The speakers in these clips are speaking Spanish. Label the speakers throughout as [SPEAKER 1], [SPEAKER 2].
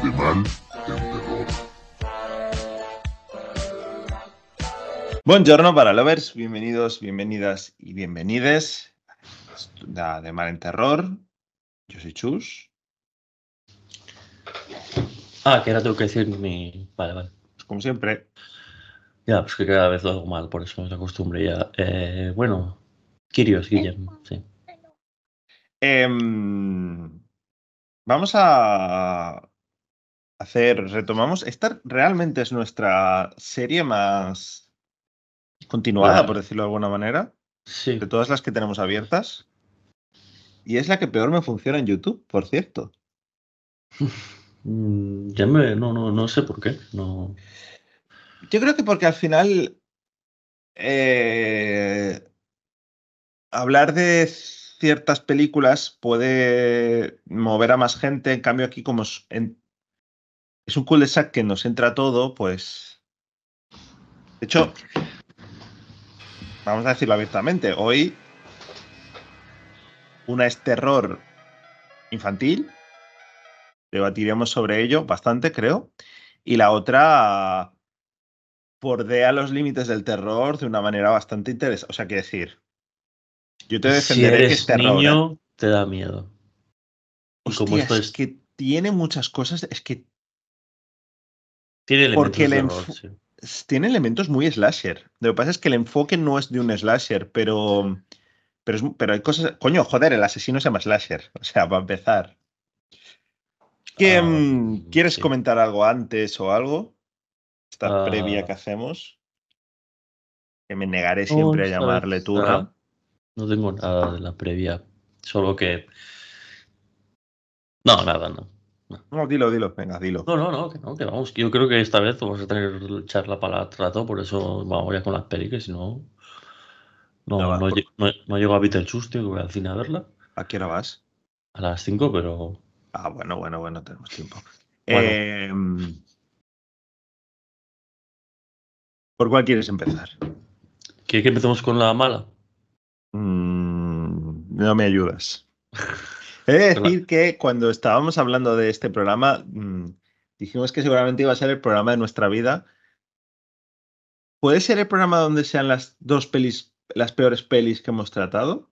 [SPEAKER 1] de este mal en terror! Buongiorno para lovers, bienvenidos, bienvenidas y bienvenides a De Mal en Terror. Yo soy Chus. Ah, que ahora tengo que decir mi. Vale, vale. Pues como
[SPEAKER 2] siempre. Ya, pues que cada vez lo hago mal, por eso es la costumbre ya. Eh, bueno, Kirios, Guillermo, sí.
[SPEAKER 1] Em, vamos a hacer, retomamos, esta realmente es nuestra serie más continuada, por decirlo de alguna manera, sí. de todas las que tenemos abiertas. Y es la que peor me funciona en YouTube, por cierto.
[SPEAKER 2] Mm, ya no, sé por qué. No.
[SPEAKER 1] Yo creo que porque al final eh, hablar de ciertas películas puede mover a más gente. En cambio, aquí, como en es un cul-de-sac que nos entra todo, pues. De hecho, vamos a decirlo abiertamente, hoy una es terror infantil, debatiremos sobre ello bastante, creo, y la otra bordea los límites del terror de una manera bastante interesante. O sea, quiero decir,
[SPEAKER 2] yo te defenderé que es terror. niño, ¿eh? te da miedo. es
[SPEAKER 1] que tiene muchas cosas, es que tiene elementos tiene elementos muy slasher. Lo que pasa es que el enfoque no es de un slasher, pero, pero, pero hay cosas. Coño, joder, el asesino se llama slasher. O sea, va a empezar. Ah, mm, ¿Quieres comentar algo antes o algo? Esta ah. previa que hacemos. Que me negaré siempre a llamarle tú.
[SPEAKER 2] no tengo nada de la previa. Solo que. No, nada, no. No, dilo, dilo, venga, dilo. No, no, no, que no, que vamos. Yo creo que esta vez vamos a tener charla para trato, por eso vamos ya con las peli, que si no. No, no, no, no, llego a Beetlejuice, tío, que voy al cine a verla. ¿A qué hora vas? A las 5, pero. Ah, bueno, bueno, bueno, tenemos tiempo. Em, ¿Por cuál quieres empezar? ¿Quieres que empecemos con la mala?
[SPEAKER 1] Mm, no me ayudas. He de decir que cuando estábamos hablando de este programa, mm, dijimos que seguramente iba a ser el programa de nuestra vida. ¿Puede ser el programa donde sean las dos pelis, las peores pelis que hemos tratado?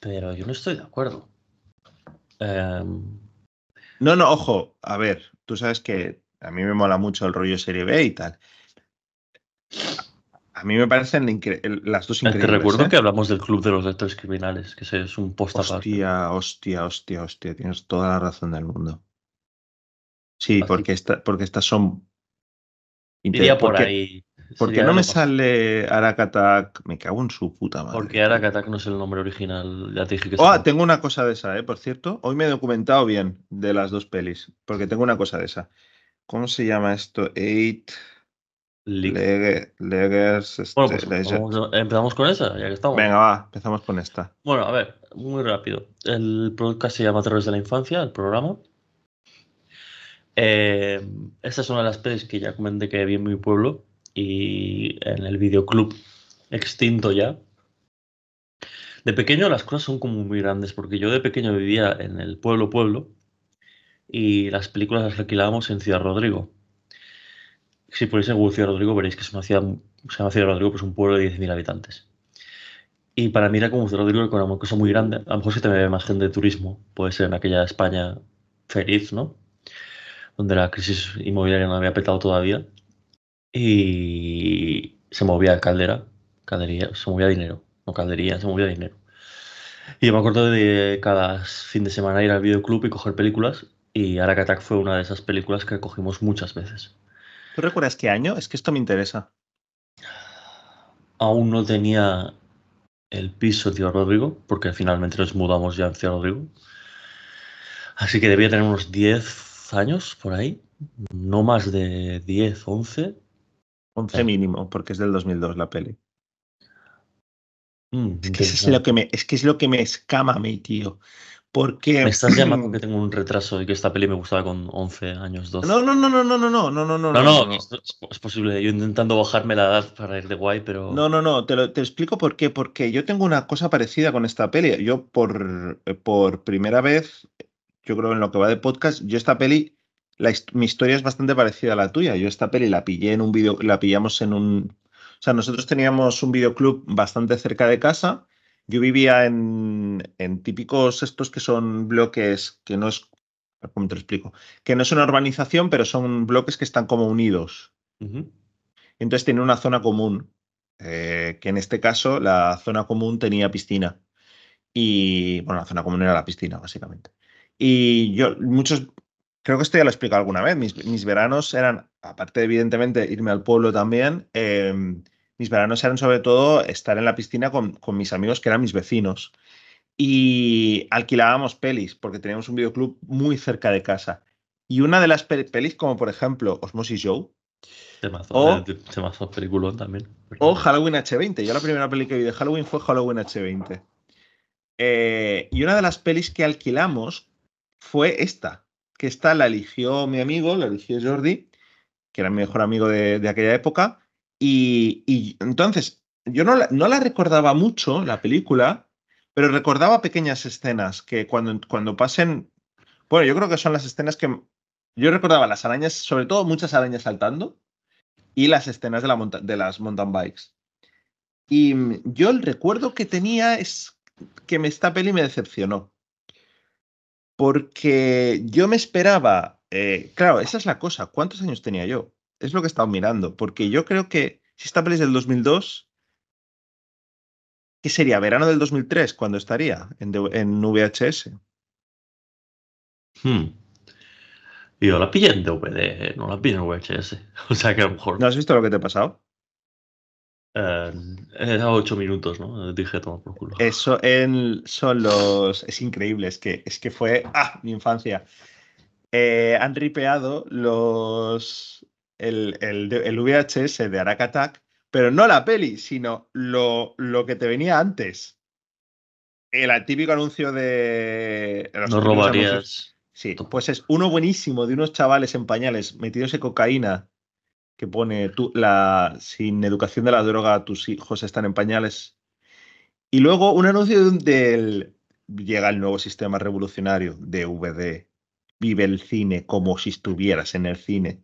[SPEAKER 1] Pero yo no estoy de acuerdo. Em, no, no, ojo, a ver, tú sabes que a mí me mola mucho el rollo serie B y tal a mí me parecen las dos increíbles. Te recuerdo ¿eh? que
[SPEAKER 2] hablamos del Club de los Lectores Criminales, que es un post
[SPEAKER 1] Hostia, hostia, hostia, hostia, tienes toda la razón del mundo. Sí, porque, estas son... Diría por porque, ahí. Porque no me sale Arakatak, me cago en su puta madre.
[SPEAKER 2] Porque Arakatak no es el nombre original, ya te dije que oh,
[SPEAKER 1] tengo una cosa de esa, ¿eh? por cierto. Hoy me he documentado bien de las dos pelis, porque tengo una cosa de esa. ¿Cómo se llama esto? Eight... Leggers este, pues,
[SPEAKER 2] empezamos con esa, ya que Venga, va,
[SPEAKER 1] empezamos con esta.
[SPEAKER 2] Bueno, a ver, muy rápido. El podcast se llama Terrores de la Infancia, el programa. Eh, esta es una de las pelis que ya comenté que vi en mi pueblo y en el videoclub extinto ya. De pequeño las cosas son como muy grandes porque yo de pequeño vivía en el pueblo pueblo y las películas las alquilábamos en Ciudad Rodrigo si ponéis en Google Rodrigo veréis que es se llama Ciudad Rodrigo, pues un pueblo de 10.000 habitantes. Y para mí era como Ciudad Rodrigo con una cosa muy grande. A lo mejor si te ve más gente de turismo, puede ser en aquella España feliz, ¿no? Donde la crisis inmobiliaria no había petado todavía. Y se movía caldera, caldería, se movía dinero, no caldería, se movía dinero. Y me acuerdo de cada fin de semana ir al videoclub y coger películas. Y Arakatak fue una de esas películas que cogimos muchas veces.
[SPEAKER 1] ¿Tú recuerdas qué año? Es que esto me interesa.
[SPEAKER 2] Aún no tenía el piso de Rodrigo, porque finalmente nos mudamos ya en Rodrigo. Así que debía tener unos 10 años por ahí, no más de 10, 11.
[SPEAKER 1] 11 mínimo, porque es del 2002 la peli. Mm, es, que es, lo que me, es que es lo que me escama a mí, tío. Porque... Me estás llamando que tengo
[SPEAKER 2] un retraso y que esta peli me gustaba con 11 años, 12.
[SPEAKER 1] No, no, no, no, no, no, no, no, no, no. No, no, no.
[SPEAKER 2] Es, posible. Yo intentando bajarme la edad para ir de guay, pero...
[SPEAKER 1] No, no, no, te, lo, te explico por qué. Porque yo tengo una cosa parecida con esta peli. Yo por, por primera vez, yo creo en lo que va de podcast, yo esta peli, la, mi historia es bastante parecida a la tuya. Yo esta peli la pillé en un vídeo, la pillamos en un... O sea, nosotros teníamos un videoclub bastante cerca de casa yo vivía en, típicos estos que son bloques que no es, ¿cómo te explico? Que no es una urbanización, pero son bloques que están como unidos. Entonces tiene una zona común, eh, que en este caso la zona común tenía piscina. Y bueno, la zona común era la piscina, básicamente. Y yo, muchos, creo que esto ya lo he explicado alguna vez, mis, veranos eran, aparte evidentemente irme al pueblo también, em, mis veranos eran sobre todo estar en la piscina con, mis amigos que eran mis vecinos. Y alquilábamos pelis, porque teníamos un videoclub muy cerca de casa. Y una de las pelis, como por ejemplo Osmosis Joe.
[SPEAKER 2] o, eh, también.
[SPEAKER 1] O Halloween H20. Yo la primera peli que vi de Halloween fue Halloween H20. Eh, y una de las pelis que alquilamos fue esta, que esta la eligió mi amigo, la eligió Jordi, que era mi mejor amigo de aquella época, y, entonces, yo no la, recordaba mucho, la película, pero recordaba pequeñas escenas que cuando, cuando pasen, bueno, yo creo que son las escenas que yo recordaba las arañas, sobre todo muchas arañas saltando y las escenas de, la de las mountain bikes. Y yo el recuerdo que tenía es que esta peli me decepcionó. Porque yo me esperaba, eh, claro, esa es la cosa, ¿cuántos años tenía yo? es lo que he estado mirando, porque yo creo que si esta peli es del 2002, ¿qué sería? ¿Verano del 2003? cuando estaría en, VHS?
[SPEAKER 2] Hmm. Yo la pillé en DVD, no la pillé en VHS. O sea que a lo mejor. ¿No has visto lo que te ha pasado?
[SPEAKER 1] he eh, dado ocho minutos,
[SPEAKER 2] ¿no? Dije
[SPEAKER 1] todo por culo. Eso son los. Es increíble, es que, es que fue. ¡Ah! Mi infancia. Eh, han ripeado los, el, el, VHS de Aracatac, pero no la peli, sino lo, lo que te venía antes. El típico anuncio de. No robarías. Sí, pues es uno buenísimo de unos chavales en pañales metidos en cocaína que pone la, sin educación de la droga tus hijos están en pañales. Y luego un anuncio del llega el nuevo sistema revolucionario de VD. Vive el cine como si estuvieras en el cine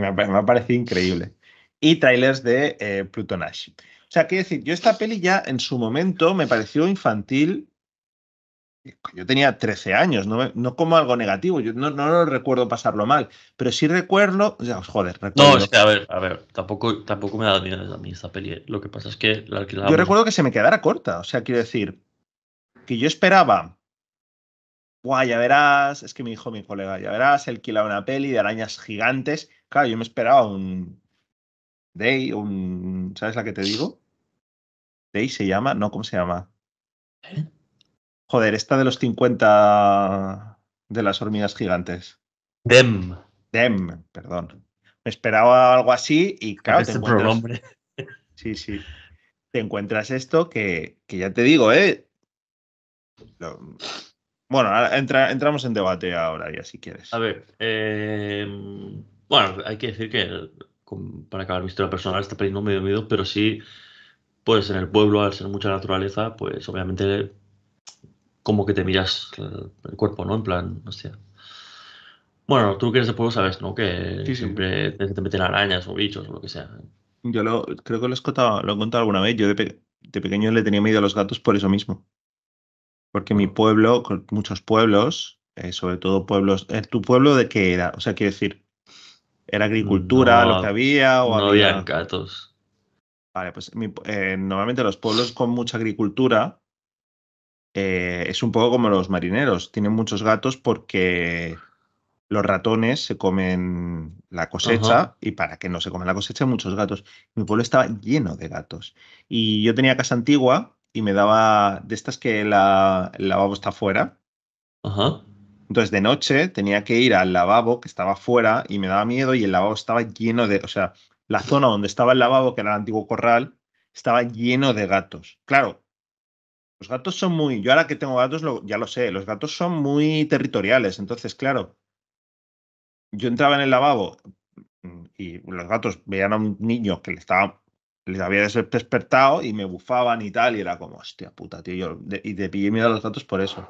[SPEAKER 1] me, ha parecido increíble. Y trailers de eh, Plutonash. O sea, quiero decir, yo esta peli ya en su momento me pareció infantil. Yo tenía 13 años, no, no como algo negativo, yo no, no, recuerdo pasarlo mal, pero sí recuerdo, joder, No,
[SPEAKER 2] a ver, tampoco, tampoco me da miedo a mí esta peli, ¿eh? lo que pasa es que la Yo recuerdo
[SPEAKER 1] que se me quedara corta, o sea, quiero decir, que yo esperaba, guay, ya verás, es que me dijo mi colega, ya verás, alquilaba una peli de arañas gigantes, Claro, yo me esperaba un Day, un. ¿Sabes la que te digo? Day se llama, no, ¿cómo se llama? ¿Eh? Joder, esta de los 50 de las hormigas gigantes. Dem. Dem, perdón. Me esperaba algo así y claro, te encuentras... Sí, sí. Te encuentras esto que, ya te digo, ¿eh? Bueno, entramos en debate ahora ya si quieres. A
[SPEAKER 2] ver, eh... Bueno, hay que decir que para acabar mi historia personal está perdiendo medio miedo, pero sí, pues en el pueblo, al ser mucha naturaleza, pues obviamente como que te miras eh, el cuerpo, ¿no? En plan, hostia. Bueno, tú que eres de pueblo sabes, ¿no? Que siempre sí. te meten arañas o bichos
[SPEAKER 1] o lo que sea. Yo lo, creo que lo he contado, lo he alguna vez. Yo de, pequeño le tenía miedo a los gatos por eso mismo. Porque mi ah. pueblo, con muchos pueblos, eh, sobre todo pueblos... Eh, ¿Tu pueblo de qué edad? O sea, quiero decir, era agricultura lo que había
[SPEAKER 2] o no había... gatos.
[SPEAKER 1] Vale, pues eh, normalmente los pueblos con mucha agricultura eh, es un poco como los marineros, tienen muchos gatos porque los ratones se comen la cosecha y para que no se comen la cosecha muchos gatos. Mi pueblo estaba lleno de gatos y yo tenía casa antigua y me daba de estas que la, el lavabo está afuera. Ajá. Entonces de noche tenía que ir al lavabo que estaba fuera y me daba miedo y el lavabo estaba lleno de, o sea, la zona donde estaba el lavabo, que era el antiguo corral, estaba lleno de gatos. Claro, los gatos son muy, yo ahora que tengo gatos ya lo sé, los gatos son muy territoriales, entonces claro, yo entraba en el lavabo mm, y los gatos veían a un niño que le estaba les había despertado y me bufaban y tal, y era como, hostia puta, tío, y te pillé miedo los datos por eso.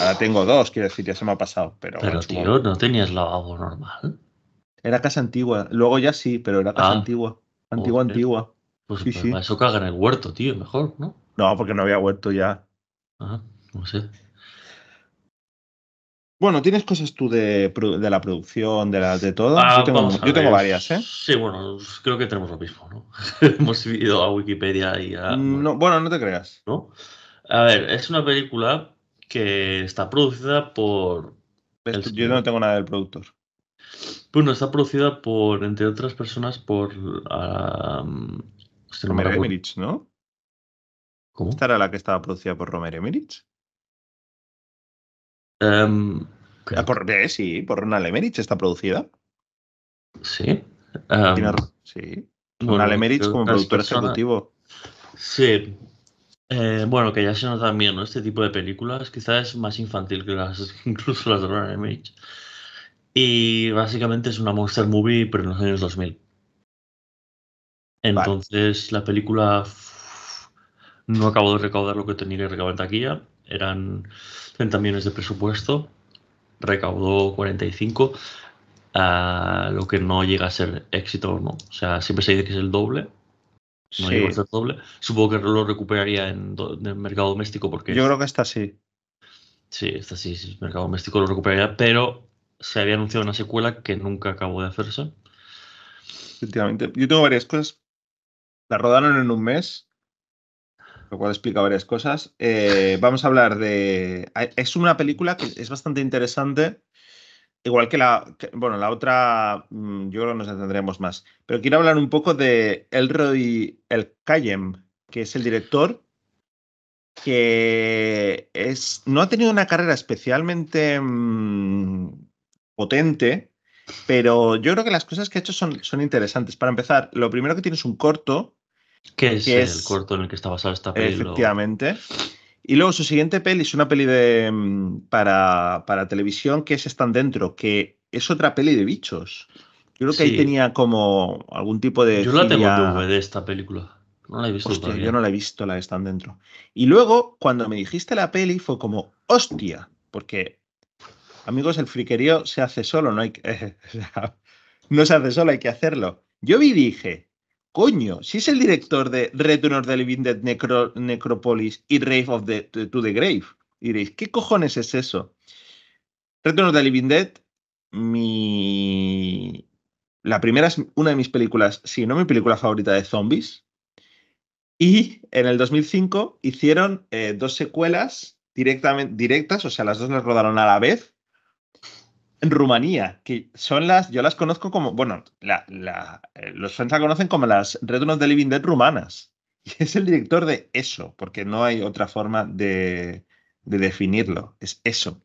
[SPEAKER 1] Ahora tengo dos, quiero decir, ya se me ha pasado, pero... Pero tío, ¿no
[SPEAKER 2] tenías lavabo normal?
[SPEAKER 1] Era casa antigua, luego ya sí, pero era casa
[SPEAKER 2] ah. antigua, antigua, antigua. Pues, sí, pues, sí. eso caga en el huerto, tío, mejor, ¿no? No, porque no
[SPEAKER 1] había huerto ya.
[SPEAKER 2] Ah, no sé.
[SPEAKER 1] Bueno, ¿tienes cosas tú de, la producción, de, de todo? yo, ah, tengo, varias, ¿eh?
[SPEAKER 2] Sí, bueno, creo que tenemos lo mismo, ¿no? Hemos ido a Wikipedia y a...
[SPEAKER 1] Mm, no, bueno, no te creas. ¿no?
[SPEAKER 2] A ver, es una película que está producida por... Yo no tengo nada del productor. Bueno, está producida por, entre otras personas, por...
[SPEAKER 1] Ah, Romero ¿no? ¿Cómo? ¿Esta era la que estaba producida por Romero Emirich? Em, ah, por, sí, por Ronald Emerich está producida. Sí. Em, sí. Ronald bueno, como productor ejecutivo.
[SPEAKER 2] Sí. Eh, bueno, que ya se nota también, ¿no? Este tipo de películas quizás es más infantil que las, incluso las de Ronald Y básicamente es una monster movie, pero en los años 2000. Entonces la película no acabó de recaudar lo que tenía que recaudar en taquilla. Eran 30 millones de presupuesto, recaudó 45, ah, lo que no llega a ser éxito no. O sea, siempre se dice que es el doble. llega a doble. Supongo que lo recuperaría en, el mercado doméstico porque... Yo creo que está así. Sí, está así, el mercado doméstico lo recuperaría, pero se había anunciado una secuela que nunca acabó de hacerse. Efectivamente.
[SPEAKER 1] Yo tengo varias cosas. La rodaron en un mes lo cual explica varias cosas. Eh, vamos a hablar de... Eh, es una película que es bastante interesante, igual que la... bueno, la otra mm, yo creo que nos atendremos más, pero quiero hablar un poco de Elroy El Cayem, que es el director, que es, no ha tenido una carrera especialmente mm, potente, pero yo creo que las cosas que ha hecho son, son interesantes. Para empezar, lo primero que tiene es un corto que es, el
[SPEAKER 2] corto en el que está basada esta película. Efectivamente.
[SPEAKER 1] Y luego su siguiente peli es una peli de, mm, para, televisión que es Están Dentro, que es otra peli de bichos. Yo creo que ahí tenía como algún tipo de. Yo la tengo
[SPEAKER 2] esta película.
[SPEAKER 1] No la he visto. yo no la he visto, la de Están Dentro. Y luego, cuando me dijiste la peli, fue como, hostia, porque, amigos, el friquerío se hace solo, no hay que. no se hace solo, hay que hacerlo. Yo vi y dije, Coño, si es el director de Return of the Living Dead, Necropolis y Rave of the to the Grave. Y diréis, ¿qué cojones es eso? Return of the Living Dead, mi. La primera es una de mis películas, si no mi película favorita de zombies. Y en el 2005 hicieron eh, dos secuelas directas, o sea, las dos las rodaron a la vez, Rumanía, que son las, yo las conozco como, bueno, eh, los fans la conocen como las Redones de Living Dead rumanas. Y es el director de eso, porque no hay otra forma de, de definirlo. Es eso.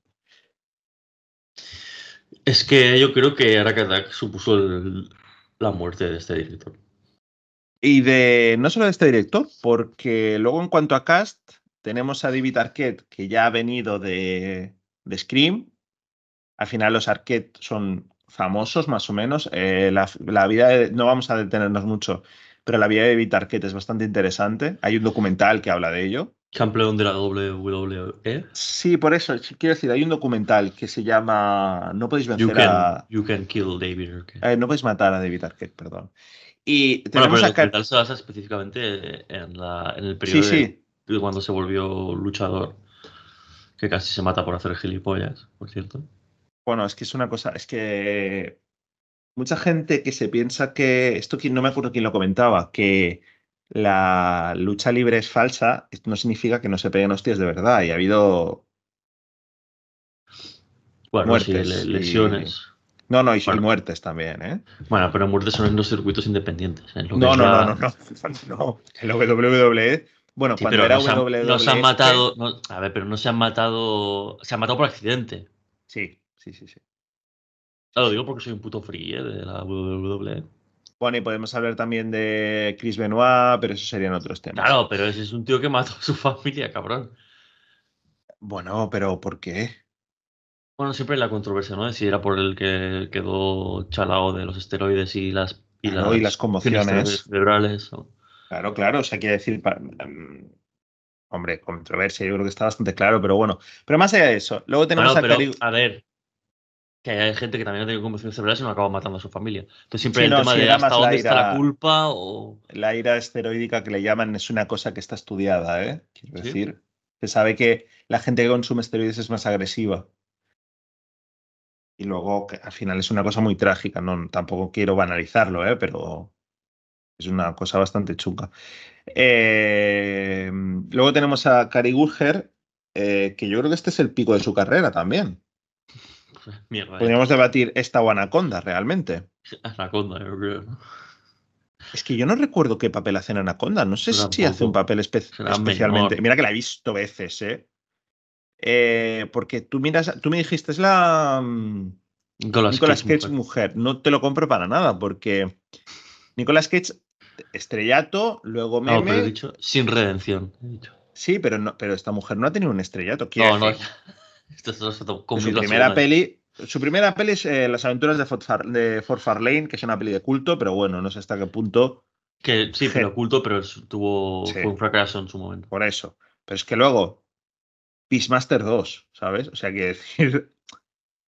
[SPEAKER 2] Es que yo creo que Arakatak supuso la muerte de este director.
[SPEAKER 1] Y de no solo de este director, porque luego en cuanto a cast, tenemos a David Arquette, que ya ha venido de, de Scream, al final los Arquette son famosos más o menos. Eh, la, vida no vamos a detenernos mucho, pero la vida de David Arquette es bastante interesante. Hay un documental que habla de ello. Campeón de la WWE. Sí, por eso quiero decir, hay un documental que se llama No podéis vencer a. You can kill David Arquette. Eh, no podéis matar a David Arquette, perdón.
[SPEAKER 2] Y tenemos el documental se basa específicamente en, el periodo de cuando se volvió luchador, que casi se mata por hacer gilipollas, por cierto.
[SPEAKER 1] Bueno, es que es una cosa, es que mucha gente que se piensa que, esto no me acuerdo quién lo comentaba, que la lucha libre es falsa, no significa que no se peguen hostias de verdad. Y ha habido bueno, muertes. lesiones. No, no, y, son muertes también, ¿eh? Bueno, pero muertes son en los circuitos independientes. no, no, no, no, no, El WWE. Bueno, cuando era WWE. no se han e este matado.
[SPEAKER 2] a ver, pero no se han matado. Se han matado por accidente. Sí, Sí, sí, sí.
[SPEAKER 1] lo digo porque soy un puto free eh, de la WWE. Bueno, y podemos hablar también de Chris Benoit, pero eso serían otros temas.
[SPEAKER 2] Claro, pero ese es un tío que mató a su familia,
[SPEAKER 1] cabrón. Bueno, pero ¿por qué?
[SPEAKER 2] Bueno, siempre la controversia, ¿no? si era por el que quedó chalao de los esteroides y las, y las, conmociones
[SPEAKER 1] cerebrales. Claro, claro, o sea, quiere decir, mm, hombre, controversia, yo creo que está bastante claro, pero bueno. Pero más allá de eso, luego tenemos a
[SPEAKER 2] A ver, que hay gente que también ha tenido convulsiones cerebral y no acaba matando a su familia. Entonces siempre hay el tema de hasta dónde está la
[SPEAKER 1] culpa o... La ira esteroídica que le llaman es una cosa que está estudiada, ¿eh? Quiero decir, se sabe que la gente que consume esteroides es más agresiva. Y luego, al final es una cosa muy trágica, no, tampoco quiero banalizarlo, ¿eh? pero es una cosa bastante chunga. Eh, luego tenemos a Cari Gurger, eh, que yo creo que este es el pico de su carrera también. Podríamos debatir esta o Anaconda, realmente.
[SPEAKER 2] Anaconda, yo creo.
[SPEAKER 1] Es que yo no recuerdo qué papel hace en Anaconda. No sé si hace un papel especialmente. Mira que la he visto veces, ¿eh? ¿eh? porque tú miras, tú me dijiste, es la. Mm, Nicolas, Nicolas mujer. No te lo compro para nada, porque Nicolás Cage, estrellato, luego meme. No, he dicho sin redención. Sí, pero, no, pero esta mujer no ha tenido un estrellato. No, no su primera peli, su primera peli es eh, Las aventuras de Fort Far, que es una peli de culto, pero bueno, no sé hasta qué punto. Que sí, pero culto, pero tuvo fue un fracaso en su momento. Por eso. Pero es que luego, Peacemaster 2, ¿sabes? O sea, que decir.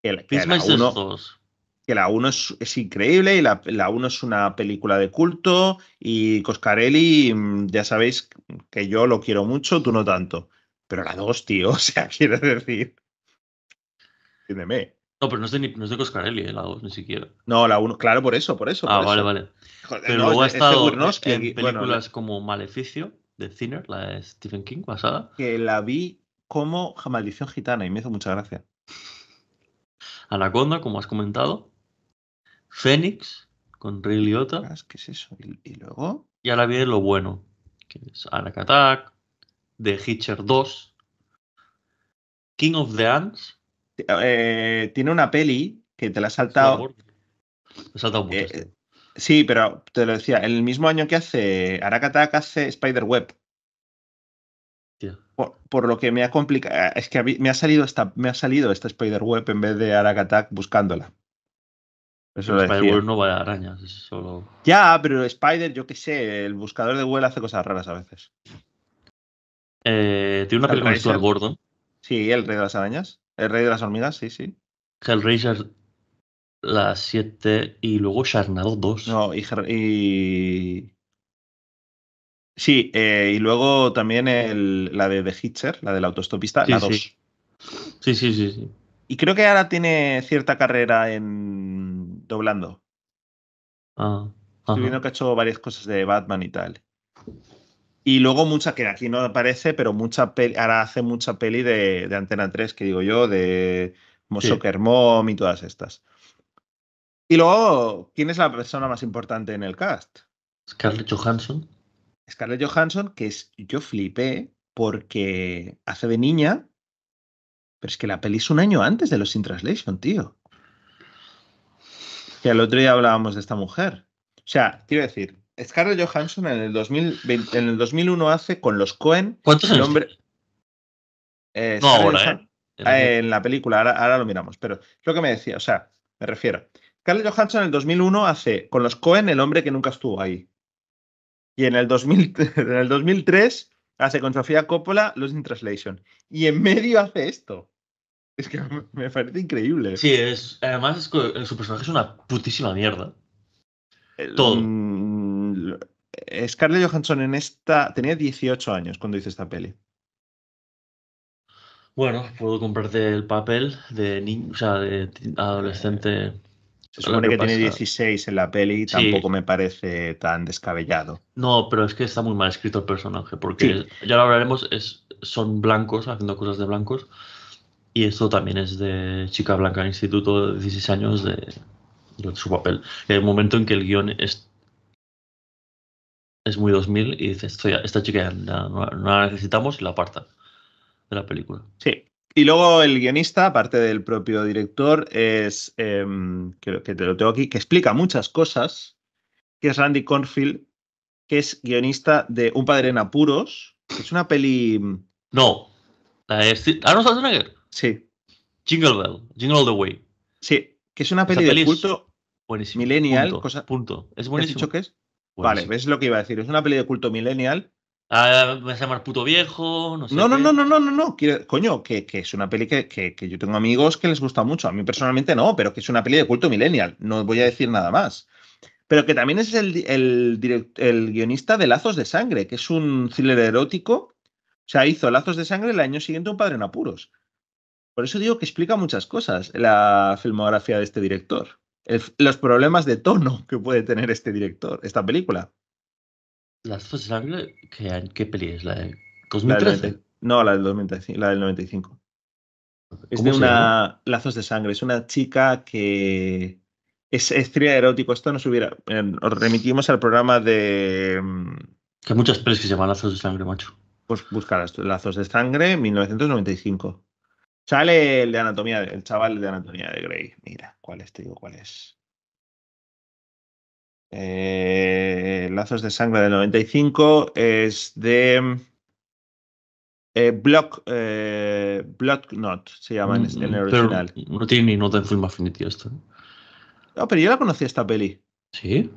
[SPEAKER 1] Que la, 2. Que la 1 es, increíble y la, la 1 es una película de culto. Y Coscarelli, mm, ya sabéis que yo lo quiero mucho, tú no tanto. Pero la 2, tío, o sea, quiero decir. No, pero no es de, no Coscarelli, eh, la 2, ni siquiera. No, la 1, claro, por eso, por eso. Ah, vale, vale. pero luego ha estado eh, en películas como Maleficio, de Thinner, la de Stephen King, basada. Que la vi como Maldición Gitana y me hizo mucha gracia.
[SPEAKER 2] Anaconda, como has comentado. Fénix, con Ray Liotta. Ah, ¿Qué es eso? ¿Y, luego? Y ahora viene lo bueno, que es Attack, The Hitcher
[SPEAKER 1] 2, King of the Ants, eh, tiene una peli que te la ha saltado. Eh, este. Sí, pero te lo decía, el mismo año que hace Arakatak hace Spider-Web. Por, lo que me ha complicado. Es que me ha salido esta, me ha salido Spider-Web en vez de Arakatak buscándola. Spider-Web no va a
[SPEAKER 2] arañas,
[SPEAKER 1] Ya, pero Spider, yo qué sé, el buscador de Google hace cosas raras a veces. Eh,
[SPEAKER 2] tiene una peli con Stuart
[SPEAKER 1] Gordon. Sí, el rey de las arañas. El Rey de las Hormigas, sí, sí. Hellraiser, la 7 y luego Sharnado 2. No, y, y... Sí, eh, y luego también el, la de The Hitcher, la del autostopista, la 2. Sí. sí. sí, sí, Y creo que ahora tiene cierta carrera en doblando. Ah, Estoy viendo que ha hecho varias cosas de Batman y tal. Y luego mucha, que aquí no aparece, pero mucha peli, ahora hace mucha peli de, de, Antena 3, que digo yo, de Mosoker y todas estas. Y luego, ¿quién es la persona más importante en el cast? Scarlett Johansson. Scarlett Johansson, que es, yo flipé porque hace de niña, pero es que la peli es un año antes de los In Translation, tío. Que al otro día hablábamos de esta mujer. O sea, quiero decir, Scarlett Johansson en el, en el 2001 hace con los Cohen. el Hombre, eh, no, ahora, ¿eh? En la película, ahora, lo miramos, pero es lo que me decía, o sea, me refiero. Scarlett Johansson en el 2001 hace con los Cohen el hombre que nunca estuvo ahí. Y en el, 2003 hace con Sofía Coppola Los in Translation. Y en medio hace esto. Es que me parece increíble. Sí,
[SPEAKER 2] es, además su personaje es una putísima mierda.
[SPEAKER 1] Todo. Mm, Scarlett Johansson en esta tenía 18 años cuando hizo esta peli.
[SPEAKER 2] Bueno, puedo comprarte el papel de de adolescente.
[SPEAKER 1] Se supone que, tiene 16 en la peli y tampoco me parece tan descabellado.
[SPEAKER 2] No, pero es que está muy mal escrito el personaje, porque
[SPEAKER 1] ya lo hablaremos, es,
[SPEAKER 2] son blancos haciendo cosas de blancos. Y esto también es de chica blanca en instituto de 16 años de, su papel. El momento en que el guión es es muy 2000 y dice, estoy esta chica ya no, la necesitamos y la aparta
[SPEAKER 1] de la película. Sí. Y luego el guionista, aparte del propio director, es, em, que te lo tengo aquí, que explica muchas cosas, que es Randy Cornfield, que es guionista de Un padre en apuros, que es una peli... Mm,
[SPEAKER 2] no. La es... ¿Ah, Schwarzenegger? Sí. Jingle Bell,
[SPEAKER 1] Jingle All the Way. Sí, que es una peli, de culto Buenísimo. Millennial, punto, cosa. Punto. Es buenísimo. dicho es? Pues vale, ves lo que iba a decir. Es una peli de culto millennial. Ah,
[SPEAKER 2] me a llamar puto viejo,
[SPEAKER 1] no sé. No, no, no, no, no, no, no. coño, que, es una peli que, yo tengo amigos que les gusta mucho. A mí personalmente no, pero que es una peli de culto millennial. No voy a decir nada más. Pero que también es el, el, el guionista de Lazos de Sangre, que es un thriller erótico. O sea, hizo Lazos de Sangre el año siguiente un padre en apuros. Por eso digo que explica muchas cosas la filmografía de este director los problemas de tono que puede tener este director, esta película. ¿Lazos de sangre? ¿Qué, película es? ¿La del 2013? no, la del, 95.
[SPEAKER 2] Es de una
[SPEAKER 1] lazos de sangre. Es una chica que es, es erótico. Esto nos hubiera. Eh, nos remitimos al programa de. Mm, que hay muchas pelis que se llaman lazos de sangre, macho. Pues buscarás lazos de sangre, 1995. Sale el de anatomía, el chaval de anatomía de Grey. Mira, ¿cuál es? Te digo, ¿cuál es? Eh, Lazos de sangre del 95 es de block eh, Block, eh, se llama en, mm, el original.
[SPEAKER 2] No tiene ni nota en Film
[SPEAKER 1] Affinity esto. ¿eh? No, pero yo la conocí esta peli. Sí.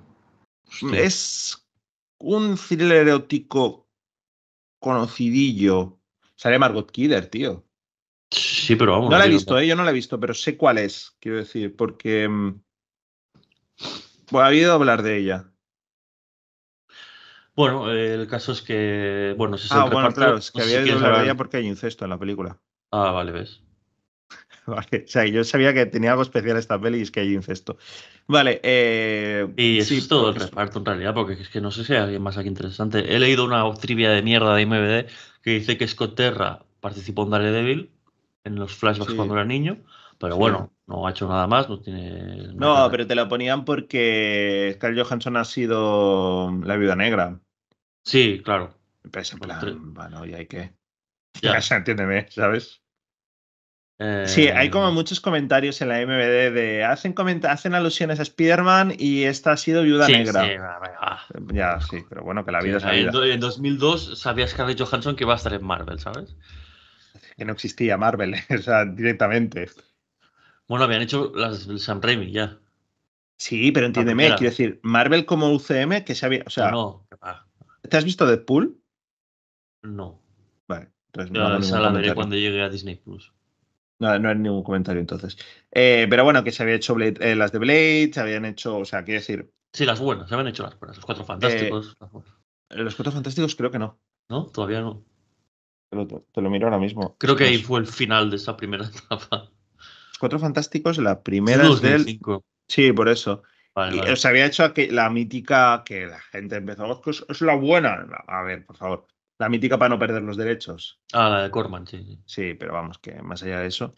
[SPEAKER 1] Es un thriller erótico conocidillo. Sale Margot Kidder, tío.
[SPEAKER 2] Sí, pero vamos. No la he visto, eh,
[SPEAKER 1] yo no la he visto, pero sé cuál es, quiero decir, porque. Mm, bueno, ha habido hablar de ella.
[SPEAKER 2] Bueno, el caso es que. Bueno, Ah, bueno, claro, es que había dicho hablar de ella
[SPEAKER 1] porque hay incesto en la película. Ah, vale, ves. Vale, o sea, yo sabía que tenía algo especial esta peli y es que hay incesto. Vale, eh, Y es todo el reparto en
[SPEAKER 2] realidad, porque es que no sé si hay alguien más aquí interesante. He leído una trivia de mierda de IMBD que dice que Scott Terra participó en Daredevil, en los flashbacks cuando era niño, pero bueno, no ha hecho nada más, no tiene...
[SPEAKER 1] No, pero te lo ponían porque Scarlett Johansson ha sido la viuda negra. Sí, claro. Pues en plan, bueno, y hay que... Ya. se entiéndeme, ¿sabes? Eh, sí, hay como muchos comentarios en la MVD de hacen, hacen alusiones a Spider-Man y esta ha sido viuda negra. Sí, Ya, sí, pero bueno, que la vida es la
[SPEAKER 2] En 2002 sabías Scarlett Johansson que iba a estar en Marvel, ¿sabes?
[SPEAKER 1] que no existía Marvel, o sea, directamente. Bueno, habían hecho
[SPEAKER 2] las del Sam Raimi ya. Sí, pero entiéndeme, quiero
[SPEAKER 1] decir, Marvel como UCM que se había. O sea, no, ¿te has visto Deadpool? No. Vale, entonces no. la veré cuando
[SPEAKER 2] llegue a Disney Plus.
[SPEAKER 1] No, no hay ningún comentario entonces. Eh, pero bueno, que se había hecho eh, las de Blade, se habían hecho, o sea, quiero decir.
[SPEAKER 2] Sí, las buenas, se habían hecho las buenas, los cuatro eh, fantásticos.
[SPEAKER 1] Los cuatro fantásticos creo que no. ¿No? Todavía no. Te lo, miro ahora mismo. Creo que ahí fue el final de esa primera etapa. Cuatro Fantásticos, la primera es del... Sí, por eso. Se había hecho la mítica que la gente empezó, oh, es, es la buena. A ver, por favor. La mítica para no perder los derechos. Ah, la de Corman, sí. Sí, pero vamos, que más allá de eso.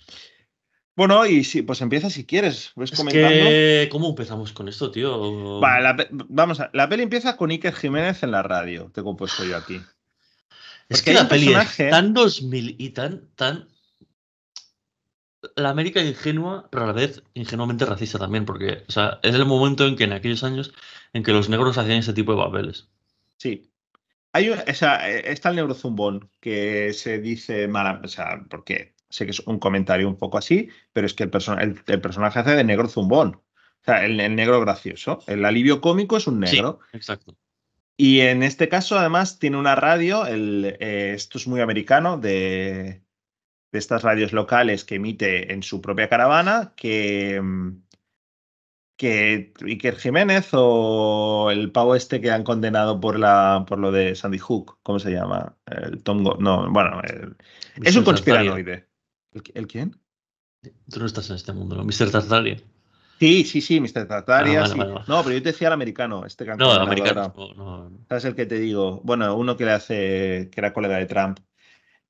[SPEAKER 1] Bueno, y sí, pues empieza si quieres. Que,
[SPEAKER 2] ¿Cómo empezamos con esto, tío? Vale,
[SPEAKER 1] vamos a, la peli empieza con Iker Jiménez en la radio. Te he compuesto yo aquí.
[SPEAKER 2] Es que la peli es ¿eh? tan 2000 y tan, tan. La América ingenua, pero a la vez ingenuamente racista también, porque es el momento en que en aquellos años en que los negros hacían ese tipo
[SPEAKER 1] de papeles. Sí, hay o sea, eh, está el negro zumbón, que se dice mal, o sea, porque sé que es un comentario un poco así, pero es que el, el, personaje hace de negro zumbón. O sea, el, el, negro gracioso. El alivio cómico es un negro. Sí, exacto. Y en este caso, además, tiene una radio, el, eh, esto es muy americano, de, de, estas radios locales que emite en su propia caravana, que, mm, que Iker Jiménez o el pavo este que han condenado por, la, por lo de Sandy Hook, ¿cómo se llama? El Tongo, no, bueno, es un conspiranoide.
[SPEAKER 2] ¿El, quién? Tú no estás en este mundo, ¿no? Mr. Tartaria.
[SPEAKER 1] Sí, sí, sí, Mr. Tartaria. Ah, no, pero yo te decía el americano, este No, el americano. No, el que te digo? Bueno, uno que le hace, que era colega de Trump.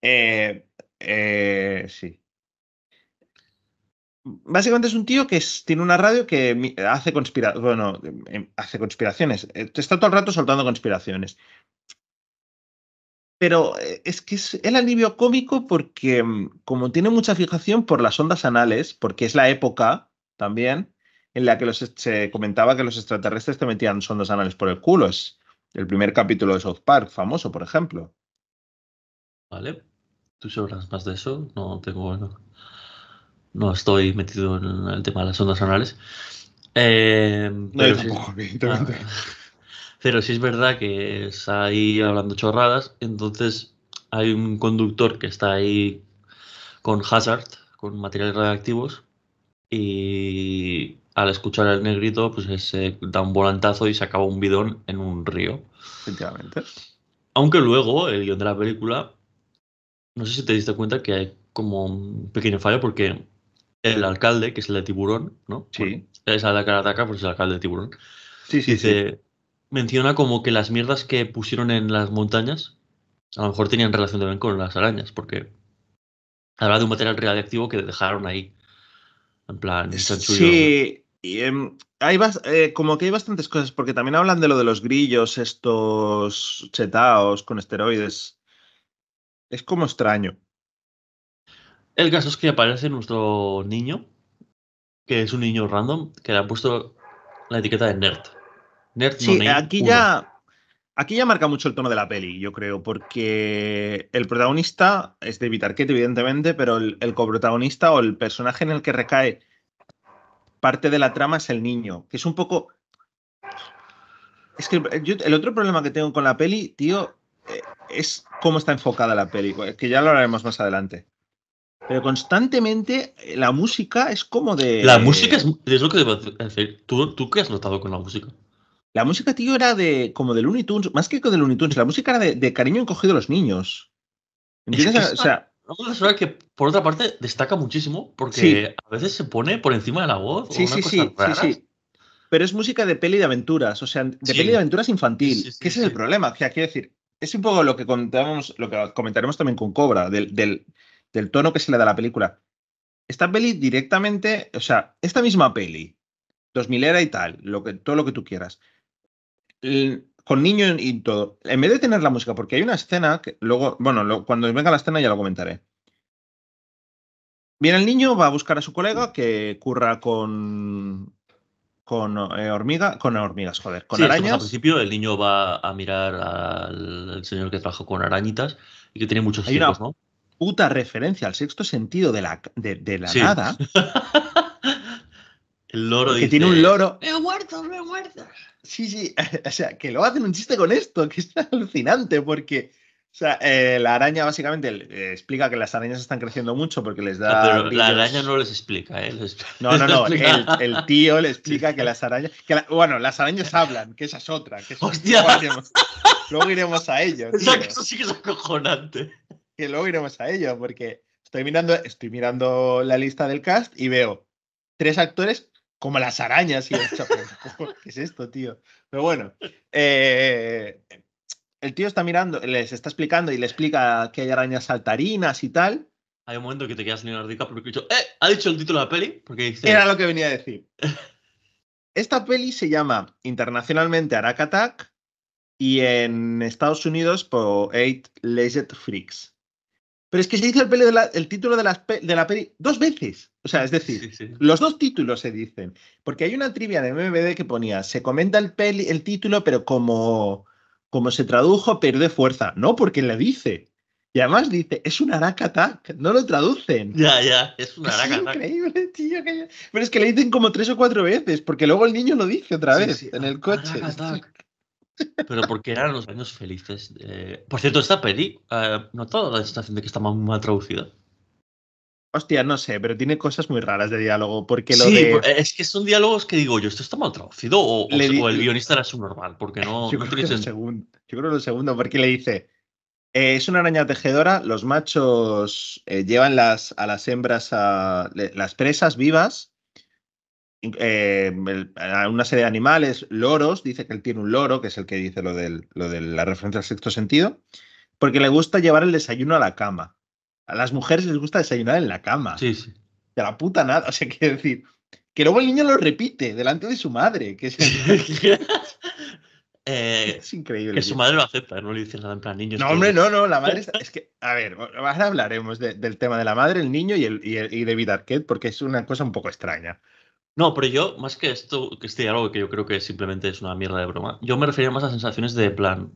[SPEAKER 1] Eh, eh, sí. Básicamente es un tío que tiene una radio que hace conspira, Bueno, em, hace conspiraciones. Eh, está todo el rato soltando conspiraciones. Pero es que es el alivio cómico porque, mm, como tiene mucha fijación por las ondas anales, porque es la época también, en la que los, se comentaba que los extraterrestres te metían sondas anales por el culo. Es el primer capítulo de South Park, famoso, por ejemplo. Vale.
[SPEAKER 2] ¿Tú sabrás más de eso? No tengo. No, no estoy metido en el tema de las ondas anales. Eh, no, pero, tampoco, ah, sí, pero sí es verdad que está ahí hablando chorradas. Entonces hay un conductor que está ahí con Hazard, con materiales radiactivos. Y al escuchar el negrito, pues se da un volantazo y se acaba un bidón en un río. Efectivamente. Aunque luego, el guión de la película, no sé si te diste cuenta que hay como un pequeño fallo porque el alcalde, que es el de Tiburón, ¿no? Sí. Es el de la cara ataca, pues es el alcalde de Tiburón. Sí, sí, dice, Menciona como que las mierdas que pusieron en las montañas a lo mejor tenían relación también con las arañas, porque habla de un material radiactivo que dejaron ahí. En plan, Sí,
[SPEAKER 1] Em, hay eh, como que hay bastantes cosas, porque también hablan de lo de los grillos, estos chetaos con esteroides. Es como extraño.
[SPEAKER 2] El caso es que aparece nuestro niño, que es un niño random, que le ha puesto la etiqueta de nerd.
[SPEAKER 1] Nerd aquí ya. Aquí ya marca mucho el tono de la peli, yo creo, porque el protagonista es David Arquette, evidentemente, pero el coprotagonista o el personaje en el que recae parte de la trama es el niño, que es un poco... Es que eh, el otro problema que tengo con la peli, tío, eh, es cómo está enfocada la peli, eh, que ya lo hablaremos más adelante. Pero constantemente la música es como de... La música es,
[SPEAKER 2] lo que debo decir. ¿Tú, qué has notado con la música?
[SPEAKER 1] La música, tío, era de como de Looney Tunes, más que de Looney Tunes, la música era de, cariño encogido a los niños. ¿Entiendes? o sea,
[SPEAKER 2] una persona que, por otra parte, destaca muchísimo porque a veces se pone por encima de la voz. Sí, sí, sí,
[SPEAKER 1] Pero es música de peli de aventuras, o sea, de peli de aventuras infantil. es el problema. O sea, quiero decir, es un poco lo que contamos, lo que comentaremos también con Cobra, del, tono que se le da a la película. Esta peli directamente, o sea, esta misma peli, 2000 era y tal, lo que, todo lo que tú quieras con niños y todo. En vez de tener la música, porque hay una escena que luego, bueno, cuando venga la escena ya lo comentaré. Viene el niño, va a buscar a su colega que curra con con eh, hormiga, con hormigas, joder, con arañas. Al
[SPEAKER 2] principio el niño va a mirar al, señor que trabaja con arañitas y que tiene muchos hay ¿no?
[SPEAKER 1] Puta referencia al sexto sentido de la, de, la nada. el loro que tiene un loro.
[SPEAKER 3] Me muerto, me muerto.
[SPEAKER 1] Sí, sí, o sea, que lo hacen un chiste con esto, que es alucinante, porque eh, la araña básicamente explica que las arañas están creciendo mucho porque les ah, da. pero la
[SPEAKER 2] araña no les explica, ¿eh? No, no, no. el,
[SPEAKER 1] tío le explica que las arañas. bueno, las arañas hablan, que esa es otra. Que ¡Hostia! Luego, iremos... luego iremos, a ello. Eso sí que es acojonante. Que luego iremos a ello, porque estoy mirando, estoy mirando la lista del cast y veo tres actores como las arañas y ¿Qué es esto, tío? Pero bueno, eh, el tío está mirando, les está explicando y le explica que hay arañas saltarinas y tal.
[SPEAKER 2] Hay un momento que te quedas Leonardo DiCaprio porque dicho, ¡eh! Ha dicho el título de la peli porque Era lo
[SPEAKER 1] que venía a decir. Esta peli se llama internacionalmente Arak y en Estados Unidos por Eight Legged Freaks. Pero es que se dice el, título de la peli dos veces. O sea, es decir, los dos títulos se dicen. Porque hay una trivia de MBD que ponía, se comenta el, peli, el título, pero como, como se tradujo, pierde fuerza. No, porque le dice. Y además dice, es un aracatac. no lo traducen.
[SPEAKER 3] Ya, ya, es un Es
[SPEAKER 1] increíble, tío. Pero es que le dicen como tres o cuatro veces, porque luego el niño lo dice otra vez en el ah, coche.
[SPEAKER 2] Pero porque eran los años felices. por cierto, esta peli, eh, no toda la sensación de que está mal traducida.
[SPEAKER 1] Hostia, no sé, pero tiene cosas muy raras de diálogo. Porque sí, pues,
[SPEAKER 2] es que son diálogos que digo yo, esto está mal traducido o, el guionista era subnormal, porque no. Yo, creo que es
[SPEAKER 1] segundo, el segundo, porque le dice: eh, Es una araña tejedora, los machos eh, llevan las, a las hembras, a, las presas vivas, eh, a una serie de animales, loros, dice que él tiene un loro, que es el que dice lo, del, lo de la referencia al sexto sentido, porque le gusta llevar el desayuno a la cama a las mujeres les gusta desayunar en la cama. Sí, sí. De la puta nada. O sea, quiero decir, que luego el niño lo repite delante de su madre. Que es, eh, increíble. Que su
[SPEAKER 2] madre lo acepta, no le dice nada en plan niño. No, hombre, no, no, la madre está,
[SPEAKER 1] Es que, a ver, ahora hablaremos del tema de la madre, el niño y, el, y, el, porque es una cosa un poco extraña.
[SPEAKER 2] No, pero yo, más que esto, que este diálogo que yo creo que simplemente es una mierda de broma, yo me refería más a sensaciones de plan,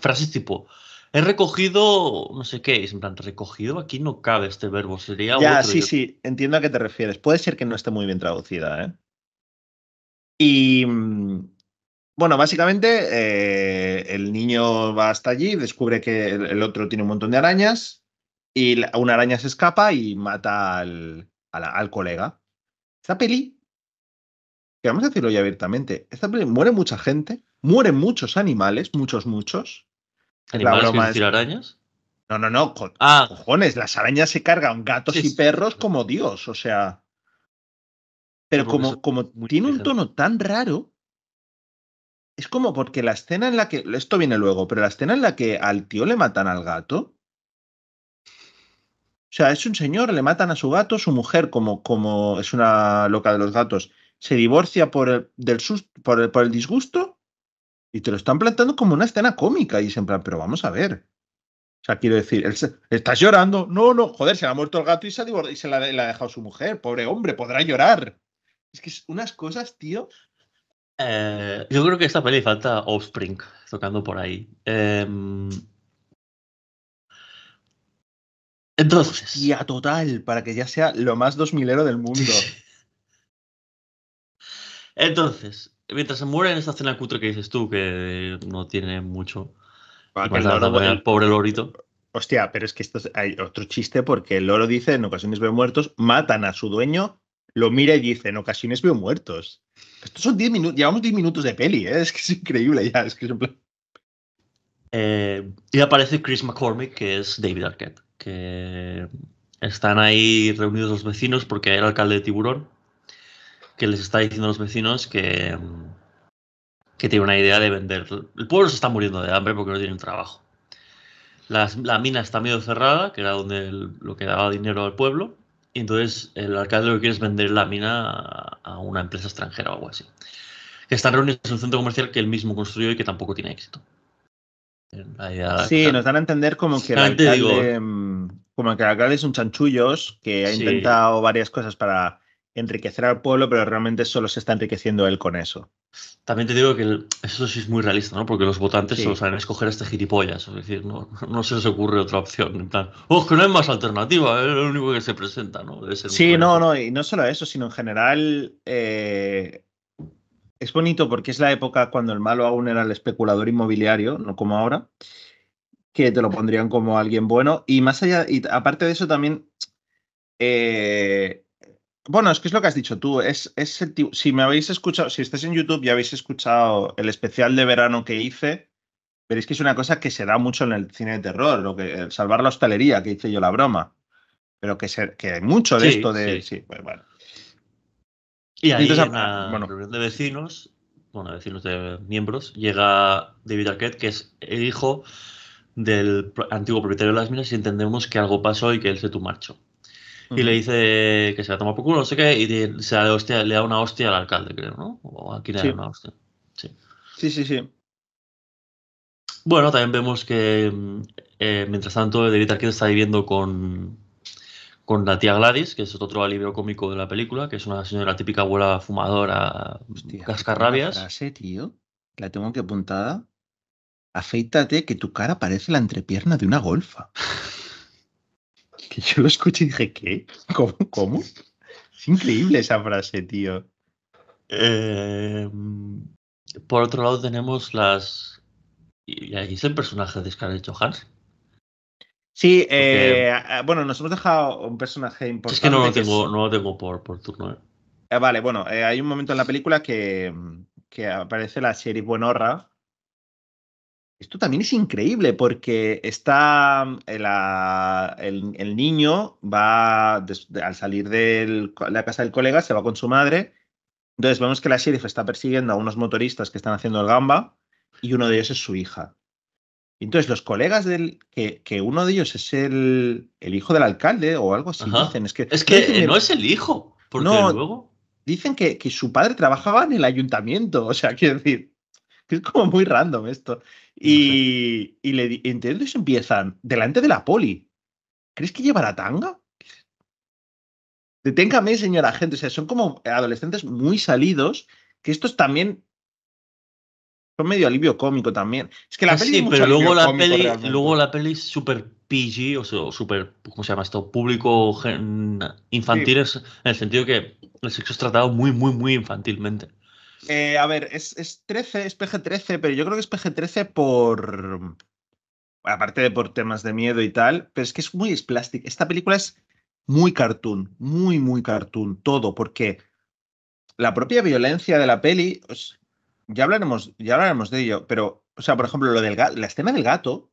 [SPEAKER 2] frases tipo, he recogido, no sé qué, es en plan, recogido aquí no cabe este verbo, sería... Ya, sí,
[SPEAKER 1] sí, entiendo a qué te refieres. Puede ser que no esté muy bien traducida, ¿eh? Y mm, bueno, básicamente eh, el niño va hasta allí, descubre que el, otro tiene un montón de arañas y una araña se escapa y mata al, colega. Esta peli, que vamos a decirlo ya abiertamente, esta peli muere mucha gente, mueren muchos animales, muchos, muchos.
[SPEAKER 2] ¿Animales la
[SPEAKER 1] arañas? No, no, no, ah. cojones, las arañas se cargan gatos y perros como Dios, o sea. Pero como, como tiene un tono tan raro, es como porque la escena en la que, esto viene luego, pero la escena en la que al tío le matan al gato, o sea, es un señor, le matan a su gato, su mujer, como, como es una loca de los gatos, se divorcia por del por, por el disgusto y te lo están plantando como una escena cómica. Y siempre, pero vamos a ver. O sea, quiero decir, él ¿estás llorando? No, no, joder, se ha muerto el gato y se, ha, y se la, ha dejado su mujer. Pobre hombre, podrá llorar. Es que es unas cosas, tío. Eh,
[SPEAKER 2] yo creo que esta peli falta Offspring
[SPEAKER 1] tocando por ahí. Em, entonces... entonces. a total, para que ya sea lo más dos milero del mundo.
[SPEAKER 2] entonces, mientras se muere en esta escena cutre que dices tú, que no
[SPEAKER 1] tiene mucho. Ah, que el, el,
[SPEAKER 2] pobre lorito.
[SPEAKER 1] Hostia, pero es que esto hay otro chiste porque el loro dice en ocasiones veo muertos, matan a su dueño, lo mira y dice en ocasiones veo muertos. Estos son 10 minutos, llevamos 10 minutos de peli, ¿eh? es que es increíble ya, es que es plan...
[SPEAKER 2] Eh, y aparece Chris McCormick, que es David Arquette, que están ahí reunidos los vecinos porque era alcalde de Tiburón que les está diciendo a los vecinos que, que tiene una idea de vender. El pueblo se está muriendo de hambre porque no un trabajo. La, mina está medio cerrada, que era donde lo que daba dinero al pueblo, y entonces el alcalde lo que quiere es vender la mina a, una empresa extranjera o algo así. Que están reunidos en un centro comercial que él mismo construyó y que tampoco tiene éxito.
[SPEAKER 1] sí, nos dan a entender como que, el alcalde, mm, como que es un chanchullos que ha intentado varias cosas para enriquecer al pueblo, pero realmente solo se está enriqueciendo él con eso.
[SPEAKER 2] También te digo que eso sí es muy realista, ¿no? Porque los votantes solo saben escoger a este gilipollas, es decir, no, se les ocurre otra opción. En oh, que no hay más alternativa, es lo único que se presenta, ¿no? sí, no,
[SPEAKER 1] no, y no solo eso, sino en general eh, es bonito porque es la época cuando el malo aún era el especulador inmobiliario, no como ahora, que te lo pondrían como alguien bueno. Y más allá, y aparte de eso también... Eh, bueno, es que es lo que has dicho tú. Es, es si me habéis escuchado, si estás en YouTube y habéis escuchado el especial de verano que hice, veréis que es una cosa que se da mucho en el cine de terror, lo que, salvar la hostelería, que hice yo la broma. Pero que, que hay mucho de esto de. Sí, sí pues bueno. Y ahí reunión
[SPEAKER 2] de vecinos, bueno, vecinos de miembros, llega David Arquette, que es el hijo del antiguo propietario de las minas, y entendemos que algo pasó y que él se tu marcho y le dice que se la toma por culo, no sé qué, y le da una hostia al alcalde, creo, ¿no? O
[SPEAKER 1] aquí le sí. da una hostia. Sí. sí, sí,
[SPEAKER 2] Bueno, también vemos que mm, eh, mientras tanto David Arquette está viviendo con, con la tía Gladys, que es otro alivio cómico de la película, que es una señora típica abuela
[SPEAKER 1] fumadora, mm, Hostia, cascarrabias. tío, la tengo que apuntada. Afeítate que tu cara parece la entrepierna de una golfa. Que yo lo escuché y dije, ¿qué? ¿Cómo? Es increíble esa frase, tío.
[SPEAKER 2] Eh, por otro lado tenemos las... Y ahí es el personaje de Scarlett Johansson.
[SPEAKER 1] Sí, eh, ah, bueno, nos hemos dejado un personaje importante. Es que no
[SPEAKER 2] lo tengo, por, por turno. Eh.
[SPEAKER 1] Ah, vale, bueno, hay un momento en la película que, que aparece la serie Buenorra, esto también es increíble porque está mm, ah, el, niño va al salir de la casa del colega se va con su madre. Entonces vemos que la sheriff está persiguiendo a unos motoristas que están haciendo el gamba y uno de ellos es su hija. Entonces los colegas del que, uno de ellos es el, hijo del alcalde o algo así dicen es eh, que no es el
[SPEAKER 2] hijo porque luego
[SPEAKER 1] dicen que, su padre trabajaba en el ayuntamiento o sea quiero decir que es como muy random esto. Y, y le, empiezan delante de la poli. ¿Crees que llevará tanga? Deténgame, señora gente. O sea, son como adolescentes muy salidos, que estos también son medio alivio cómico también. Es que la ah, peli. Sí, pero luego la peli,
[SPEAKER 2] luego la peli super PG, o sea, super, ¿cómo se llama esto? Público infantil, en el sentido que el sexo es tratado muy, muy,
[SPEAKER 1] muy infantilmente. Eh, a ver, es, es 13, es PG-13, pero yo creo que es PG-13 por... Aparte de por temas de miedo y tal, pero es que es muy es Esta película es muy cartoon, muy, muy cartoon, todo, porque la propia violencia de la peli, ya, hablaremos, ya hablaremos de ello, pero, o sea, por ejemplo, lo del la escena del gato,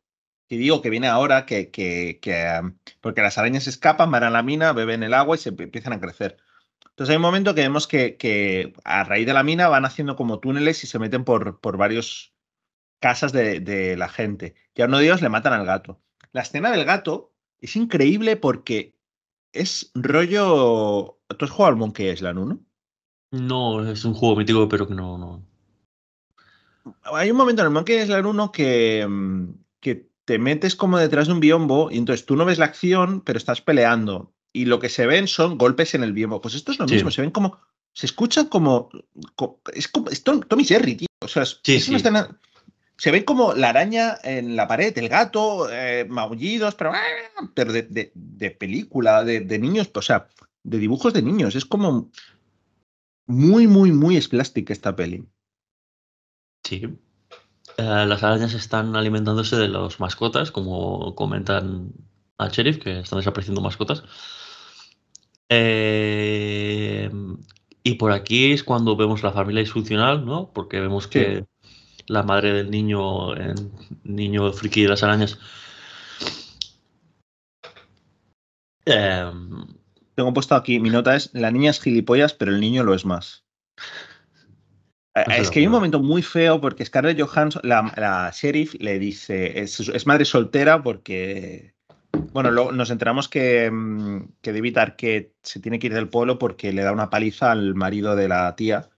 [SPEAKER 1] que digo que viene ahora, que, porque las arañas escapan, van la mina, beben el agua y se empiezan a crecer. Entonces hay un momento que vemos que, a raíz de la mina van haciendo como túneles y se meten por, por varios casas de, la gente. Y a uno de ellos le matan al gato. La escena del gato es increíble porque es rollo... ¿Tú has jugado al Monkey Island 1?
[SPEAKER 2] No, es un juego mítico, pero que no,
[SPEAKER 1] Hay un momento en el Monkey Island 1 mm, que te metes como detrás de un biombo y entonces tú no ves la acción, pero estás peleando y lo que se ven son golpes en el biombo. Pues esto es lo mismo, se ven como. Se escuchan como. es como. Tommy Jerry, tío. O sea, se ven como la araña en la pared, el gato, eh, maullidos, pero. Pero de, película, de, niños, o sea, de dibujos de niños. Es como. Muy, muy, muy esplástica esta peli. Sí.
[SPEAKER 2] Eh, las arañas están alimentándose de las mascotas, como comentan a sheriff, que están desapareciendo mascotas. Em, y por aquí es cuando vemos la familia disfuncional, ¿no? Porque vemos que la madre del niño, el
[SPEAKER 1] niño friki de las arañas. Em, Tengo puesto aquí, mi nota es, la niña es gilipollas, pero el niño lo es más. Eh, es que hay un momento muy feo porque Scarlett Johansson, la, sheriff, le dice, es madre soltera porque bueno, luego nos enteramos que, mm, que David Arquette se tiene que ir del pueblo porque le da una paliza al marido de la tía,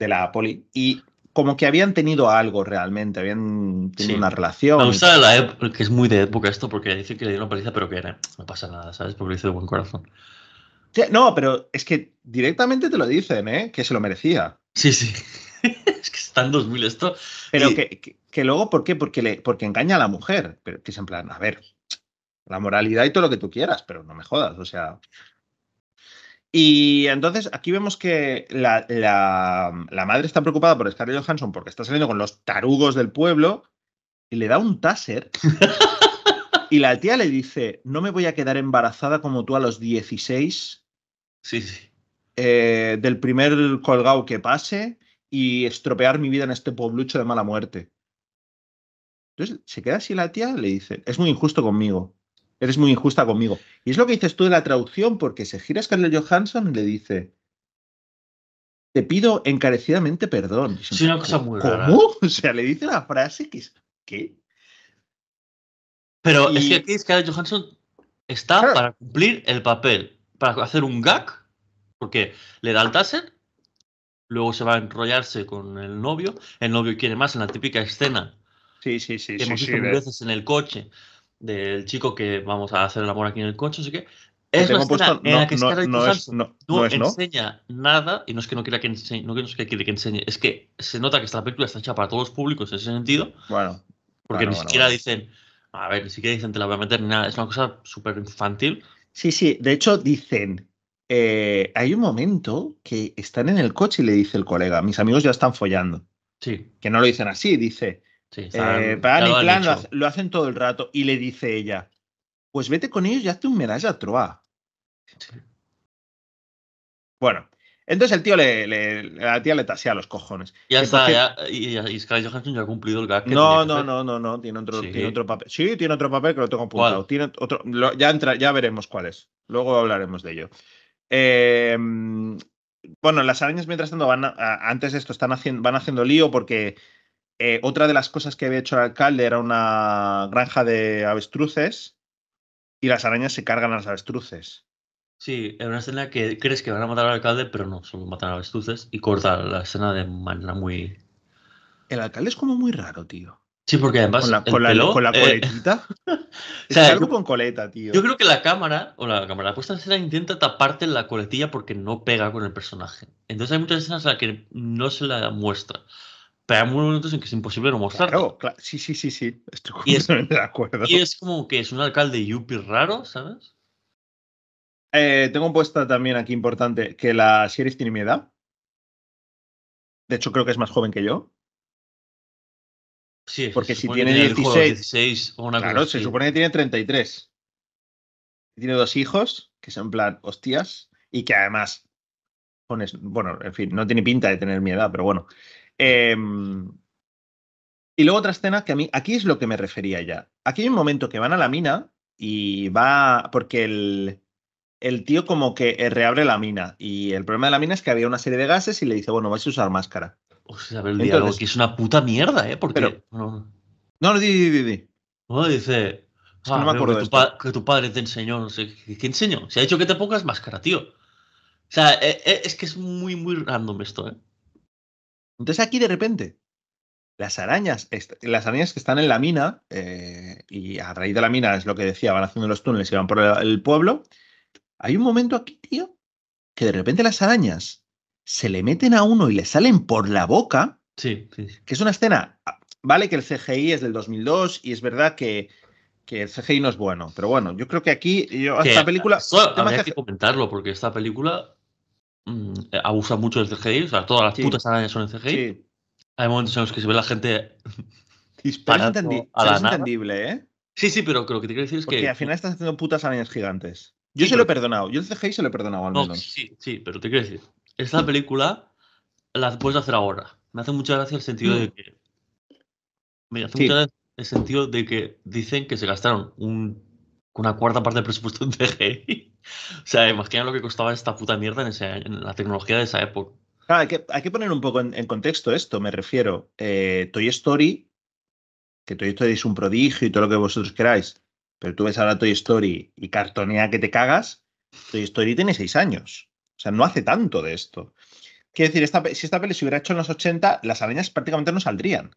[SPEAKER 1] de la poli, y como que habían tenido algo realmente, habían tenido una relación. Me gusta la época,
[SPEAKER 2] que es muy de época esto, porque dice que le dio una paliza, pero que no pasa nada, ¿sabes? Porque lo de buen corazón.
[SPEAKER 1] No, pero es que directamente te lo dicen, ¿eh? Que se lo merecía. Sí, sí. es que están dos 2000 esto. Pero que, que, luego, ¿por qué? Porque, le, porque engaña a la mujer. Pero que es en plan, a ver, la moralidad y todo lo que tú quieras, pero no me jodas, o sea. Y entonces aquí vemos que la, madre está preocupada por Scarlett Johansson porque está saliendo con los tarugos del pueblo y le da un taser. y la tía le dice, no me voy a quedar embarazada como tú a los 16. sí. Eh, del primer colgado que pase y estropear mi vida en este pueblucho de mala muerte. Entonces se queda así la tía, le dice, es muy injusto conmigo eres muy injusta conmigo. Y es lo que dices tú en la traducción, porque se gira Scarlett Johansson y le dice, te pido encarecidamente perdón. Es una cosa muy ¿Cómo? O sea, le dice la frase que es, ¿qué? Pero es que aquí Scarlett Johansson está
[SPEAKER 2] para cumplir el papel, para hacer un gag, porque le da el taser, luego se va a enrollarse con el novio, el novio quiere más en la típica escena. Sí, sí, sí. Que hemos visto veces en el coche del chico que vamos a hacer el amor aquí en el coche, así que es no, la que no, no, enseña nada, y no es que no quiera que enseñe, no es que que enseñe, es que se nota que esta película está hecha para todos los públicos en ese sentido. Bueno. Porque ni siquiera dicen, a ver, ni siquiera dicen te la voy a meter ni nada, es una cosa súper infantil.
[SPEAKER 1] Sí, sí, de hecho dicen, eh, hay un momento que están en el coche y le dice el colega, mis amigos ya están follando. Sí. Que no lo dicen así, dice, eh, para Annie lo, hacen todo el rato y le dice ella, pues vete con ellos y hazte un medalla a Troa. Bueno, entonces el tío le, la tía le tasea los cojones. Ya está, ya,
[SPEAKER 2] y, y, Johansson ya ha cumplido el gag. no, no, no,
[SPEAKER 1] no, no, tiene otro, tiene otro papel. Sí, tiene otro papel que lo tengo apuntado. otro, ya, entra, ya veremos cuál es. Luego hablaremos de ello. Em, bueno, las arañas mientras tanto van antes de esto están haciendo, van haciendo lío porque eh, otra de las cosas que había hecho el alcalde era una granja de avestruces y las arañas se cargan a las avestruces.
[SPEAKER 2] Sí, es una escena que crees que van a matar al alcalde, pero no, solo matan a avestruces y corta la escena de manera muy.
[SPEAKER 1] El alcalde es como muy raro, tío. Sí, porque además. Con la, eh, coletita. o sea, algo con coleta, tío. Yo creo que la cámara,
[SPEAKER 2] o la cámara, puesta en escena intenta taparte la coletilla porque no pega con el personaje. Entonces hay muchas escenas a las que no se la muestra pero hay momentos en que es imposible no mostrar. sí,
[SPEAKER 1] sí, sí, sí, estoy completamente de acuerdo. Y
[SPEAKER 2] es como que es un alcalde yupi raro, ¿sabes?
[SPEAKER 1] Eh, tengo puesta también aquí importante que la series tiene mi edad. De hecho, creo que es más joven que yo. Sí, porque si tiene 16,
[SPEAKER 2] una Claro, se supone que tiene
[SPEAKER 1] 33. Tiene dos hijos, que son en plan hostias, y que además, bueno, en fin, no tiene pinta de tener mi edad, pero bueno. Eh, y luego otra escena que a mí, aquí es lo que me refería ya. Aquí hay un momento que van a la mina y va, porque el, el tío como que eh, reabre la mina y el problema de la mina es que había una serie de gases y le dice, bueno, vais a usar máscara. O sea, el diálogo, que es una puta mierda, ¿eh? Porque... Pero, no, no, di, di, di. No, dice...
[SPEAKER 2] que, tu padre te enseñó, no sé, ¿qué enseñó? Se ha dicho que te pongas máscara, tío. O sea, eh, eh, es que es muy, muy random
[SPEAKER 1] esto, ¿eh? Entonces aquí de repente, las arañas, las arañas que están en la mina, eh, y a raíz de la mina es lo que decía, van haciendo los túneles y van por el pueblo, hay un momento aquí, tío, que de repente las arañas se le meten a uno y le salen por la boca, sí, que es una escena, ah, vale que el CGI es del 2002 y es verdad que, el CGI no es bueno, pero bueno, yo creo que aquí, yo, esta película... Habría que, que
[SPEAKER 2] comentarlo, porque esta película Mm, eh, abusa mucho del CGI, o sea, todas las putas arañas son en CGI. Hay momentos en los que se ve la gente disparando. es, entendible, ¿eh? Sí, sí, pero lo que te quiero decir es Porque que. al final
[SPEAKER 1] estás haciendo putas arañas gigantes. Yo se lo he perdonado, yo el CGI se lo he perdonado al menos. sí, sí, pero te quiero decir, esta película
[SPEAKER 2] la puedes hacer ahora. Me hace mucha gracia el sentido de mm. que. Me hace mucha gracia el sentido de que dicen que se gastaron un una cuarta parte del presupuesto en CGI. o sea, imagina lo que costaba esta puta mierda en, en la tecnología de esa época.
[SPEAKER 1] Claro, ah, hay que, hay que poner un poco en, contexto esto, me refiero. Eh, Toy Story, que Toy Story es un prodigio y todo lo que vosotros queráis, pero tú ves ahora Toy Story y cartonea que te cagas, Toy Story tiene seis años. O sea, no hace tanto de esto. Quiero decir, si esta peli se hubiera hecho en los 80, las arañas prácticamente no saldrían.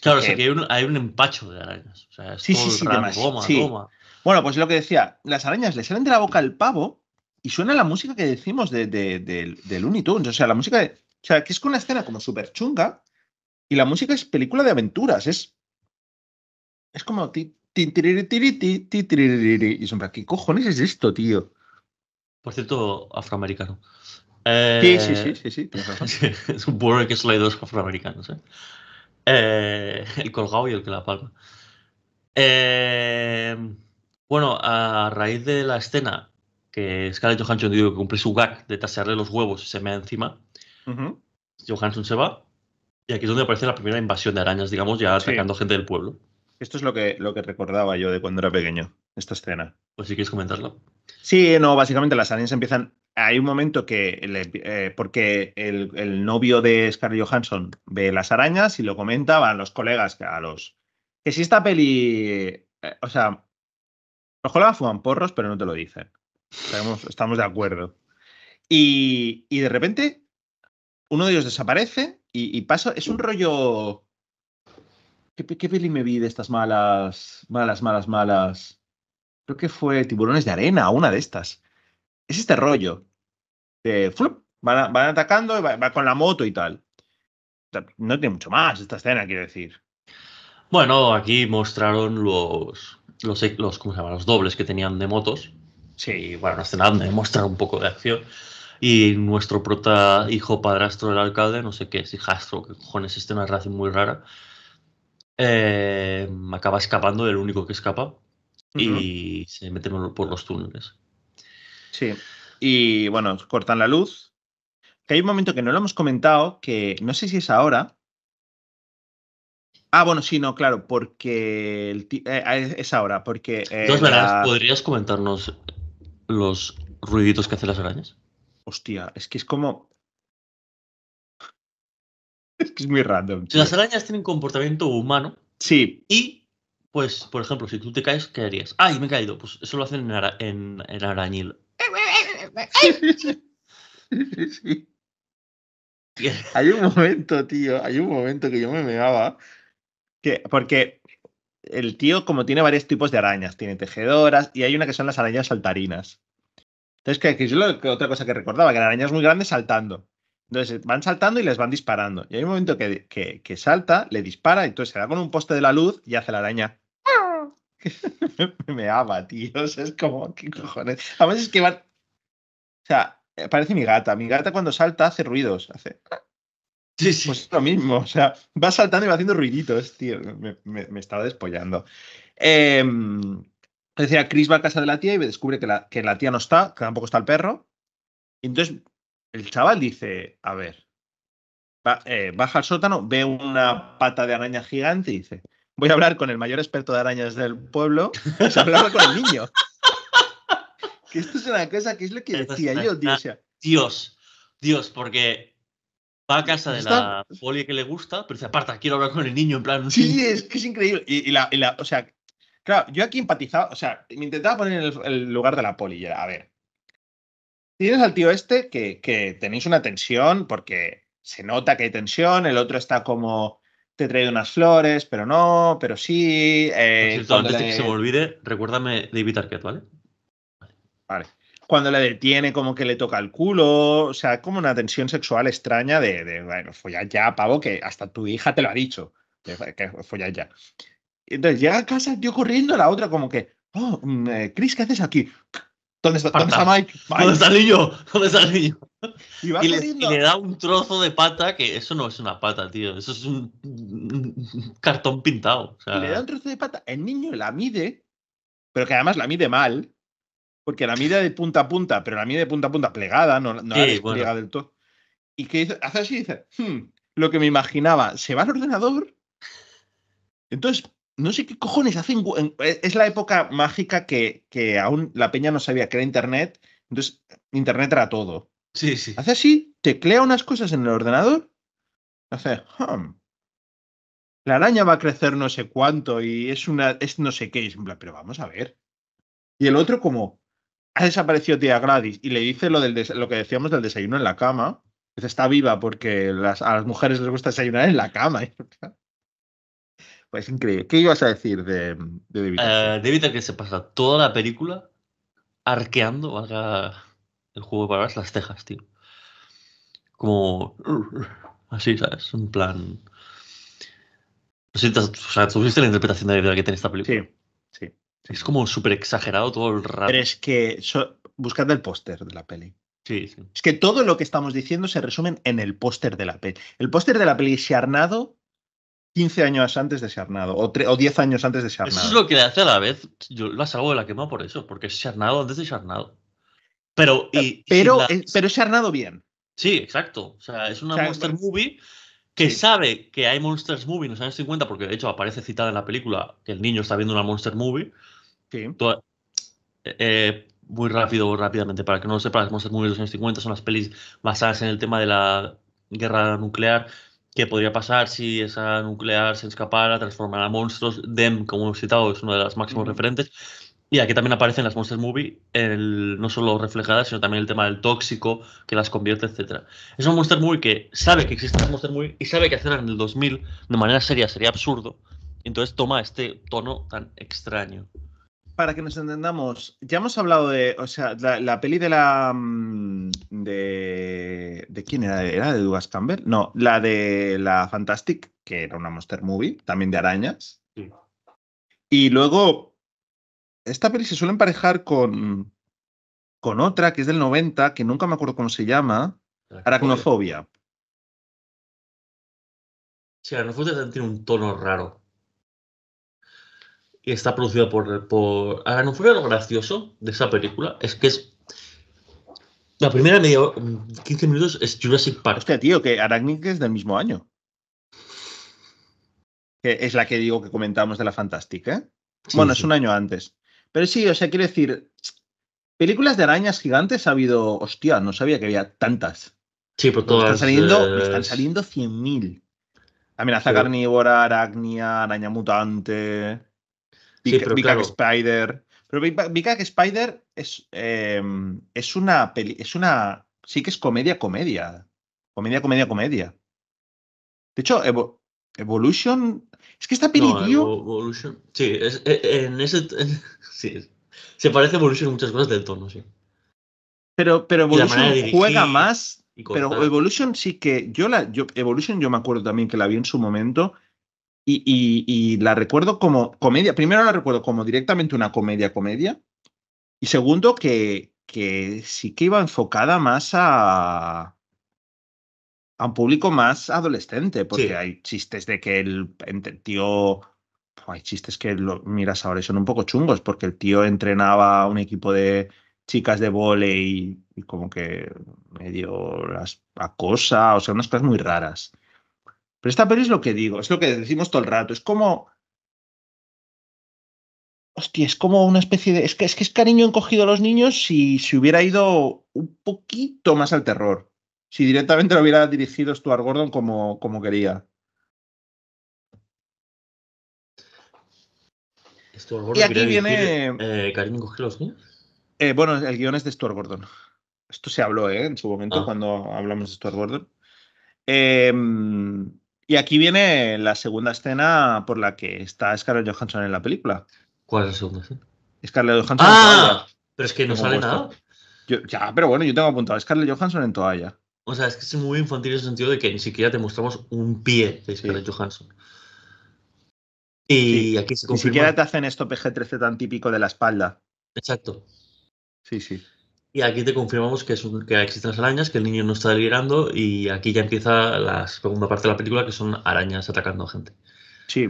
[SPEAKER 2] Claro, que hay un, empacho de arañas. O sea, sí, sí, sí, goma, goma.
[SPEAKER 1] Bueno, pues lo que decía, las arañas le salen de la boca al pavo y suena la música que decimos de, de, Looney Tunes. O sea, la música de. O sea, que es con una escena como súper chunga y la música es película de aventuras. Es. Es como. Ti, ti, ti, y son, ¿qué
[SPEAKER 2] cojones es esto, tío? Por cierto, afroamericano. sí, sí, eh, sí, sí, sí. es un burro que solo hay dos afroamericanos. ¿eh? eh, el colgado y el que la palma. Eh. Bueno, a raíz de la escena que Scarlett Johansson digo, que cumple su gag de tasearle los huevos y se mea encima, Johansson se va y aquí es donde aparece la primera invasión de arañas, digamos, ya atacando
[SPEAKER 1] gente del pueblo. Esto es lo que, lo que recordaba yo de cuando era pequeño, esta escena. Pues si quieres comentarlo. Sí, no, básicamente las arañas empiezan. Hay un momento que, eh, porque el, novio de Scarlett Johansson ve las arañas y lo comenta los colegas, a los... Que si esta peli, eh, o sea, Ojalá fuman porros, pero no te lo dicen. Estamos, de acuerdo. Y, de repente, uno de ellos desaparece y, pasa. Es un rollo. ¿Qué, ¿Qué, peli me vi de estas malas, malas, malas, malas? Creo que fue Tiburones de Arena, una de estas. Es este rollo. De van, atacando con la moto y tal. No tiene mucho más esta escena, quiero decir.
[SPEAKER 2] Bueno, aquí mostraron los, los, los, ¿cómo se llama? los dobles que tenían de motos. Sí, bueno, hace nada, me muestra un poco de acción. Y nuestro prota hijo padrastro del alcalde, no sé qué si hijastro, que cojones este, una raza muy rara, eh, acaba escapando, el único que escapa, y se mete por los
[SPEAKER 1] túneles. Sí. Y bueno, cortan la luz. Que hay un momento que no lo hemos comentado, que no sé si es ahora, Ah, bueno, sí, no, claro, porque eh, ah, es ahora, porque... Eh, verás,
[SPEAKER 2] ¿podrías comentarnos los ruiditos que hacen las arañas? Hostia, es que es como... Es que es muy random. Las arañas tienen comportamiento humano. Sí. Y, pues, por ejemplo, si tú te caes, ¿qué harías? ¡Ay, ah, me he caído! Pues eso lo hacen en, arañil.
[SPEAKER 1] Hay un momento, tío, hay un momento que yo me meaba porque el tío, como tiene varios tipos de arañas, tiene tejedoras y hay una que son las arañas saltarinas. Entonces, que, que otra cosa que recordaba, que araña arañas muy grandes saltando. Entonces van saltando y les van disparando. Y hay un momento que, salta, le dispara, y entonces se da con un poste de la luz y hace la araña. Me ama, tío. es como, ¿qué cojones? Además es que van. O sea, eh, parece mi gata. Mi gata cuando salta hace ruidos. Hace. Sí, sí. Pues lo mismo, o sea, va saltando y va haciendo ruiditos, tío. Me, estaba despollando. Em, decía, Chris va a casa de la tía y descubre que la, que la tía no está, que tampoco está el perro. entonces el chaval dice, a ver, eh, baja al sótano, ve una pata de araña gigante y dice, voy a hablar con el mayor experto de arañas del pueblo, se pues hablar con el niño. que esto es una cosa que es lo que decía yo, tío. Dios, Dios, porque va a casa de la poli que le gusta, pero dice, aparta, quiero hablar con el niño, en plan. Sí, es que es increíble. Y, la, o sea, claro, yo aquí empatizaba, o sea, me intentaba poner en el, lugar de la poli. a ver, tienes al tío este que, tenéis una tensión porque se nota que hay tensión, el otro está como te he traído unas flores, pero no, pero sí. Eh, antes de que se me
[SPEAKER 2] olvide, recuérdame de evitar Vale.
[SPEAKER 1] vale cuando la detiene como que le toca el culo, o sea, como una tensión sexual extraña de, bueno, follar ya, pavo, que hasta tu hija te lo ha dicho, que follar ya. Entonces llega a casa, yo corriendo, la otra como que, oh, mm, eh, Chris, ¿qué haces aquí? ¿Dónde está, Mike? ¿Dónde está el niño? ¿Dónde está el niño? Y,
[SPEAKER 2] le, da un trozo de pata que eso no es una pata, tío. Eso es un, cartón pintado.
[SPEAKER 1] y le da un trozo de pata. El niño la mide, pero que además la mide mal porque la mide de punta a punta, pero la mide de punta a punta plegada, no, no la despliega del todo. Y que hace así dice, hmm, lo que me imaginaba, se va al ordenador. Entonces, no sé qué cojones hacen. Eh, es la época mágica que, aún la peña no sabía que era Internet. Entonces, Internet era todo. Sí, sí. Hace así, teclea unas cosas en el ordenador. Hace, hmm, la araña va a crecer no sé cuánto y es una, es no sé qué. es, pero vamos a ver. Y el otro como, ha desaparecido tía Gladys y le dice lo, del lo que decíamos del desayuno en la cama. está viva porque a las mujeres les gusta desayunar en la cama. pues
[SPEAKER 2] increíble. ¿Qué ibas a decir de, de David? Eh, que se pasa toda la película arqueando, valga el juego de palabras, las cejas, tío. Como así, ¿sabes? Un plan. o sea, ¿tú la interpretación de David que tiene esta película? Sí. Es como súper exagerado todo el rato. Pero es
[SPEAKER 1] que buscad el póster de la peli. Sí, sí. Es que todo lo que estamos diciendo se resumen en el póster de la peli. El póster de la peli es Arnado 15 años antes de Sharnado o, o 10 años antes de Sharnado Eso es
[SPEAKER 2] lo que le hace a la vez. Yo la salgo de la quema por eso, porque es Sharnado antes de Sharnado Pero, y, pero, es, pero bien. Sí, exacto. O sea, es una Monster Movie que sabe que hay Monsters Movie en los años 50, porque de hecho aparece citada en la película que el niño está viendo una Monster Movie. Eh, muy rápido rápidamente, para que no lo sepas, Monster Movies de los años 50 son las pelis basadas en el tema de la guerra nuclear. ¿Qué podría pasar si esa nuclear se escapara, transformara a monstruos? Dem, como hemos citado, es uno de los máximos referentes. Y aquí también aparecen las Monster Movie, no solo reflejadas, sino también el tema del tóxico que las convierte, etc. Es un Monster Movie que sabe que existe las Monster Movie y sabe que hacerla en el 2000 de manera seria sería absurdo. Entonces toma este tono tan extraño
[SPEAKER 1] para que nos entendamos, ya hemos hablado de, o sea, la, peli de la... Mm, de, quién era? ¿Era de Douglas Campbell? No, la de la Fantastic, que era una monster movie, también de arañas. Sí. Y luego, esta peli se suele emparejar con, con otra que es del 90, que nunca me acuerdo cómo se llama, Aracnofobia.
[SPEAKER 2] Sí, Aracnofobia tiene un tono raro y está producida por, Ahora, no fue lo gracioso de esa película
[SPEAKER 1] es que es... La primera media 15 mm, minutos es Jurassic Park. Hostia, tío, que Arachnid es del mismo año. Que es la que digo que comentamos de la Fantástica. ¿eh? bueno, es un año antes. Pero sí, o sea, quiero decir, películas de arañas gigantes ha habido, hostia, no sabía que había tantas. Sí, pero todas. Eh, están saliendo, están saliendo 100.000. Amenaza carnívora, aracnia, araña mutante. Big, Spider. Pero Big, Spider es, em, es una peli, es una. Sí que es comedia, comedia. Comedia, comedia, comedia. De hecho, Evolution. Es que está peli,
[SPEAKER 2] Sí, e, e, en ese. Se parece a Evolution muchas cosas del tono, sí.
[SPEAKER 1] Pero, pero Evolution juega más. Pero Evolution sí que. Yo la. Yo, Evolution yo me acuerdo también que la vi en su momento y, la recuerdo como comedia. Primero la recuerdo como directamente una comedia, comedia. Y segundo, que, que sí que iba enfocada más a, a un público más adolescente, porque hay chistes de que el, tío... Hay chistes que lo miras ahora y son un poco chungos, porque el tío entrenaba a un equipo de, chicas de volei y, y, como que medio las acosa, o sea, unas cosas muy raras. Pero esta peli es lo que digo, es lo que decimos todo el rato. Es como. Hostia, es como una especie de. Es que es, que es cariño encogido a los niños si se hubiera ido un poquito más al terror. Si directamente lo hubiera dirigido Stuart Gordon como, como quería.
[SPEAKER 2] y aquí viene.
[SPEAKER 1] Eh, cariño encogido a los niños. Eh, bueno, el guión es de Stuart Gordon. Esto se habló ¿eh? en su momento ah. cuando hablamos de Stuart Gordon. Eh, y aquí viene la segunda escena por la que está Scarlett Johansson en la película. ¿Cuál es la segunda escena? Scarlett Johansson ¡Ah! Pero es que no sale nada. ya, pero bueno, yo tengo apuntado a Scarlett Johansson en toalla.
[SPEAKER 2] O sea, es que es muy infantil
[SPEAKER 1] en el sentido de que ni siquiera te mostramos un pie de Scarlett Johansson. Y aquí se Ni siquiera te hacen esto PG-13 tan típico de la espalda. Exacto. Sí, sí. Y aquí te confirmamos que, es
[SPEAKER 2] existen arañas, que el niño no está delirando y aquí ya empieza la segunda parte de la película que son arañas atacando a gente.
[SPEAKER 1] Sí.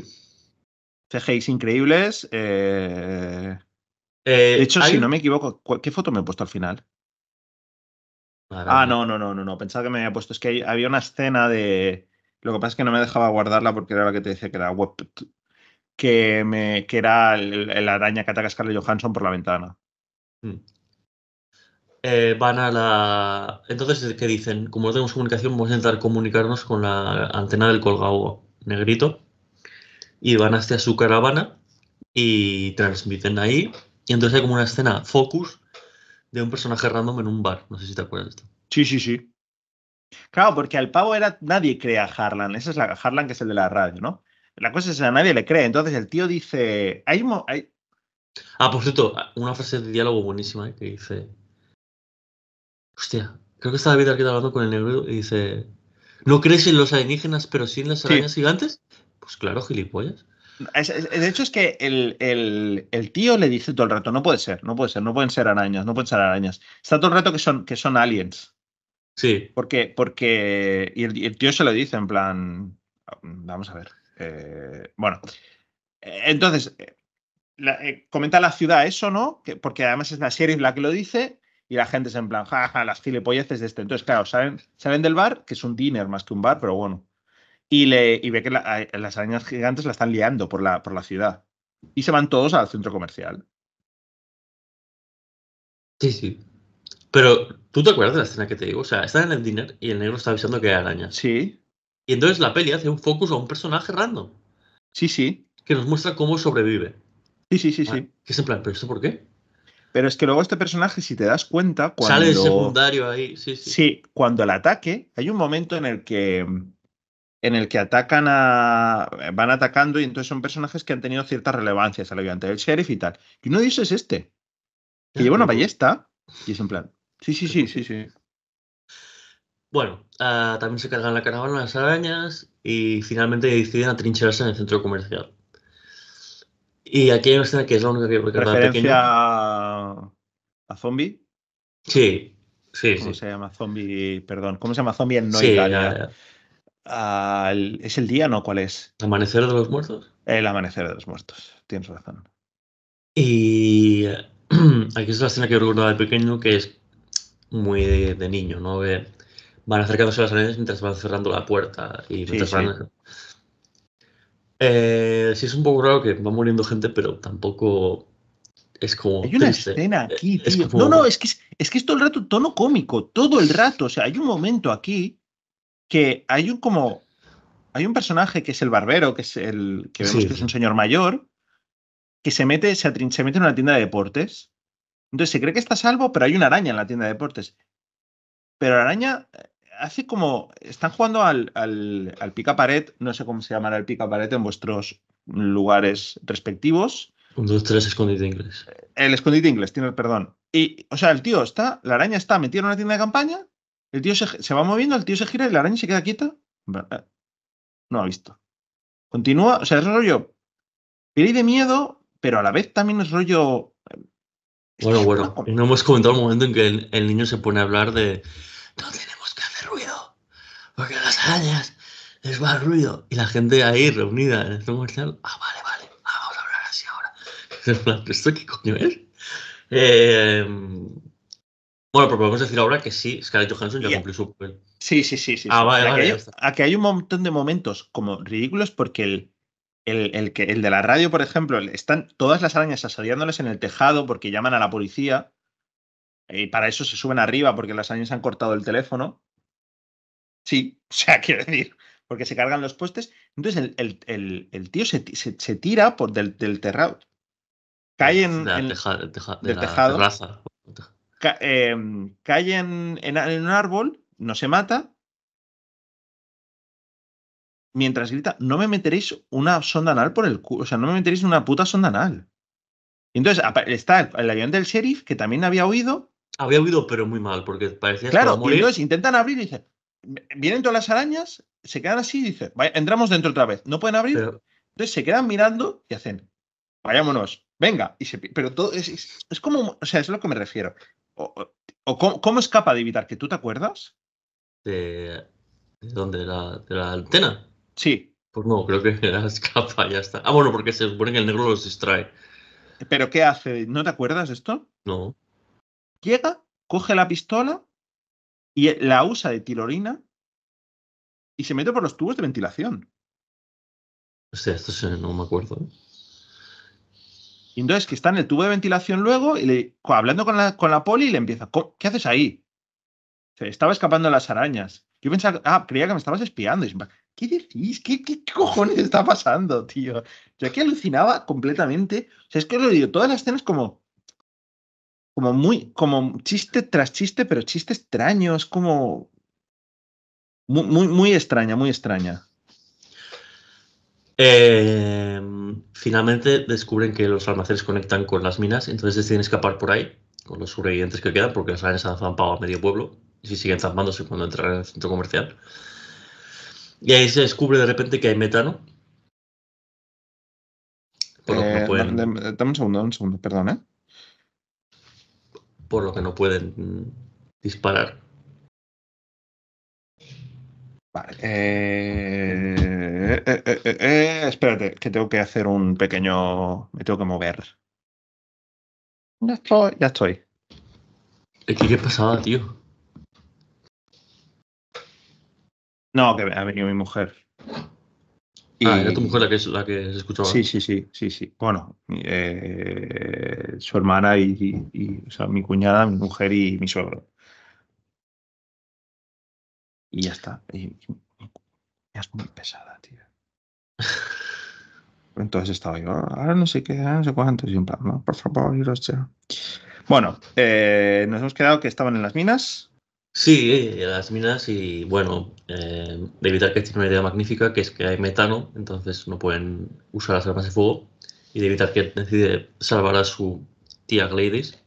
[SPEAKER 1] CGIs increíbles. Eh, eh, de hecho, si no me equivoco, ¿qué foto me he puesto al final? Ah, no, no, no, no, no. Pensaba que me había puesto. Es que había una escena de. Lo que pasa es que no me dejaba guardarla porque era la que te decía que era web. Que, me, que era la araña que ataca a Scarlett Johansson por la ventana. Mm. Eh, van a la. Entonces, ¿qué dicen? Como no tenemos comunicación, vamos a
[SPEAKER 2] intentar comunicarnos con la antena del colgado negrito. Y van hacia su caravana y transmiten ahí. Y entonces hay como una escena focus
[SPEAKER 1] de un personaje random en un bar. No sé si te acuerdas de esto. Sí, sí, sí. Claro, porque al pavo era nadie crea a Harlan. Esa es la Harlan que es el de la radio, ¿no? La cosa es que a nadie le cree. Entonces el tío dice. Hay, hay...
[SPEAKER 2] Ah, por cierto, una frase de diálogo buenísima ¿eh? que dice. Hostia, creo que estaba David aquí hablando con el negro y dice: ¿No crees en los alienígenas, pero sí en las arañas gigantes? Pues claro, gilipollas.
[SPEAKER 1] de hecho, es que el, tío le dice todo el rato: No puede ser, no puede ser, no pueden ser arañas, no pueden ser arañas. Está todo el rato que son, que son aliens. Sí. Porque, porque y el, tío se lo dice en plan: Vamos a ver. Eh, bueno, entonces, eh, eh, comenta la ciudad eso, ¿no? Que, porque además es la serie la que lo dice y la gente es en plan, jaja, ja, las gilipolleces de este. Entonces, claro, salen, del bar, que es un diner más que un bar, pero bueno. Y, le, ve que las arañas gigantes la están liando por la, por la ciudad. Y se van todos al centro comercial. Sí, sí. Pero, ¿tú te acuerdas de la escena que te digo? O sea, están en el dinner y el negro está avisando que hay
[SPEAKER 2] arañas. Sí. Y entonces la peli hace un focus a un personaje random. Sí, sí. Que nos
[SPEAKER 1] muestra cómo sobrevive. Sí, sí, sí, sí. Que es en plan, ¿pero esto por qué? Pero es que luego este personaje, si te das cuenta, cuando. Sale de secundario ahí, sí, sí. Sí, cuando el ataque, hay un momento en el que. En el que atacan a. van atacando y entonces son personajes que han tenido cierta relevancia, salió el del sheriff y tal. Y uno de ellos es este. Que lleva una ballesta y es en plan. Sí, sí, sí, sí, sí. Bueno, ah, también
[SPEAKER 2] se cargan la caravana las arañas y finalmente deciden atrincherarse en el centro comercial. Y aquí hay una escena que es la única que recuerdo pequeño.
[SPEAKER 1] a, a zombie? Sí, sí, ¿Cómo se llama zombie? Perdón, ¿cómo se llama zombie en no Ya, ¿Es el día no? ¿Cuál es? ¿Amanecer de los muertos? El amanecer de los muertos, tienes razón. Y aquí es la escena que recuerdo
[SPEAKER 2] recordaba de pequeño, que es muy de, niño, ¿no? van acercándose a las arañas mientras van cerrando la puerta y mientras sí, van eh, sí, es un poco raro que va muriendo gente, pero tampoco es como. Hay una escena
[SPEAKER 3] eh, aquí, No,
[SPEAKER 1] no, es que es, todo el rato tono cómico, todo el rato. O sea, hay un momento aquí que hay un como. Hay un personaje que es el barbero, que es el. que vemos que es un señor mayor, que se mete, se, se mete en una tienda de deportes. Entonces se cree que está salvo, pero hay una araña en la tienda de deportes. Pero la araña hace como. Están jugando al, al, pica pared, no sé cómo se llamará el pica pared en vuestros lugares respectivos. Un, dos, tres, escondite inglés. El escondite inglés, tiene, el perdón. Y, o sea, el tío está, la araña está metida en una tienda de campaña, el tío se, va moviendo, el tío se gira y la araña se queda quieta. Eh, no ha visto. Continúa, o sea, es rollo de miedo, pero a la vez también es rollo. Eh, bueno, bueno, no hemos
[SPEAKER 2] comentado el momento en que el, niño se pone a hablar de porque las arañas es más ruido. Y la gente ahí reunida en el comercial, ah, vale, vale, ah, vamos a hablar así ahora. ¿Esto qué coño es? Em, bueno, pero podemos decir ahora que sí, Scarlett Johansson ya cumplió su papel. Sí, sí, sí. sí ah, vale,
[SPEAKER 1] aquí Hay, un montón de momentos como ridículos porque el, el, el, el de la radio, por ejemplo, están todas las arañas asediándoles en el tejado porque llaman a la policía. Y para eso se suben arriba porque las arañas han cortado el teléfono. Sí, o sea, quiero decir, porque se cargan los postes. Entonces el, tío se, se, tira por del, del terrado. Cae en. del
[SPEAKER 2] tejado.
[SPEAKER 1] Em, cae en, un árbol, no se mata. Mientras grita, no me meteréis una sonda anal por el culo. O sea, no me meteréis una puta sonda anal. entonces está el, avión del sheriff, que también había oído, Había oído pero muy mal, porque parecía claro, que. Claro, y entonces intentan abrir y dicen, vienen todas las arañas, se quedan así y dicen, vaya, entramos dentro otra vez, no pueden abrir. Entonces se quedan mirando y hacen, vayámonos, venga. Y se, pero todo es, es, como, o sea, es lo que me refiero. O, ¿cómo, es capaz de evitar que tú te acuerdas? De,
[SPEAKER 2] de dónde, de la, de la antena. Sí. Pues no, creo que la escapa, ya está. Ah, bueno, porque se
[SPEAKER 1] supone que el negro los distrae. ¿Pero qué hace? ¿No te acuerdas de esto? No. Llega, coge la pistola, y eh, la usa de tirorina y se mete por los tubos de ventilación. O sea, esto no me acuerdo. ¿eh? Y entonces que está en el tubo de ventilación luego y hablando con la, con la poli le empieza, ¿qué haces ahí? sea, estaba escapando las arañas. Yo pensaba, ah, creía que me estabas espiando. ¿Qué decís? ¿Qué, cojones está pasando, tío? Yo aquí alucinaba completamente. O sea, es que lo digo, todas las escenas como, como muy, como chiste tras chiste, pero chiste extraño, es como muy, extraña, muy extraña.
[SPEAKER 2] Em, finalmente descubren que los almacenes conectan con las minas, entonces deciden escapar por ahí con los sobrevivientes que quedan, porque los han zampado a medio pueblo y si siguen zampándose cuando entran en el centro comercial. Y ahí se descubre de repente que hay metano.
[SPEAKER 3] Eh,
[SPEAKER 2] dame un segundo, un segundo, Perdona, ¿eh? por
[SPEAKER 1] lo que no pueden mm, disparar. Vale. Eh, eh, eh, espérate, que tengo que hacer un pequeño. Me tengo que mover. Ya estoy, ya estoy. ¿Qué qué pasaba, tío. No, que ha venido mi mujer. Y... Ah, era tu mujer la que, la que se escuchaba. Sí, sí, sí, sí, sí. Bueno, eh, su hermana y, o sea, mi cuñada, mi mujer y mi suegro. Y ya está. Y, es muy pesada, tío. Entonces estaba yo, ahora no sé qué, ah, no sé cuánto, ¿no? por favor, iros ya. Bueno, eh, nos hemos quedado que estaban en las minas. Sí, las minas y bueno,
[SPEAKER 2] eh, de evitar que tiene una idea magnífica que es que hay metano, entonces no pueden usar las armas de fuego. Y de evitar que decide salvar a su tía Gladys,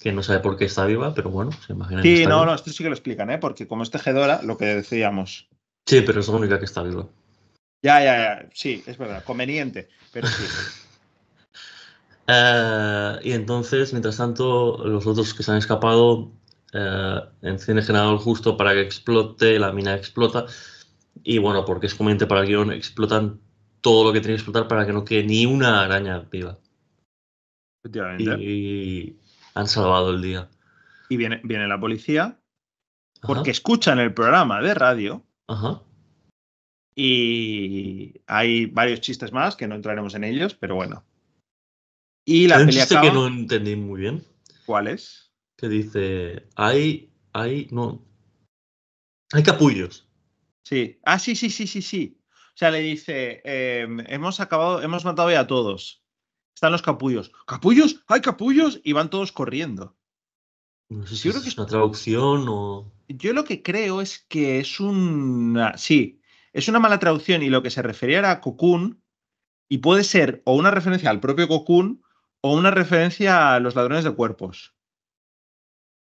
[SPEAKER 2] que no sabe por qué está viva, pero bueno, se imagina. Sí, que no, no,
[SPEAKER 1] esto sí que lo explican, ¿eh? porque como es tejedora, lo que decíamos. Sí, pero es la única que está viva. Ya, ya, ya, sí, es verdad, conveniente, pero sí.
[SPEAKER 2] Eh, y entonces, mientras tanto, los otros que se han escapado eh, en cine general justo para que explote, la mina explota. Y bueno, porque es comente para el guión, explotan todo lo que tiene que explotar para que no
[SPEAKER 1] quede ni una araña viva. Efectivamente. Y, han salvado el día. Y viene, viene la policía porque escuchan el programa de radio. Ajá. Y hay varios chistes más que no entraremos en ellos, pero bueno.
[SPEAKER 2] Y la pelea que no
[SPEAKER 1] entendí muy bien. ¿Cuál es? que dice, hay, hay, no, hay capullos. Sí, ah, sí, sí, sí, sí, sí. O sea, le dice, em, hemos acabado, hemos matado ya a todos. Están los capullos. ¿Capullos? ¡Hay capullos! Y van todos corriendo. No sé si Yo es una traducción o... Yo lo que creo es que es una... Sí, es una mala traducción y lo que se refería era a Cocoon y puede ser o una referencia al propio Cocoon o una referencia a los ladrones de cuerpos.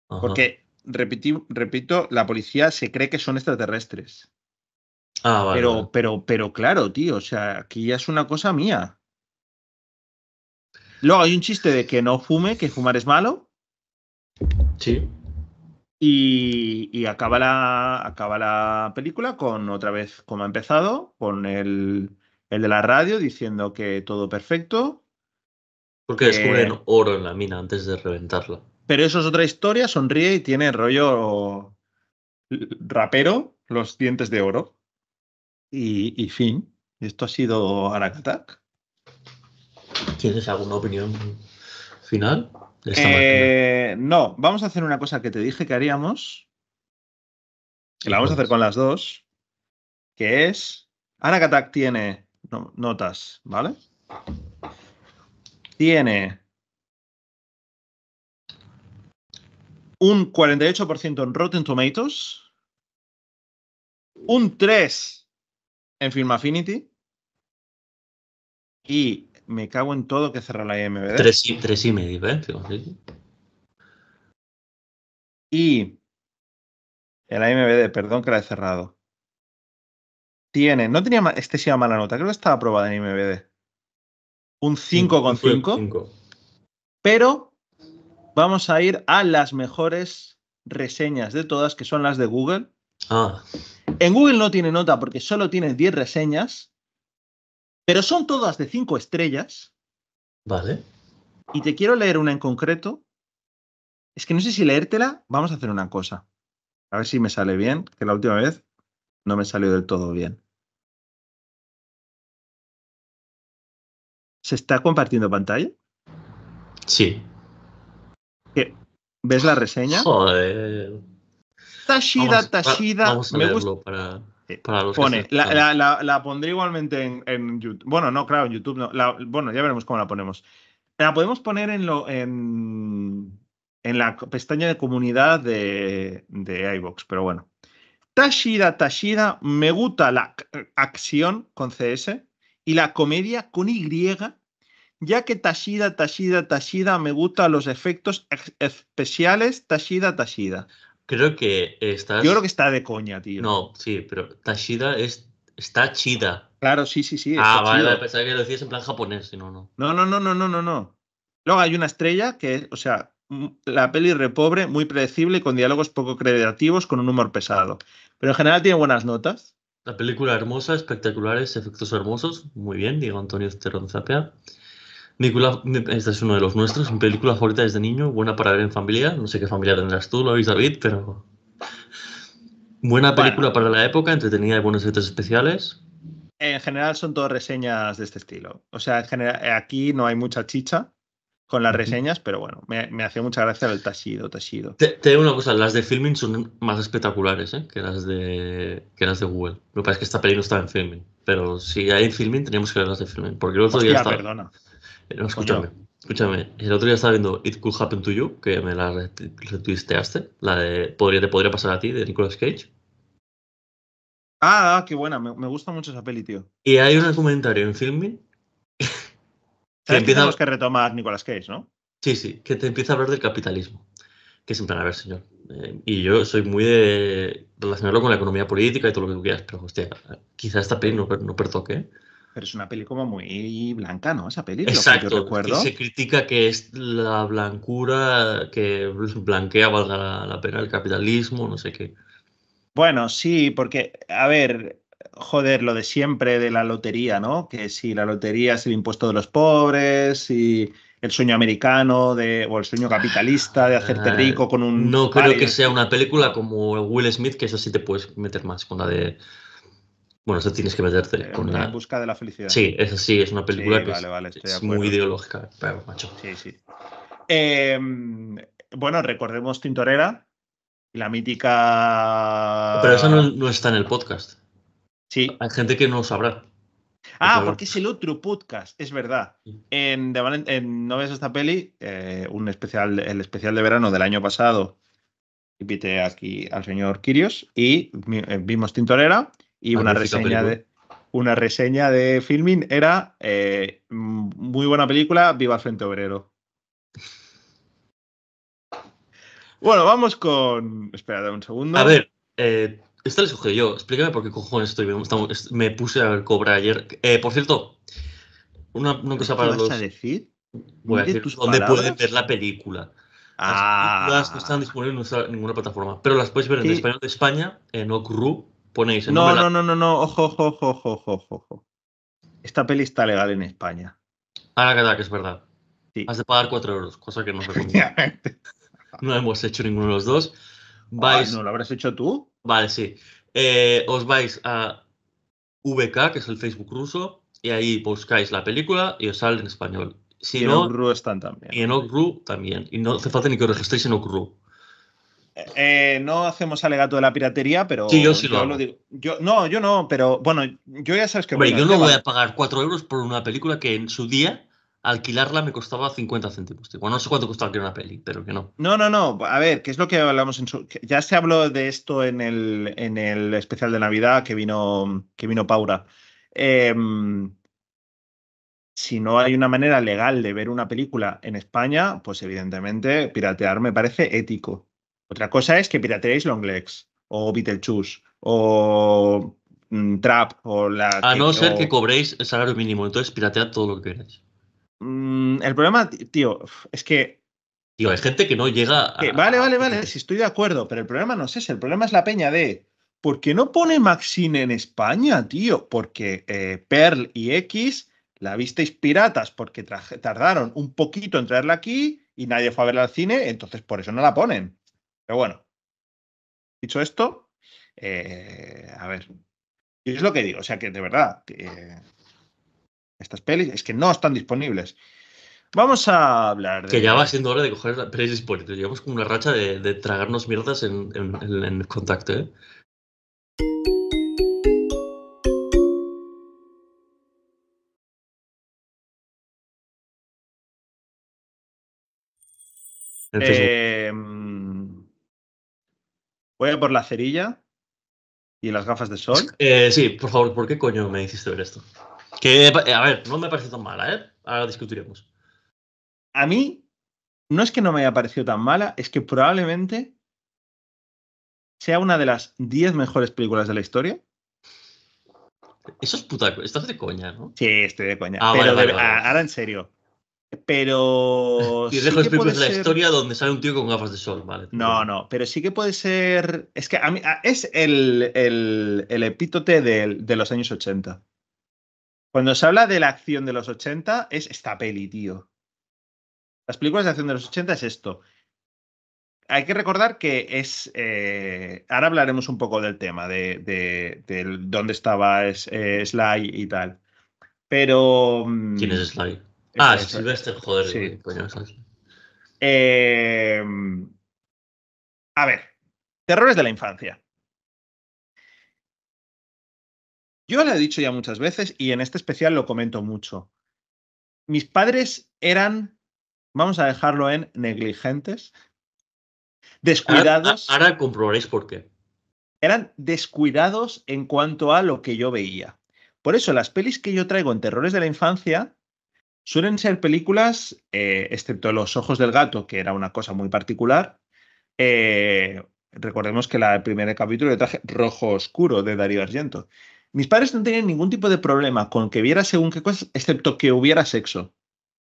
[SPEAKER 1] Porque, repito, la policía se cree que son extraterrestres. Ah, vale. Pero, pero, pero claro, tío, o sea, aquí ya es una cosa mía. Luego hay un chiste de que no fume, que fumar es malo. Sí. Y, acaba, la, acaba la película con otra vez como ha empezado, con el, el de la radio diciendo que todo perfecto. Porque descubren eh, oro en la mina antes de reventarlo pero eso es otra historia, sonríe y tiene rollo rapero, los dientes de oro. Y, fin. Esto ha sido Arakatak. ¿Tienes alguna opinión final? Eh, no, vamos a hacer una cosa que te dije que haríamos. Que la vamos a hacer con las dos. Que es. Arakatak tiene notas, ¿vale? Tiene un 48% en Rotten Tomatoes, un 3 en Film Affinity y me cago en todo que cerra la IMBD. 3 y, y medio, ¿eh? Y el IMBD, perdón que la he cerrado. Tiene, no tenía excesiva este mala nota, creo que estaba aprobada en IMBD. Un 5,5. Pero vamos a ir a las mejores reseñas de todas, que son las de Google. Ah. En Google no tiene nota porque solo tiene 10 reseñas, pero son todas de 5 estrellas. Vale. Y te quiero leer una en concreto. Es que no sé si leértela. Vamos a hacer una cosa. A ver si me sale bien, que la última vez no me salió del todo bien. ¿Se está compartiendo pantalla? Sí. ¿Ves la reseña? Joder. Tashida, Tashida. vamos a me gusta. para, eh, los Pone, la, la, pondré igualmente en, YouTube. Bueno, no, claro, en YouTube no. bueno, ya veremos cómo la ponemos. La podemos poner en lo. En, la pestaña de comunidad de, de pero bueno. Tashida, Tashida, me gusta la acción con CS y la comedia con Y ya que Tashida, Tashida, Tashida, me gustan los efectos especiales, Tashida, Tashida.
[SPEAKER 2] Creo que está Yo creo que está de coña, tío. No,
[SPEAKER 1] sí, pero Tashida es... está chida. Claro, sí, sí, sí. Ah, vale,
[SPEAKER 2] pensaba que lo decías en plan japonés, si no, no.
[SPEAKER 1] No, no, no, no, no, no, Luego hay una estrella que, o sea, la peli repobre, muy predecible con diálogos poco creativos, con un humor pesado. Pero en general tiene buenas notas.
[SPEAKER 2] La película hermosa, espectaculares, efectos hermosos. Muy bien, digo Antonio Esterón Nicolás, este es uno de los nuestros, mi película favorita desde niño, buena para ver en familia, no sé qué familia tendrás tú, lo veis David, pero... Buena película para la época, entretenida y buenos efectos especiales.
[SPEAKER 1] En general son todas reseñas de este estilo. O sea, en general, aquí no hay mucha chicha con las reseñas, pero bueno, me, hacía mucha gracia el tashido, tashido.
[SPEAKER 2] Te, digo una cosa, las de Filming son más espectaculares ¿eh? que, las de, que las de Google. Lo que pasa es que esta película no estaba en Filming, pero si hay en Filming, tenemos que ver las de Filming, porque el otro perdona. Pero pues escúchame, escúchame. El otro día estaba viendo It Could Happen to You, que me la retuisteaste, la de Podría, te podría pasar a ti, de Nicolas Cage.
[SPEAKER 1] Ah, qué buena, me, gusta mucho esa peli, tío.
[SPEAKER 2] Y hay un comentario en filming
[SPEAKER 1] que empieza... que retomar Nicolas Cage, ¿no?
[SPEAKER 2] Sí, sí, que te empieza a hablar del capitalismo. Que es en a ver, señor. Eh, y yo soy muy de relacionarlo con la economía política y todo lo que tú quieras, pero hostia, quizá esta peli no, no pertoque. ¿eh?
[SPEAKER 1] pero es una película como muy blanca, ¿no? Esa película. Exacto, lo recuerdo. se
[SPEAKER 2] critica que es la blancura que blanquea, valga la, pena, el capitalismo, no sé qué.
[SPEAKER 1] Bueno, sí, porque, a ver, joder, lo de siempre de la lotería, ¿no? Que si la lotería es el impuesto de los pobres y el sueño americano o el sueño capitalista de hacerte ah, rico con un... No creo que
[SPEAKER 2] sea una película como Will Smith, que eso sí te puedes meter más con la de bueno, eso tienes que meterte eh, con la... En busca de la felicidad. Sí, eso sí, es una película que es, muy ideológica, pero
[SPEAKER 1] macho. Sí, sí. Em, bueno, recordemos Tintorera, y la mítica... Pero eso
[SPEAKER 2] no, está en el podcast. Sí. Hay gente que no sabrá.
[SPEAKER 1] Ah, porque es el otro podcast, es verdad. En, No ves esta peli, eh, un especial, el especial de verano del año pasado, invité aquí al señor Kirios y eh, vimos Tintorera y una reseña de una reseña de filming era eh, muy buena película, viva el Frente Obrero. Bueno, vamos con. esperad un segundo. A ver, eh, esta le sugerí yo.
[SPEAKER 2] Explícame por qué cojones estoy. Me puse a Cobra ayer. Eh, por cierto, una, cosa para a decir? Voy a dónde pueden ver la película. Las ah. películas no están disponibles en ninguna plataforma, pero las puedes ver en español de España, en Okru, no, no,
[SPEAKER 1] no, no, no, ojo, ojo, ojo, ojo, Esta peli está legal en España.
[SPEAKER 2] Ahora que, que es verdad. Has de pagar 4 euros, cosa que no recomiendo. no hemos hecho ninguno de los dos. ¿No lo habrás hecho tú? Vale, sí. Eh, os vais a VK, que es el Facebook ruso, y ahí buscáis la película y os sale en español. y en Okru están también. Y en Okru también. Y no hace falta ni que os registréis en Okru.
[SPEAKER 1] Eh, no hacemos alegato de la piratería, pero. Sí, yo sí lo, digo. Yo, no, yo no, pero bueno, yo ya sabes que. yo no voy a
[SPEAKER 2] pagar 4 euros por una película que en su día alquilarla me costaba 50 céntimos. Bueno, no sé cuánto costaba alquilar una peli, pero que no.
[SPEAKER 1] No, no, no. A ver, ¿qué es lo que hablamos en Ya se habló de esto en el, en el especial de Navidad que vino, que vino Paura. Em, si no hay una manera legal de ver una película en España, pues evidentemente piratear me parece ético. Otra cosa es que pirateéis Longlegs o Beetlejuice o mm, Trap o la... A no ser que
[SPEAKER 2] cobréis el salario mínimo, entonces piratead todo lo que
[SPEAKER 1] queráis. Mm, el problema, tío, es que... Tío, hay gente que no llega a... Eh, vale, vale, vale, si estoy de acuerdo, pero el problema no es ese, el problema es la peña de... ¿Por qué no pone Maxine en España, tío? Porque eh, Pearl y X la visteis piratas porque tardaron un poquito en traerla aquí y nadie fue a verla al cine, entonces por eso no la ponen. Pero bueno, dicho esto, eh, a ver, y es lo que digo, o sea que de verdad, estas pelis es que no están disponibles. Vamos a hablar Que ya va
[SPEAKER 2] siendo hora de coger las pelis disponibles. Llevamos como una racha de, tragarnos mierdas en, en, contacto, ¿eh?
[SPEAKER 1] Voy a por la cerilla y las gafas de sol. Eh, sí, por favor, ¿por qué coño me hiciste ver esto?
[SPEAKER 2] Que, eh, a ver, no me parece tan mala,
[SPEAKER 1] ¿eh? Ahora discutiremos. A mí, no es que no me haya parecido tan mala, es que probablemente sea una de las 10 mejores películas de la historia.
[SPEAKER 2] Eso es puta. Estás de coña, ¿no? Sí, estoy de coña. Ah, ahora
[SPEAKER 1] en serio. Pero. Y dejo la historia
[SPEAKER 2] donde sale un tío con gafas
[SPEAKER 1] de sol, ¿vale? No, no, pero sí que puede ser. Es que a mí es el, el, epítote de, los años 80. Cuando se habla de la acción de los 80, es esta peli, tío. Las películas de acción de los 80 es esto. Hay que recordar que es. Eh, ahora hablaremos un poco del tema, de, de, dónde estaba es, eh, Sly y tal. Pero. Mm, ¿Quién es Sly? Ah, este, joder. Sí. Eh, a ver, terrores de la infancia. Yo lo he dicho ya muchas veces y en este especial lo comento mucho. Mis padres eran, vamos a dejarlo en negligentes, descuidados. ahora comprobaréis por qué. Eran descuidados en cuanto a lo que yo veía. Por eso las pelis que yo traigo en terrores de la infancia Suelen ser películas, eh, excepto Los Ojos del Gato, que era una cosa muy particular. Eh, recordemos que la, el primer capítulo le traje Rojo Oscuro de Darío Argento. Mis padres no tenían ningún tipo de problema con que viera según qué cosas, excepto que hubiera sexo.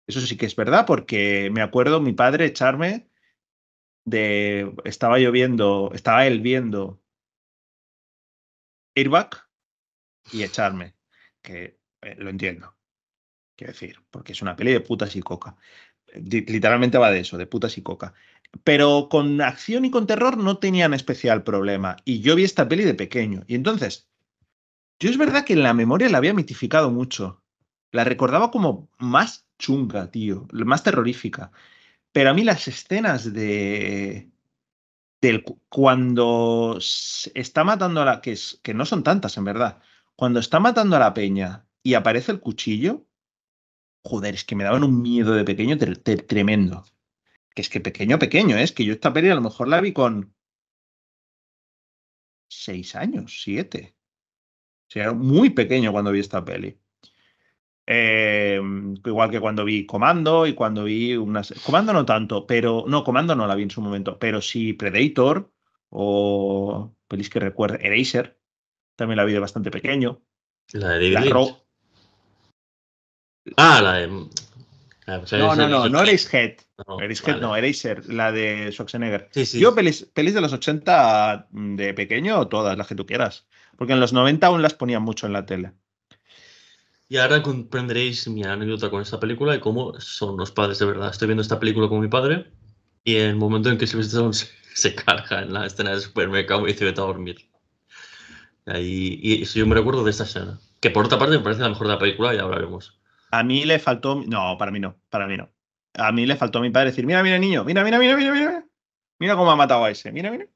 [SPEAKER 1] Eso sí que es verdad, porque me acuerdo mi padre echarme de. Estaba lloviendo, estaba él viendo Airbag y echarme, que eh, lo entiendo. Quiero decir, porque es una peli de putas y coca. Literalmente va de eso, de putas y coca. Pero con acción y con terror no tenían especial problema. Y yo vi esta peli de pequeño. Y entonces, yo es verdad que en la memoria la había mitificado mucho. La recordaba como más chunga, tío, más terrorífica. Pero a mí las escenas de, del, cuando está matando a la que, que no son tantas en verdad, cuando está matando a la peña y aparece el cuchillo, Joder, es que me daban un miedo de pequeño tremendo. Que es que pequeño, pequeño, ¿eh? es que yo esta peli a lo mejor la vi con seis años, siete. O sea, era muy pequeño cuando vi esta peli. Em, igual que cuando vi Comando y cuando vi unas. Comando no tanto, pero. No, Comando no la vi en su momento, pero sí Predator o pelis que recuerde, Eraser, también la vi de bastante pequeño. La de Ah, la de. no, no, no, no erais Head. eres Head, no, la de Schwarzenegger. Yo, pelis, de los 80 mm, de pequeño, todas las que tú quieras. Porque en los 90 aún las ponían mucho en la tele.
[SPEAKER 2] Y ahora comprenderéis mi anécdota con esta película y cómo son los padres de verdad. Estoy viendo esta película con mi padre y en el momento en que Sylvester se, se carga en la escena de supermercado y dice vete a dormir. y
[SPEAKER 1] eso yo me recuerdo de esta escena. Que por otra parte me parece la mejor de la película y hablaremos. A mí le faltó. No, para mí no, para mí no. A mí le faltó a mi padre decir: Mira, mira, niño, mira, mira, mira, mira, mira. Mira cómo ha matado a ese, mira, mira.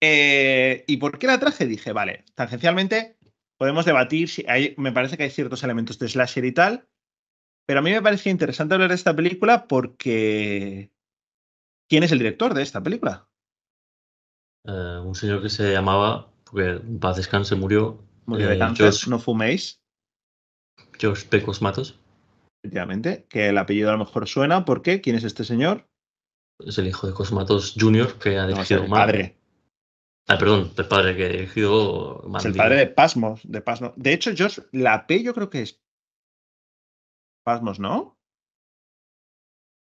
[SPEAKER 1] Eh, ¿Y por qué la traje? Dije, vale, tangencialmente podemos debatir si hay, me parece que hay ciertos elementos de slasher y tal, pero a mí me parecía interesante hablar de esta película porque ¿quién es el director de esta película?
[SPEAKER 2] Eh, un señor que se llamaba, porque en paz descanse
[SPEAKER 1] murió. Murió de eh, no fuméis. George Pecos Matos. Efectivamente, que el apellido a lo mejor suena, ¿por qué? ¿Quién es este señor? Es el hijo de Cosmatos
[SPEAKER 2] Jr. que ha dirigido Padre. Ah, perdón, el padre que ha dirigido Es el padre de
[SPEAKER 1] Pasmos, de De hecho, George, la P yo creo que es Pasmos, ¿no?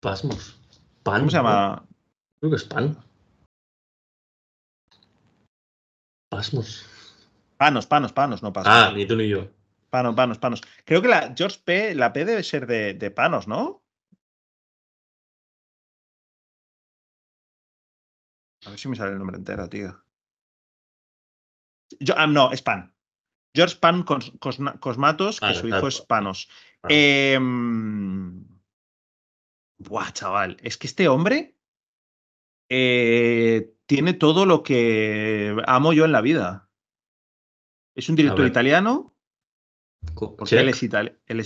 [SPEAKER 1] Pasmos. ¿Cómo se llama? Creo que es Pan. Pasmos. Panos, panos, panos, no panos. Ah, ni tú ni yo. Panos, Panos, Panos. Creo que la George P, la P debe ser de, Panos, ¿no? A ver si me sale el nombre entero, tío. Yo, ah, no, es Pan. George Pan Cosmatos, que su hijo es Panos. Em, buah, chaval. Es que este hombre eh, tiene todo lo que amo yo en la vida. Es un director italiano porque él es,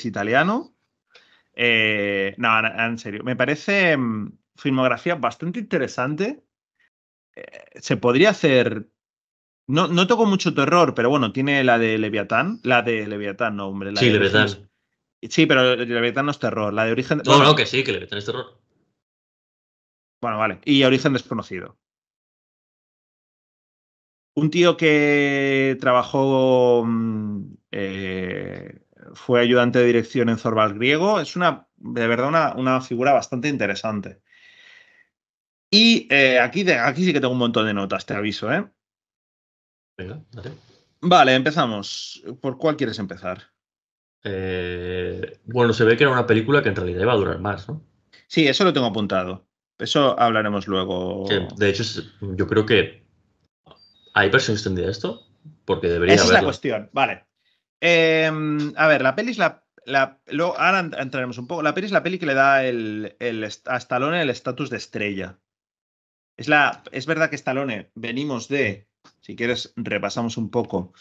[SPEAKER 1] italiano. Eh, no, en serio, me parece mm, filmografía bastante interesante. Eh, se podría hacer. No, no toco mucho terror, pero bueno, tiene la de Leviatán. La de Leviatán, no, hombre. sí, Sí, pero Leviatán no es terror. La de origen. No, no, que
[SPEAKER 2] sí, que Leviatán es terror.
[SPEAKER 1] Bueno, vale. Y Origen Desconocido. Un tío que trabajó, mm, eh, fue ayudante de dirección en Zorbal Griego, es una, de verdad, una, figura bastante interesante. Y eh, aquí, aquí sí que tengo un montón de notas, te aviso, ¿eh? Vale, empezamos. ¿Por cuál quieres empezar? bueno, se ve que era una película que en realidad iba a durar más, Sí, eso lo tengo apuntado. Eso hablaremos luego.
[SPEAKER 2] de hecho, yo creo que ¿Hay personas que de esto? Porque debería Esa es la
[SPEAKER 1] cuestión, vale. Eh, a ver, la peli es la, ahora entraremos un poco. La peli es la peli que le da el, el, a Stallone el estatus de estrella. Es, la, es verdad que Stallone, venimos de. Si quieres, repasamos un poco.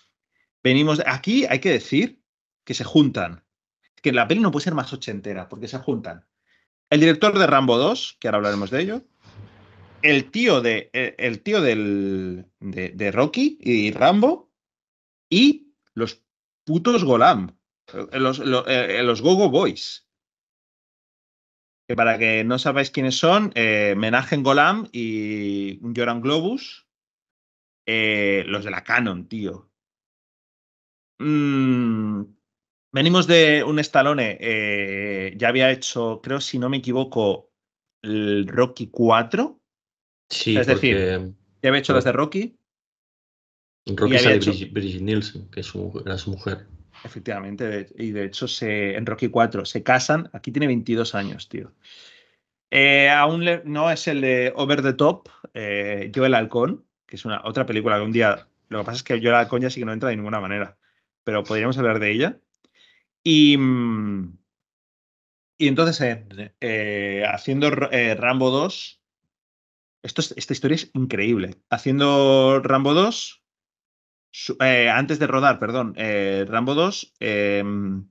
[SPEAKER 1] Venimos de. Aquí hay que decir que se juntan. Que la peli no puede ser más ochentera, porque se juntan. El director de Rambo 2, que ahora hablaremos de ello el tío de e, el tío de, Rocky y Rambo y los putos Golam, eh, los, eh, eh, los, Gogo Boys. Que para que no sabáis quiénes son, eh, Menagen Golam y Joran Globus, los de la Canon, tío. Mm, venimos de un estalone, ya había hecho, creo si no me equivoco, el Rocky 4 Sí, es decir, ya había hecho las de Rocky. Rocky sale hecho...
[SPEAKER 2] Bridget, Nielsen,
[SPEAKER 1] que es su, era su mujer. Efectivamente, y de hecho se, en Rocky 4 se casan. Aquí tiene 22 años, tío. Eh, aún no es el de Over the Top, Yo eh, el Halcón, que es una otra película que un día. Lo que pasa es que Yo el Halcón ya sí que no entra de ninguna manera, pero podríamos hablar de ella. Y, mm, y entonces, eh, haciendo Rambo 2, esta historia es increíble. Haciendo Rambo 2, eh, antes de rodar, perdón, eh, Rambo 2, em,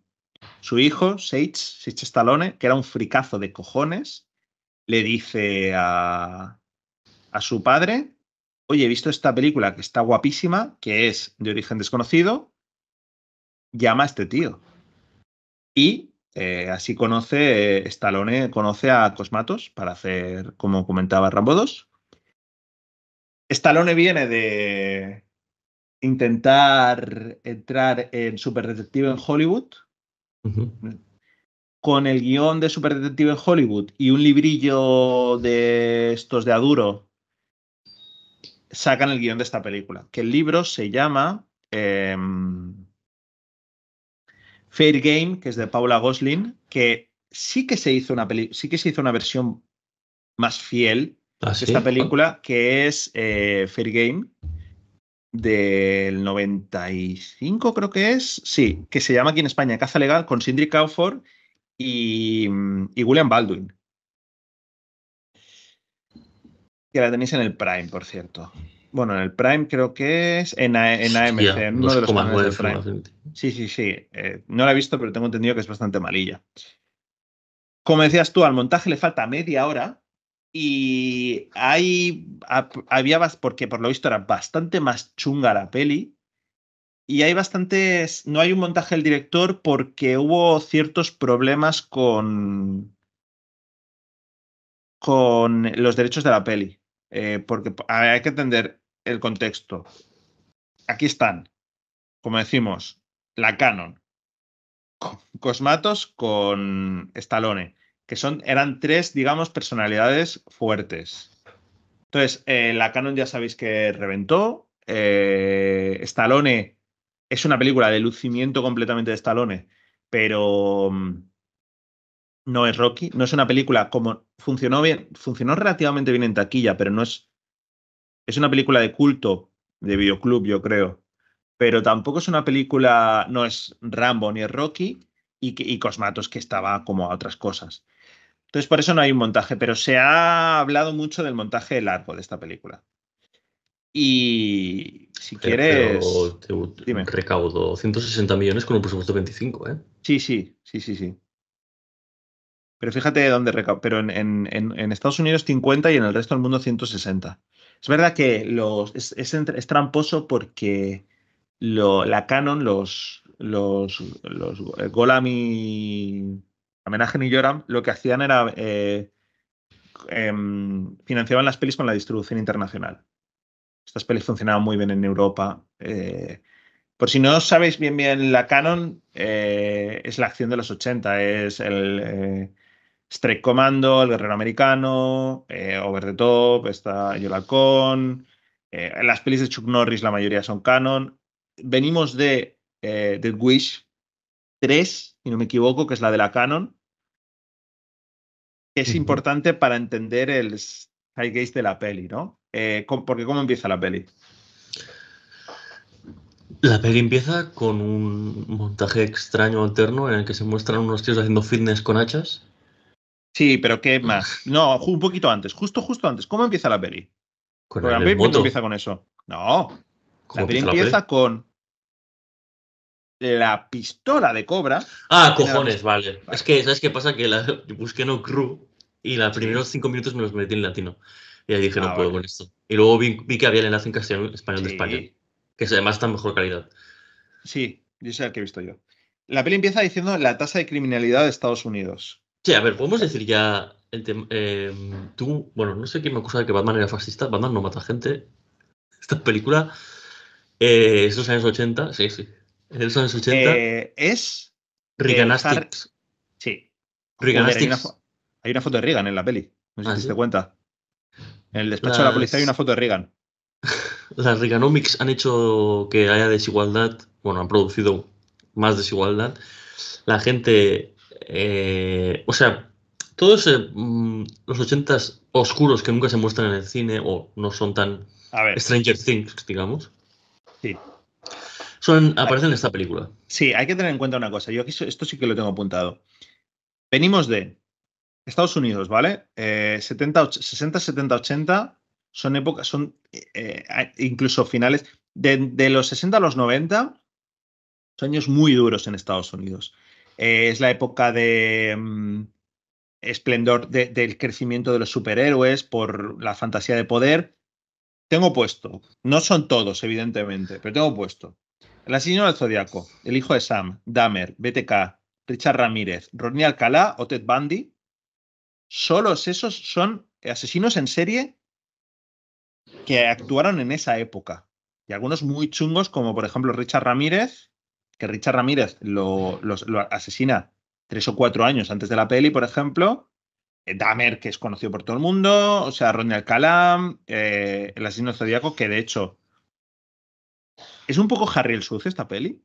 [SPEAKER 1] su hijo, Sage, Sage Stallone, que era un fricazo de cojones, le dice a, a su padre, oye, he visto esta película que está guapísima, que es de origen desconocido, llama a este tío. Y eh, así conoce, eh, Stallone conoce a Cosmatos para hacer, como comentaba, Rambo 2. Stallone viene de intentar entrar en Superdetective en Hollywood. Con el guión de Superdetective en Hollywood y un librillo de estos de Aduro, sacan el guión de esta película. Que el libro se llama. Em, Fair Game, que es de Paula Gosling, que sí que se hizo una sí que se hizo una versión más fiel ah, de esta película, que es eh, Fair Game del 95, creo que es. Sí, que se llama aquí en España Caza Legal con Cindy Crawford y, y William Baldwin. Que la tenéis en el Prime, por cierto. Bueno, en el Prime creo que es. En, AMC, uno de los Prime. Sí, sí, sí. Eh, no la he visto, pero tengo entendido que es bastante malilla. Como decías tú, al montaje le falta media hora. Y hay. Había. Porque por lo visto era bastante más chunga la peli. Y hay bastantes. No hay un montaje del director porque hubo ciertos problemas con. con los derechos de la peli. Eh, porque hay que entender, el contexto. Aquí están, como decimos, la Canon, Cosmatos con Stallone, que son, eran tres, digamos, personalidades fuertes. Entonces, eh, la Canon ya sabéis que reventó. Eh, Stallone es una película de lucimiento completamente de Stallone, pero mm, no es Rocky. No es una película como funcionó bien, funcionó relativamente bien en taquilla, pero no es es una película de culto, de videoclub, yo creo. Pero tampoco es una película, no es Rambo ni es Rocky y, y Cosmatos que estaba como a otras cosas. Entonces, por eso no hay un montaje, pero se ha hablado mucho del montaje largo de esta película. Y si quieres. Recaudó 160 millones con un presupuesto de 25, ¿eh? Sí, sí, sí, sí, sí. Pero fíjate dónde recaudo. Pero en, en, en, Estados Unidos 50 y en el resto del mundo 160. Es verdad que es, tramposo porque la canon, los, los, eh, y Amenagen y Yoram, lo que hacían era eh, em, financiaban las pelis con la distribución internacional. Estas pelis funcionaban muy bien en Europa. Eh, por si no sabéis bien bien la canon, es la acción de los 80, es el Strike Commando, El Guerrero Americano, eh, Over the Top, está Yola Con, eh, las pelis de Chuck Norris la mayoría son canon. Venimos de eh, The Wish 3, si no me equivoco, que es la de la canon, es importante para entender el high gaze de la peli, ¿no? porque ¿cómo empieza la peli?
[SPEAKER 2] La peli empieza con un montaje extraño alterno en el que se muestran unos tíos haciendo fitness con
[SPEAKER 1] hachas Sí, pero ¿qué más? No, un poquito antes, justo, justo antes. ¿Cómo empieza la peli? Con la peli empieza con eso. No. La peli empieza con la pistola de cobra. Ah, cojones, vale. Es que, ¿sabes qué pasa?
[SPEAKER 2] Que la, busqué en Ocru y los primeros cinco minutos me los metí en latino. Y ahí dije, no ah, puedo con esto. Y luego vi, que había el enlace en castellano español de España. Que además está mejor calidad. Sí, yo sé el que he visto yo.
[SPEAKER 1] La peli empieza diciendo la tasa de criminalidad de Estados Unidos.
[SPEAKER 2] Sí, a ver, podemos decir ya el em, tú, bueno, no sé quién me acusa de que Batman era fascista. Batman no mata gente. Esta película eh, es de los años 80. Sí,
[SPEAKER 1] sí. Es de los años 80. Eh, es. Sí. Hay, una foto de Reagan en la peli. No sé si ¿Ah, te cuenta. En el despacho de la policía hay una foto de Reagan.
[SPEAKER 2] Las Reaganomics han hecho que haya desigualdad. Bueno, han producido más desigualdad. La gente eh, o sea, todos eh, mm, los ochentas oscuros que nunca se muestran en el cine o
[SPEAKER 1] no son tan Stranger Things, digamos. Sí. Son, aparecen en esta película. Sí, hay que tener en cuenta una cosa. Yo aquí esto sí que lo tengo apuntado. Venimos de Estados Unidos, ¿vale? 70, 60, 70, 80 son épocas, son eh, incluso finales. De, de, los 60 a los 90 son años muy duros en Estados Unidos. Eh, es la época de mm, esplendor del crecimiento de los superhéroes por la fantasía de poder. Tengo puesto, no son todos, evidentemente, pero tengo puesto. El asesino del Zodiaco, el hijo de Sam, Dahmer, BTK, Richard Ramírez, Rodney Alcalá o Ted Bundy. Solos esos son asesinos en serie que actuaron en esa época. Y algunos muy chungos, como por ejemplo Richard Ramírez, Richard Ramírez lo, asesina tres o cuatro años antes de la peli, por ejemplo. Eh, Dahmer, que es conocido por todo el mundo, o sea, Ronnie Alcalá, eh, el asesino zodiaco, que de hecho es un poco Harry el Sucio esta peli.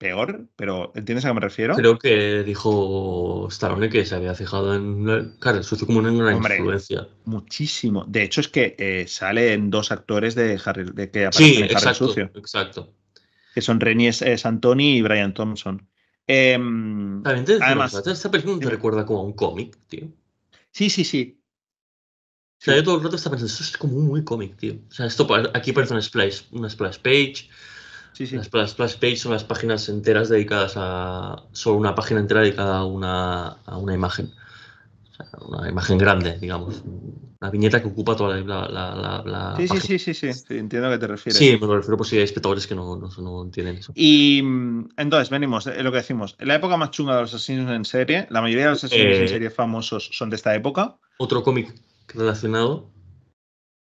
[SPEAKER 1] Peor, pero ¿entiendes a qué me refiero?
[SPEAKER 2] Creo que dijo Stallone que
[SPEAKER 1] se había fijado en Harry el Sucio como una influencia.
[SPEAKER 2] Muchísimo.
[SPEAKER 1] De hecho, es que eh, sale salen dos actores de Harry de que sí, Exacto que son Renier Santoni y Brian Thompson. Em, además,
[SPEAKER 2] esta película no te recuerda como a un cómic, tío. Sí, sí, sí. O sea, yo todo el rato estaba pensando, esto es como muy cómic, tío. O sea, esto aquí parece una splash, una splash page. Sí, sí. Las, splash page son las páginas enteras dedicadas a. Solo una página entera dedicada a una, a una imagen. O sea, una imagen grande, digamos la viñeta que ocupa toda la. la, sí, sí,
[SPEAKER 1] sí, sí, sí, entiendo a qué te refieres. Sí, me
[SPEAKER 2] refiero por pues, si hay espectadores que no, entienden eso.
[SPEAKER 1] Y mm, entonces, venimos, es eh, lo que decimos. La época más chunga de los asesinos en serie, la mayoría de los asesinos en eh, serie famosos son de esta época. Otro cómic relacionado,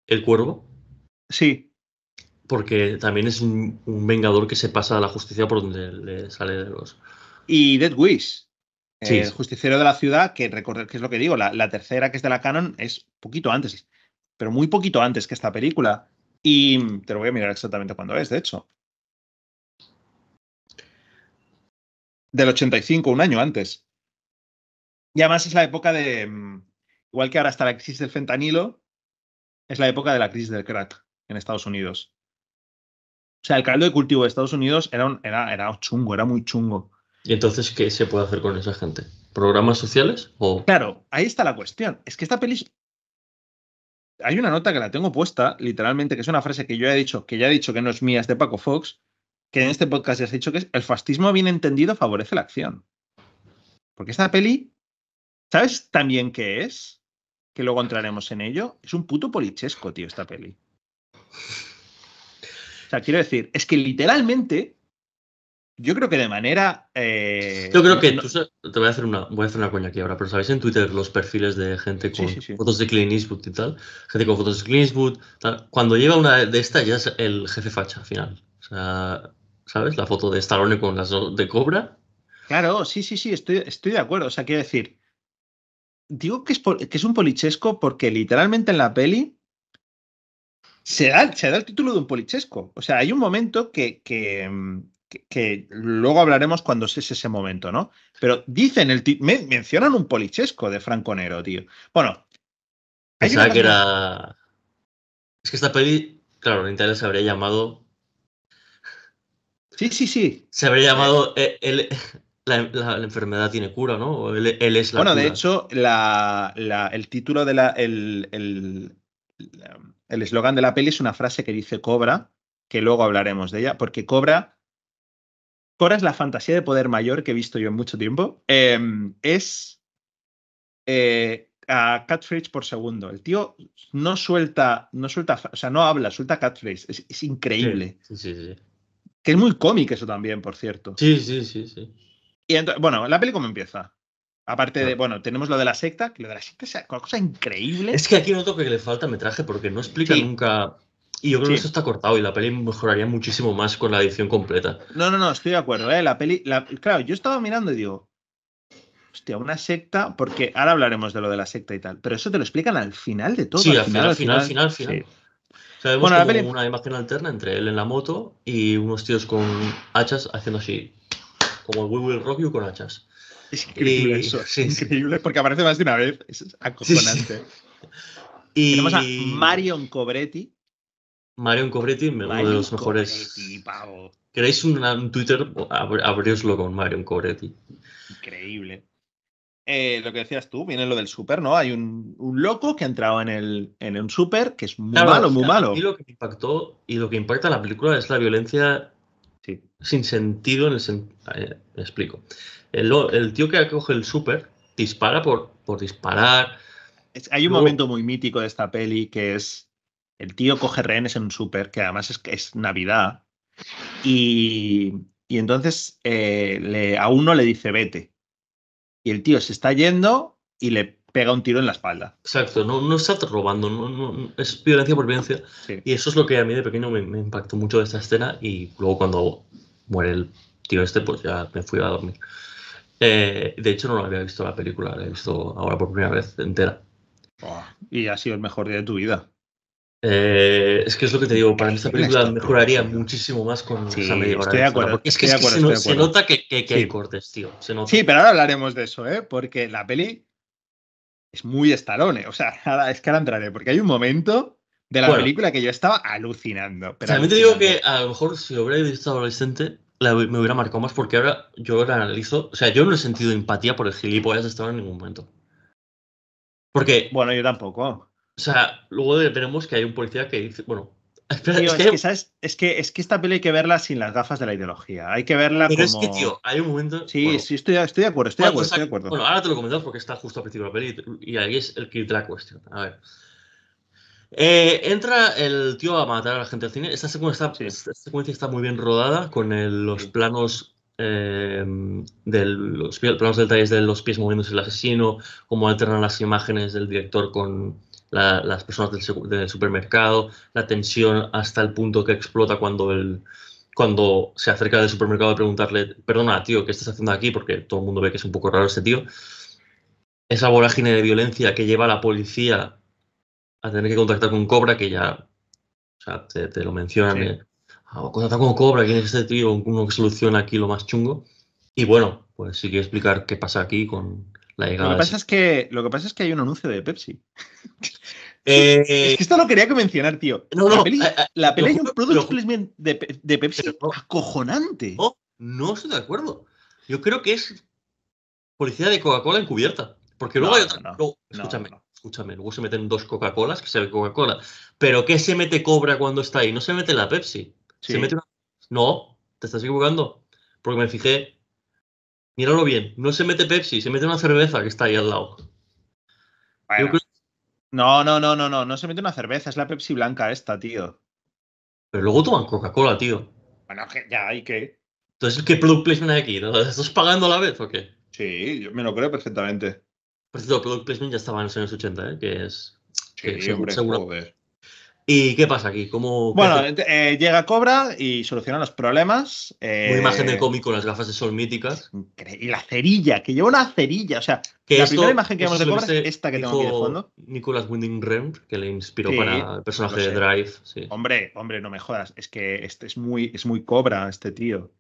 [SPEAKER 2] El Cuervo. Sí. Porque también es un, vengador que se pasa a la
[SPEAKER 1] justicia por donde le sale de los. Y Dead Wish. Sí. El justiciero de la ciudad, que que es lo que digo, la, tercera que es de la canon es poquito antes, pero muy poquito antes que esta película. Y te lo voy a mirar exactamente cuándo es, de hecho. Del 85, un año antes. Y además es la época de, mm, igual que ahora está la crisis del fentanilo, es la época de la crisis del crack en Estados Unidos. O sea, el caldo de cultivo de Estados Unidos era, un, era, era chungo, era muy chungo. ¿Y entonces qué se puede hacer con esa gente? ¿Programas sociales? O... Claro, ahí está la cuestión. Es que esta peli. Hay una nota que la tengo puesta, literalmente, que es una frase que yo he dicho, que ya he dicho que no es mía, es de Paco Fox, que en este podcast ya has dicho que es el fascismo bien entendido favorece la acción. Porque esta peli, ¿sabes también qué es? Que luego entraremos en ello. Es un puto polichesco, tío, esta peli. O sea, quiero decir, es que literalmente yo creo que de manera. Eh, yo creo que.
[SPEAKER 2] te voy a, hacer una, voy hacer una coña aquí ahora, pero ¿sabéis en Twitter los perfiles de gente con fotos de Clean Eastwood y tal? Gente con fotos de Clean Eastwood. Cuando llega una de estas ya es el jefe facha al final. O sea, ¿sabes? La
[SPEAKER 1] foto de Stallone con las de Cobra. Claro, sí, sí, sí, estoy, estoy de acuerdo. O sea, quiero decir. Digo que es, es un polichesco porque literalmente en la peli. Se da, se el título de un polichesco. O sea, hay un momento que mm, que, luego hablaremos cuando es ese momento, ¿no? Pero dicen, el me, mencionan un polichesco de Franco Nero, tío. Bueno. Pensaba que era... Es que esta peli, claro, en Italia se habría llamado... Sí, sí, sí.
[SPEAKER 2] Se habría llamado... Eh, la, enfermedad tiene cura, ¿no? Él, es la Bueno, de
[SPEAKER 1] hecho, el título de la. El, eslogan de la peli es una frase que dice Cobra, que luego hablaremos de ella, porque Cobra Cora es la fantasía de poder mayor que he visto yo en mucho tiempo. Em, es eh, a por segundo. El tío no suelta, no suelta, o sea, no habla, suelta a Es, es increíble. Sí, sí, sí. Que es muy cómico eso también, por cierto. Sí, sí, sí, sí. Y bueno, la película empieza. Aparte de, ah. bueno, tenemos lo de la secta, lo de la secta es una cosa increíble. Es que aquí noto que le falta metraje porque no explica
[SPEAKER 2] nunca y yo creo que eso está cortado y la peli mejoraría muchísimo más con la edición completa.
[SPEAKER 1] No, no, no, estoy de acuerdo. ¿eh? La peli, claro, yo estaba mirando y digo, hostia, una secta, porque ahora hablaremos de lo de la secta y tal, pero eso te lo explican al final de todo. Sí, al final, al final, al final, sí.
[SPEAKER 2] una imagen alterna entre él en la moto y unos tíos con hachas haciendo así, como el We Will Rock You con hachas. Es increíble eso, es increíble, porque aparece más de una vez, es acojonante. Y... Tenemos a
[SPEAKER 1] Marion Cobretti,
[SPEAKER 2] Marion Cobretti, uno de los mejores. ¿Queréis
[SPEAKER 1] un, Twitter? Abríoslo con Marion Cobretti. Increíble. Eh, lo que decías tú, viene lo del super, ¿no? Hay un, loco que ha entrado en, el, en un super que es muy malo, muy malo. Y lo que impactó y
[SPEAKER 2] lo que impacta la película
[SPEAKER 1] es la violencia sí. sin
[SPEAKER 2] sentido. En el eh, explico. El, tío que acoge el super dispara
[SPEAKER 1] por, por disparar. hay un momento muy mítico de esta peli que es el tío coge rehenes en un súper, que además es, es Navidad, y, entonces eh, a uno le dice vete. Y el tío se está yendo y le pega un tiro en la espalda. Exacto, no, está robando, es violencia por
[SPEAKER 2] violencia. Y eso es lo que a mí de pequeño me, impactó mucho de esta escena y luego cuando muere el tío este, pues ya me fui a dormir. Eh, de hecho, no lo había visto la película, la he visto ahora por primera vez entera. y ha sido el mejor día de tu vida. Eh, es que es lo que te digo, para esta película mejoraría
[SPEAKER 1] muchísimo más con esa media Estoy de acuerdo. es que, se, nota que, hay
[SPEAKER 2] cortes, tío. Sí, pero
[SPEAKER 1] ahora hablaremos de eso, ¿eh? Porque la peli es muy estalone. O sea, es que ahora entraré, porque hay un momento de la película que yo estaba alucinando. Pero te
[SPEAKER 2] digo que a lo mejor si lo hubiera visto adolescente, me hubiera marcado más, porque ahora yo la analizo. O sea, yo no he sentido empatía por el gilipollas de estado en ningún momento. Porque. Bueno, yo tampoco. O sea, luego tenemos que hay un policía que dice, bueno,
[SPEAKER 1] es, que... Es, que, esta peli hay que verla sin las gafas de la ideología. Hay que verla Pero es que, tío, hay un momento... Sí, sí, estoy, estoy, de acuerdo, estoy de pues acuerdo, Bueno,
[SPEAKER 2] ahora te lo comentamos porque está justo a principio de la peli y, ahí es el kit de la cuestión. A ver. Eh, entra el tío a matar a la gente del cine. Esta secuencia está, está muy bien rodada con los planos eh, de los planos detalles de los pies moviéndose el asesino, cómo alternan las imágenes del director con, las personas del, del, supermercado, la tensión hasta el punto que explota cuando el cuando se acerca del supermercado a preguntarle, perdona, tío, ¿qué estás haciendo aquí? Porque todo el mundo ve que es un poco raro este tío. Esa vorágine de violencia que lleva a la policía a tener que contactar con Cobra, que ya te, lo mencionan. Sí. Ah, con Cobra, ¿quién es este tío? Uno que soluciona aquí lo más chungo. Y bueno, pues sí que explicar qué pasa aquí con, lo, que pasa
[SPEAKER 1] es que, lo que pasa es que hay un anuncio de Pepsi. Eh, es que esto lo quería que mencionar, tío. No, la pelea eh, eh, un producto de, Pepsi no, acojonante.
[SPEAKER 2] No, estoy de acuerdo. Yo creo que es policía de Coca-Cola encubierta. Porque luego hay otra. escúchame, escúchame. Luego se meten dos Coca-Colas que se ve Coca-Cola. Pero ¿qué se mete Cobra cuando está ahí? No se mete la Pepsi. No, te estás equivocando. Porque me fijé, Míralo bien, no se mete Pepsi, se mete una cerveza que está ahí al
[SPEAKER 1] lado. No, no, no, no, no, no se mete una cerveza, es la Pepsi blanca esta, tío. Pero luego toman Coca-Cola, tío. Bueno, ya, ¿y qué? Entonces, ¿qué product placement hay aquí? ¿Estás pagando a la vez o qué? Sí, yo me lo creo perfectamente.
[SPEAKER 2] Por cierto, product placement ya estaba en los años 80, ¿eh? Que es... Sí, que hombre, ¿Y qué pasa aquí? ¿Cómo, bueno,
[SPEAKER 1] eh, llega Cobra y soluciona los problemas. Eh, una imagen del cómic con las gafas de sol míticas. Y la cerilla, que lleva una cerilla. O sea, la primera imagen que vemos de Cobra es esta que tengo aquí de fondo. Nicolas Winding Refn, que le inspiró para el personaje de Drive. Hombre, hombre, no me jodas. Es que este es muy, es muy Cobra, este tío.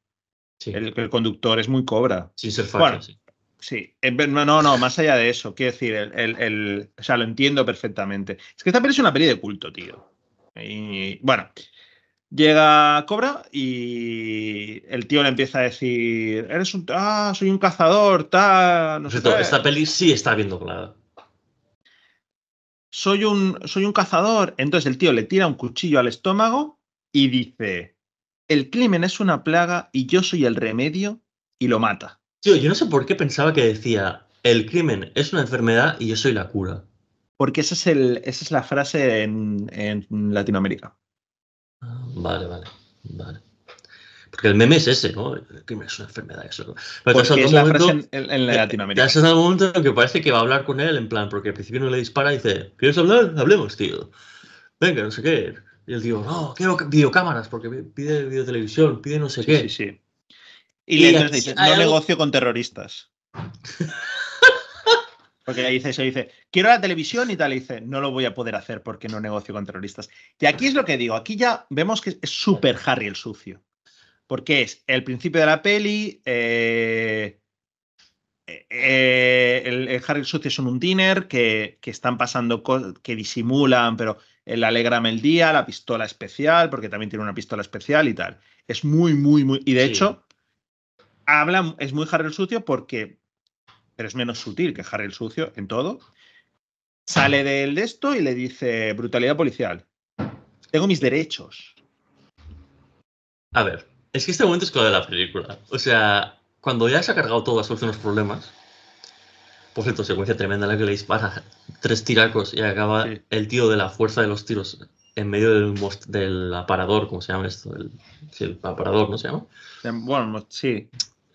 [SPEAKER 1] El, conductor es muy Cobra. Sin ser fácil, sí. Sí, eh, no, no, no, más allá de eso, quiero decir, el, el, el, lo entiendo perfectamente. Es que esta peli es una peli de culto, tío. Y bueno, llega Cobra y el tío le empieza a decir, eres un, ah, soy un cazador, tal. No sé esta peli sí está bien doblada. Soy un, soy un cazador. Entonces el tío le tira un cuchillo al estómago y dice, el crimen es una plaga y yo soy el remedio y lo mata. yo no sé por qué pensaba que decía, el crimen es una enfermedad y yo soy la cura. Porque es el, esa es la frase en, en Latinoamérica. Ah, vale, vale, vale.
[SPEAKER 2] Porque el meme es ese, ¿no? es una enfermedad eso. Porque es la momento, frase en, Latinoamérica. Ya el momento en que parece que va a hablar con él, en plan, porque al principio no le dispara y dice, ¿quieres hablar? Hablemos, tío. Venga, no sé qué. Y él digo, no, quiero videocámaras, porque pide videotelevisión, pide no sé qué. Sí, sí.
[SPEAKER 1] Y, le entonces dice, no negocio con terroristas. Porque ya dice eso, dice, quiero la televisión y tal, y dice, no lo voy a poder hacer porque no negocio con terroristas. Y aquí es lo que digo, aquí ya vemos que es súper Harry el sucio. Porque es el principio de la peli, eh, eh, el, Harry el sucio es un diner que, están pasando, que disimulan, pero el alegrame el día, la pistola especial, porque también tiene una pistola especial y tal. Es muy, muy, muy... Y de hecho, habla, es muy Harry el sucio porque pero es menos sutil que Harry el Sucio en todo, sale del de esto y le dice, brutalidad policial, tengo mis derechos.
[SPEAKER 2] A ver, es que este momento es clave de la película. O sea, cuando ya se ha cargado todo a suerte unos problemas, por cierto, secuencia tremenda en la que le dispara tres tiracos y acaba el tío de la fuerza de los tiros en medio del, aparador, ¿cómo se llama esto? El, sí, el aparador, ¿no se llama?
[SPEAKER 1] Bueno,
[SPEAKER 2] sí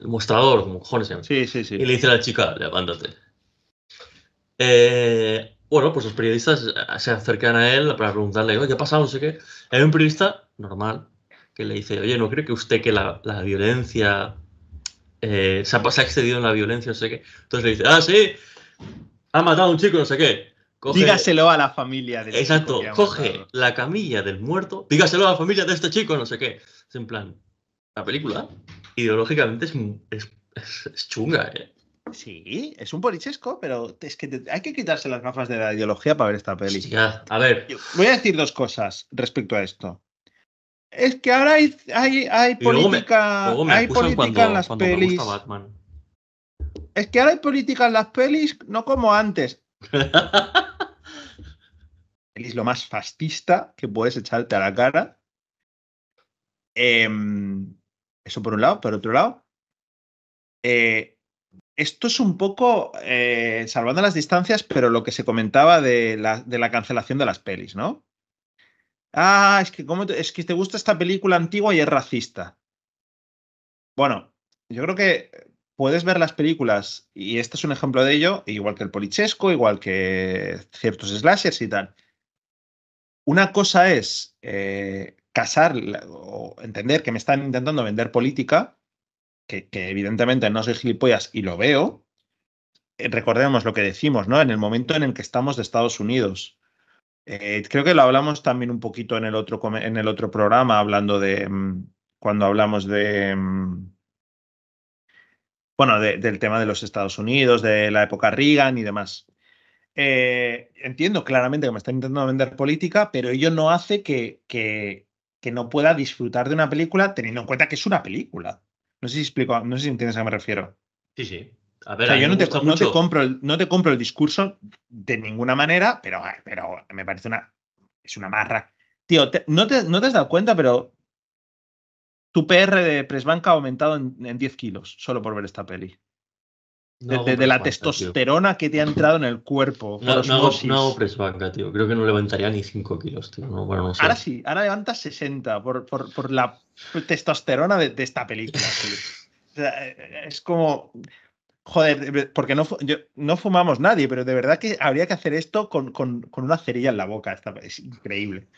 [SPEAKER 2] mostrador, como cojones se llama. Sí, sí, sí. Y le dice a la chica, levántate. Eh, bueno, pues los periodistas eh, se acercan a él para preguntarle, oye, ¿qué ha pasado? No sé qué. Hay un periodista normal que le dice, oye, ¿no cree que usted que la, violencia eh, se, ha, excedido en la violencia? No sé qué. Entonces le dice, ah, sí, ha matado a un chico, no sé qué.
[SPEAKER 1] dígaselo a la familia del Exacto,
[SPEAKER 2] coge la camilla del muerto, dígaselo a la familia de este chico, no sé qué. Es en plan, la película
[SPEAKER 1] ideológicamente es, chunga, ¿eh? Sí, es un polichesco, pero es que hay que quitarse las gafas de la ideología para ver esta peli. a ver. Voy a decir dos cosas respecto a esto. Es que ahora hay, hay, política, en las pelis. Es que ahora hay política en las pelis, no como antes. es lo más fascista que puedes echarte a la cara. Eh, eso por un lado. Por otro lado, eh, esto es un poco, eh, salvando las distancias, pero lo que se comentaba de la, cancelación de las pelis, ¿no? Ah, es que, te, es que te gusta esta película antigua y es racista. Bueno, yo creo que puedes ver las películas, y este es un ejemplo de ello, igual que el polichesco, igual que ciertos slashers y tal. Una cosa es eh, casar o entender que me están intentando vender política, que, evidentemente no soy gilipollas y lo veo, eh, recordemos lo que decimos, ¿no? En el momento en el que estamos de Estados Unidos. Eh, creo que lo hablamos también un poquito en el otro, en el otro programa, hablando de mm, cuando hablamos de mm, bueno, del tema de los Estados Unidos, de la época Reagan y demás. Eh, entiendo claramente que me están intentando vender política, pero ello no hace que, que no pueda disfrutar de una película teniendo en cuenta que es una película. No sé si explico, no sé si entiendes a qué me refiero.
[SPEAKER 2] Sí, sí. A ver, yo no te, compro
[SPEAKER 1] el, no te, compro el, discurso de ninguna manera, pero, pero me parece una. Es una marra. Tío, no, te, no, te, has dado cuenta, pero tu PR de Presbanca ha aumentado en, en 10 kilos solo por ver esta peli de, la testosterona que te ha entrado en el cuerpo. No, hago
[SPEAKER 2] tío. Creo que no levantaría ni 5 kilos, tío. Ahora
[SPEAKER 1] sí, ahora levanta 60 por, la testosterona de, esta película, eh, es como. Joder, porque no, fumamos nadie, pero de verdad que habría que hacer esto con, una cerilla en la boca. Esta, es increíble.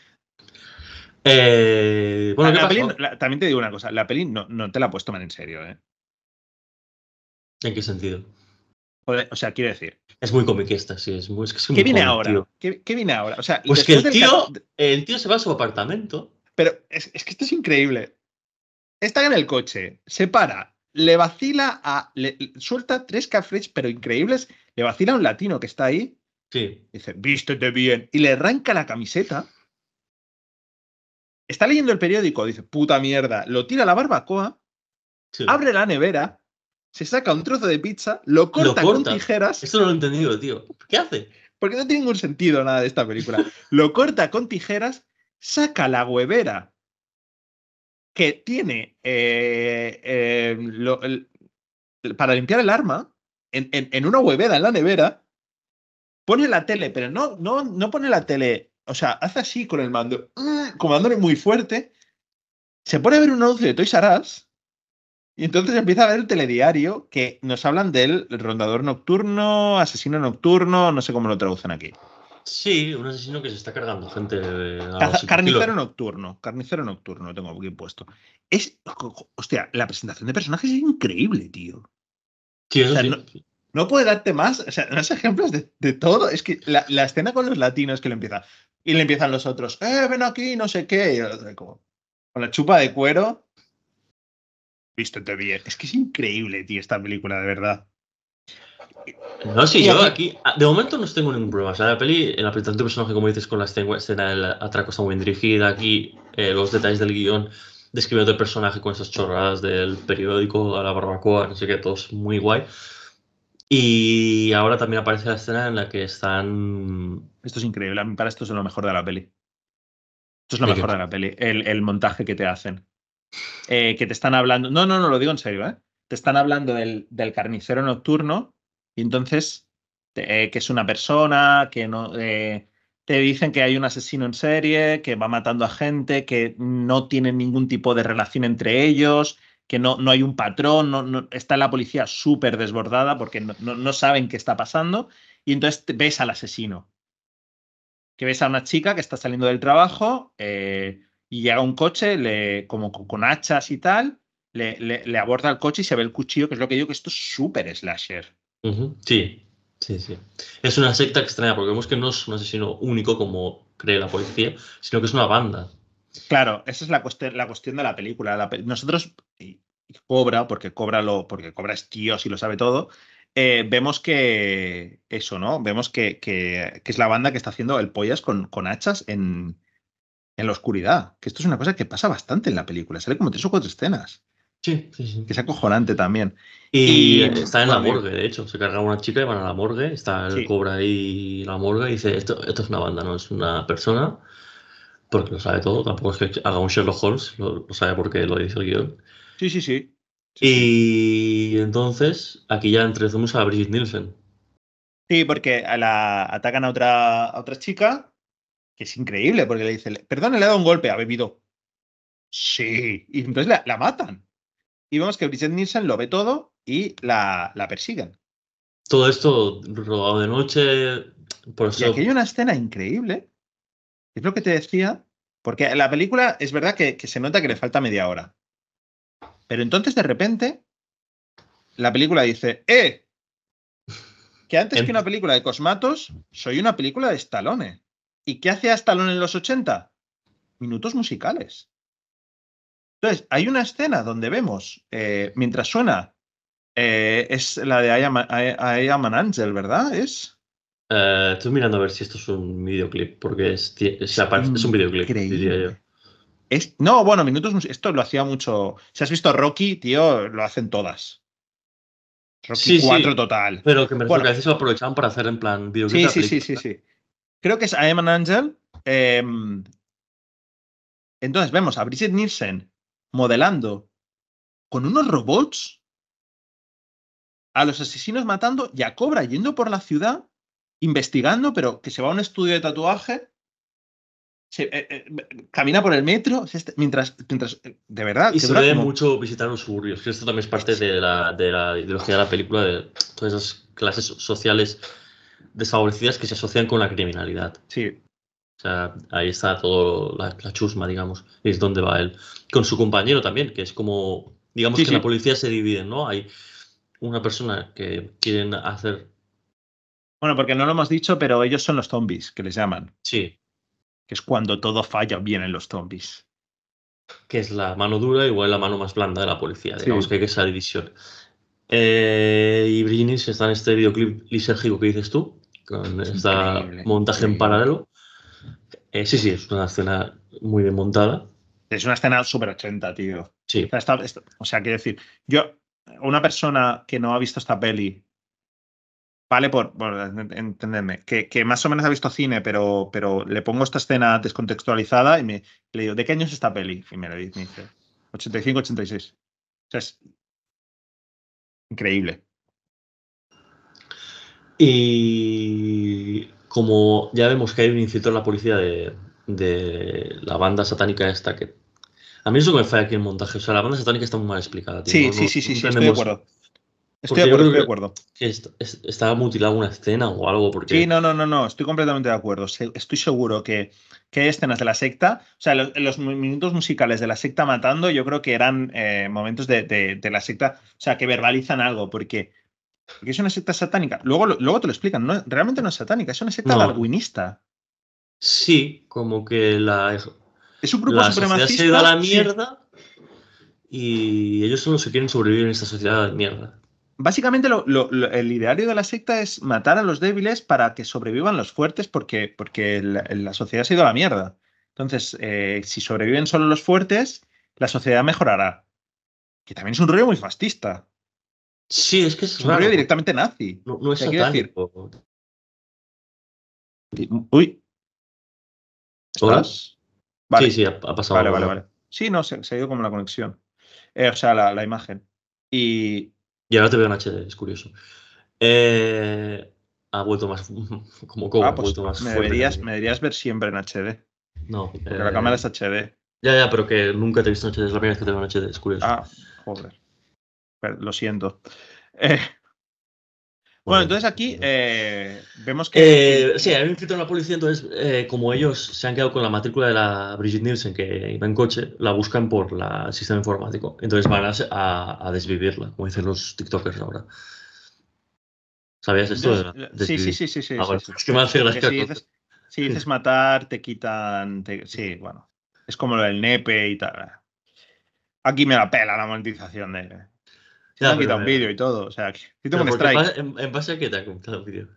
[SPEAKER 1] Eh, también te digo una cosa, la peli no, no te la puedes tomar en serio, ¿eh? ¿En qué sentido? O sea, quiero decir. Es muy
[SPEAKER 2] esta, sí. Es ¿Qué viene ahora? ¿Qué, viene ahora? O sea, pues que el tío, se va a
[SPEAKER 1] su apartamento. Pero es, que esto es increíble. Está en el coche, se para, le vacila a. suelta tres cafres, pero increíbles. Le vacila a un latino que está ahí. Sí. Dice, vístete bien. Y le arranca la camiseta. Está leyendo el periódico, dice, puta mierda. Lo tira a la barbacoa, sí. abre la nevera, se saca un trozo de pizza, lo corta, con tijeras. Eso no lo he entendido, tío. ¿Qué hace? Porque no tiene ningún sentido nada de esta película. lo corta con tijeras, saca la huevera que tiene eh, eh, para limpiar el arma en, una huevera en la nevera, pone la tele, pero no, no, no pone la tele, o sea, hace así con el mando, como dándole muy fuerte, se pone a ver un anuncio de Toys R y entonces empieza a ver el telediario que nos hablan del rondador nocturno, asesino nocturno, no sé cómo lo traducen aquí. Sí, un asesino que se está cargando gente. De carnicero nocturno, carnicero nocturno, tengo aquí puesto. Es, hostia, la presentación de personajes es increíble, tío. no, puede darte más, o sea, ejemplos de, todo. Es que la, escena con los latinos que le empieza. Y le empiezan los otros, eh, ven aquí, no sé qué. Y con la chupa de cuero, vístete bien. Es que es increíble, tío, esta película, de verdad. No, sí, yo aquí,
[SPEAKER 2] ah, de momento no tengo ningún problema. O sea, la peli, el personaje, como dices, con la escena del atraco está muy bien dirigida. Aquí, eh, los detalles del guión, describiendo el personaje con esas chorradas del periódico a la barbacoa, no sé qué, todo es muy guay. Y ahora también aparece la
[SPEAKER 1] escena en la que están. Esto es increíble, a mí para esto es lo mejor de la peli. Esto es lo mejor de la peli, el, el montaje que te hacen. Eh, que te están hablando. No, no, no, lo digo en serio, ¿eh? Te están hablando del, carnicero nocturno y entonces eh, que es una persona, que no. te dicen que hay un asesino en serie, que va matando a gente, que no tienen ningún tipo de relación entre ellos, que no, no hay un patrón, no, está la policía súper desbordada porque no, saben qué está pasando. Y entonces ves al asesino. Que ves a una chica que está saliendo del trabajo, y llega un coche, le, como con, hachas y tal, le, aborda el coche y se ve el cuchillo, que es lo que digo que esto es súper slasher.
[SPEAKER 2] Sí, sí, sí. Es una secta extraña, porque vemos que no es un asesino único como cree la policía, sino que es una
[SPEAKER 1] banda. Claro, esa es la, cuestión, la cuestión de la película. Nosotros, y, Cobra, porque Cobra, lo, porque Cobra es tío, si lo sabe todo, eh, vemos que eso, ¿no? Vemos que, es la banda que está haciendo el pollas con hachas en, en la oscuridad. Que esto es una cosa que pasa bastante en la película. Sale como tres o cuatro escenas. Sí, sí, sí. Que es acojonante también. Y, está en la morgue,
[SPEAKER 2] de hecho. Se carga una chica y van a la morgue. Está el cobra ahí la morgue y dice: esto, esto es una banda, no es una persona. Porque lo sabe todo. Tampoco es que haga un Sherlock Holmes. Lo, sabe porque lo dice el guión. Sí, sí, sí. y entonces, aquí ya entremos a Brigitte Nielsen.
[SPEAKER 1] Sí, porque a la, atacan a otra, a otra chica es increíble, porque le dice, perdón, le ha dado un golpe, ha bebido. Sí, y entonces la, matan. Y vemos que Bridget Nielsen lo ve todo y la, la persiguen. Todo esto robado de noche. Por eso... Y aquí hay una escena increíble. Es lo que te decía, porque la película es verdad que, se nota que le falta media hora. Pero entonces de repente la película dice, ¡eh! Que antes que una película de Cosmatos, soy una película de estalones ¿Y qué hace Stallone en los 80? Minutos musicales. Entonces, hay una escena donde vemos, eh, mientras suena, eh, es la de I am, Angel, ¿verdad? Es. Eh, estoy mirando a ver si esto es un videoclip, porque es, un videoclip, diría yo. no, bueno, minutos. Esto lo hacía mucho. Si has visto Rocky, tío, lo hacen todas. Rocky 4 total. Pero que me a veces lo
[SPEAKER 2] aprovechaban para hacer en plan videoclip. Sí, sí, sí,
[SPEAKER 1] sí, sí. Creo que es Eman Angel. Em, entonces vemos a Bridget Nielsen modelando con unos robots a los asesinos matando y a Cobra yendo por la ciudad investigando, pero que se va a un estudio de tatuaje, eh, eh, camina por el metro, este, mientras, eh, de verdad. Y se puede
[SPEAKER 2] mucho visitar los suburbios, que esto también es parte pues de la ideología de la película, de todas esas clases sociales desfavorecidas que se asocian con la criminalidad. Sí. O sea, ahí está todo la, chusma, digamos, es donde va él. Con su compañero también, que es como, digamos que la policía se
[SPEAKER 1] divide, ¿no? Hay una persona que quieren hacer... Bueno, porque no lo hemos dicho, pero ellos son los zombies, que les llaman. Sí. Que es cuando todo falla, vienen los zombies.
[SPEAKER 2] Que es la mano dura, igual la mano más blanda de la policía, digamos que hay que esa división. Eh, y Brinis está en este videoclip lisérgico que dices tú con montaje en paralelo. Eh, sí, sí, es una escena
[SPEAKER 1] muy desmontada. Es una escena súper 80, tío. Sí. O sea, quiero decir, yo, una persona que no ha visto esta peli, vale, por, entenderme, que, más o menos ha visto cine, pero, pero le pongo esta escena descontextualizada y me, le digo, ¿de qué año es esta peli? Y me lo dice, 85, 86. O sea, es increíble.
[SPEAKER 2] Y como ya vemos que hay un incito en la policía de, la banda satánica esta que... A mí eso me falla aquí el montaje. O sea, la banda satánica está muy mal explicada. Sí, sí, sí, sí, estoy de acuerdo. Estoy de acuerdo, estoy de acuerdo.
[SPEAKER 1] estaba mutilada una escena o algo. Porque... Sí, no, no, no, no, estoy completamente de acuerdo. Estoy seguro que, que hay escenas de la secta, o sea, los, minutos musicales de la secta matando, yo creo que eran eh, momentos de, de, la secta, o sea, que verbalizan algo, porque porque es una secta satánica. Luego, luego te lo explican, no, realmente no es satánica, es una secta darwinista. Sí, como que la. Es un grupo la supremacista. se da la mierda y ellos solo se quieren sobrevivir en esta sociedad de mierda. Básicamente, el ideario de la secta es matar a los débiles para que sobrevivan los fuertes porque, porque la, sociedad se ha ido a la mierda. Entonces, eh, si sobreviven solo los fuertes, la sociedad mejorará. Que también es un rollo muy fascista. Sí, es que es raro. directamente nazi. No, es decir?
[SPEAKER 3] Uy. ¿Horas?
[SPEAKER 1] Sí, sí, ha, pasado. Vale, vale, vale. Sí, no, se, ha ido como la conexión. Eh, o sea, la, imagen.
[SPEAKER 2] Y... y ahora te veo en HD, es curioso. Eh, ha vuelto más
[SPEAKER 1] como como ah, pues más me, deberías, ver siempre en HD. No. Porque la eh, cámara es HD.
[SPEAKER 2] Ya, ya, pero que nunca te he visto en HD, es la primera vez que te veo en HD, es curioso. Ah, joder. Lo siento.
[SPEAKER 1] Eh, bueno, entonces aquí eh, vemos que. Eh, sí, sí, han
[SPEAKER 2] inscrito en la policía, entonces, como ellos se han quedado con la matrícula de la Brigitte Nielsen, que iba en coche, la buscan por el sistema informático. Entonces van a, desvivirla, como dicen los TikTokers ahora. ¿Sabías esto? sí, sí, sí, sí, ah, sí. es que
[SPEAKER 1] Si dices, matar, te quitan. sí, bueno. Es como lo del nepe y tal. Aquí me la pela la monetización de me han quitado un vídeo y todo. O sea, si un strike.
[SPEAKER 2] en, base a qué te ha quitado el vídeo?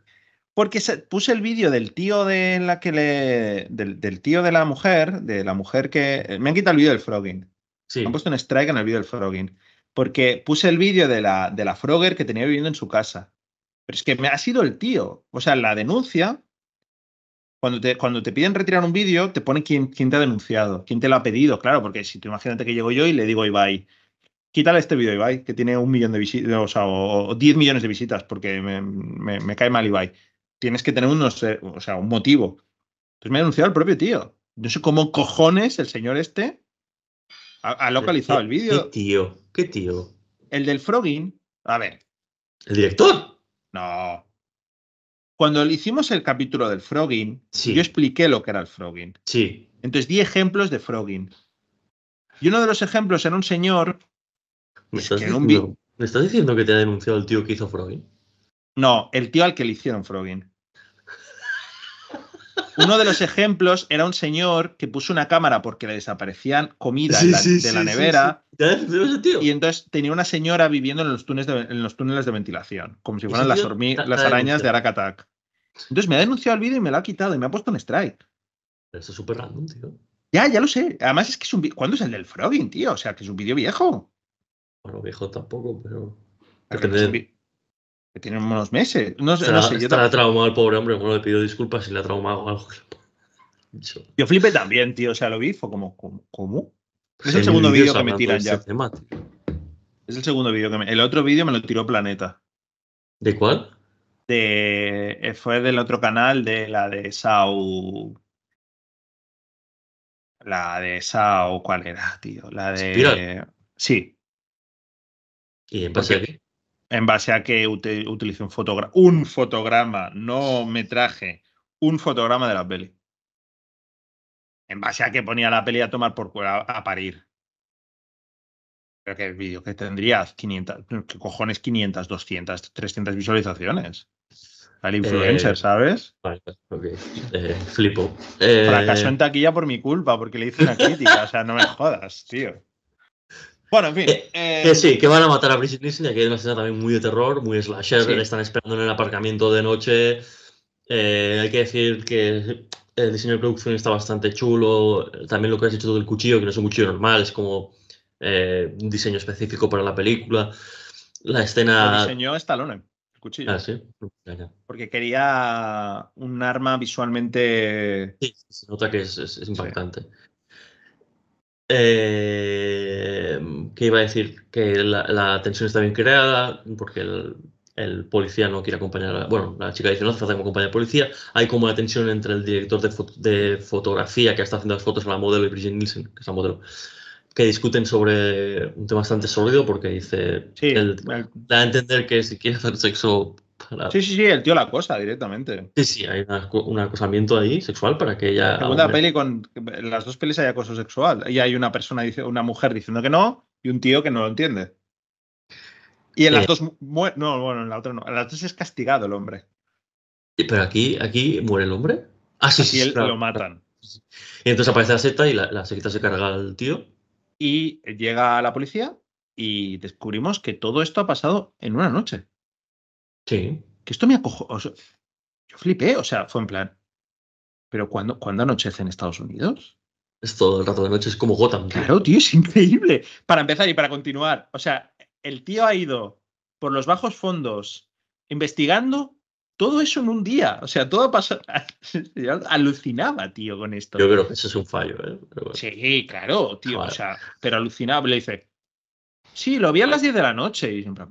[SPEAKER 1] Porque se, puse el vídeo del tío de la que le. Del, tío de la mujer, de la mujer que. Eh, me han quitado el vídeo del frogging. Sí. Me han puesto un strike en el vídeo del frogging. Porque puse el vídeo de la, de la frogger que tenía viviendo en su casa. Pero es que me ha sido el tío. O sea, la denuncia cuando te, cuando te, piden retirar un vídeo, te pone quién, quién, te ha denunciado, quién te lo ha pedido, claro, porque si tú imagínate que llego yo y le digo bye Quítale este vídeo, Ibai, que tiene un millón de visitas, o sea, o, 10 millones de visitas, porque me, cae mal Ibai. Tienes que tener un, o sea, un motivo. Entonces me ha denunciado el propio tío. No sé cómo cojones el señor este ha, localizado el vídeo. ¿Qué tío? ¿Qué tío? El del frogging. A ver. ¿El director? No. Cuando le hicimos el capítulo del frogging, yo expliqué lo que era el frogging. Sí. Entonces di ejemplos de frogging. Y uno de los ejemplos era un señor ¿Me estás, diciendo, que te ha denunciado el tío que hizo Frogin? No, el tío al que le hicieron Frogin. Uno de los ejemplos era un señor que puso una cámara porque le desaparecían comida de la nevera. Y entonces tenía una señora viviendo en los túneles de, ventilación, como si fueran las, las arañas de Arak Entonces me ha denunciado el vídeo y me lo ha quitado y me ha puesto un strike. eso es súper random, tío. Ya, ya lo sé. Además es que es un ¿Cuándo es el del Frogging, tío? O sea, que es un vídeo viejo. Bueno, viejo tampoco, pero. Que tiene unos meses. No, sé, no sé. Yo traumado el
[SPEAKER 2] pobre hombre. Bueno, le pido disculpas si le ha traumado algo.
[SPEAKER 1] Yo flipé también, tío. O sea, lo vi. Fue como, ¿cómo? Es el segundo vídeo que me tiran ya. es el segundo vídeo que me. El otro vídeo me lo tiró Planeta. ¿De cuál? De. Eh, fue del otro canal, de la de Sau. La de sau ¿cuál era, tío? La de. Sí, ¿Y en base a qué? En base a que utilice un, fotograma, un fotograma, no metraje, un fotograma de la peli. En base a que ponía la peli a tomar por a, a parir. Creo que el vídeo que tendría 500, ¿qué cojones 500, 200, 300 visualizaciones? Al influencer, eh, ¿sabes? Eh, flipo. Eh, acaso en taquilla por mi culpa, porque le hice una crítica. o sea, no me jodas, tío. Bueno, en fin. Que, eh, eh, eh, sí,
[SPEAKER 2] que van a matar a Bridget Nielsen, que hay una escena también muy de terror, muy slasher, le están esperando en el aparcamiento de noche. hay que decir que el diseño de producción está bastante chulo. También lo que has hecho todo el cuchillo, que no es un cuchillo normal, es como un diseño específico para la película.
[SPEAKER 1] La escena. Lo diseñó Stallone, el cuchillo. Ah, sí. Porque quería un arma visualmente. Sí, se nota que es, impactante.
[SPEAKER 2] Eh, que iba a decir que la, tensión está bien creada porque el, policía no quiere acompañar a bueno la chica dice no hace falta que acompañe al policía hay como la tensión entre el director de, fotografía que está haciendo las fotos a la modelo y Bridget Nielsen que es la modelo que discuten sobre un tema bastante sólido porque dice sí, da a entender que si quieres hacer sexo
[SPEAKER 1] Sí, sí, sí, el tío la cosa directamente.
[SPEAKER 2] Sí, sí, hay un acosamiento ahí sexual para que ella. peli
[SPEAKER 1] con en las dos pelis hay acoso sexual. Y hay una persona, una mujer diciendo que no y un tío que no lo entiende. Y en las eh. dos. No, bueno, en no. En las dos es castigado el hombre. Pero
[SPEAKER 2] aquí, aquí muere el hombre. así ah, sí, lo matan. Y entonces aparece la secta y la, la
[SPEAKER 1] secta se carga al tío. Y llega la policía y descubrimos que todo esto ha pasado en una noche. Sí. Que esto me acojo. yo flipé, o sea, fue en plan. Pero cuando, cuando anochece en Estados Unidos. Es todo el rato de noche, es como Gotham. Claro, tío, es increíble. Para empezar y para continuar. O sea, el tío ha ido por los bajos fondos investigando todo eso en un día. O sea, todo pasado. alucinaba, tío, con esto.
[SPEAKER 2] Yo creo que eso es un
[SPEAKER 1] fallo, ¿eh? Sí, claro, tío. O sea, pero alucinable, Le dice, sí, lo vi a las 10 de la noche. Y siempre,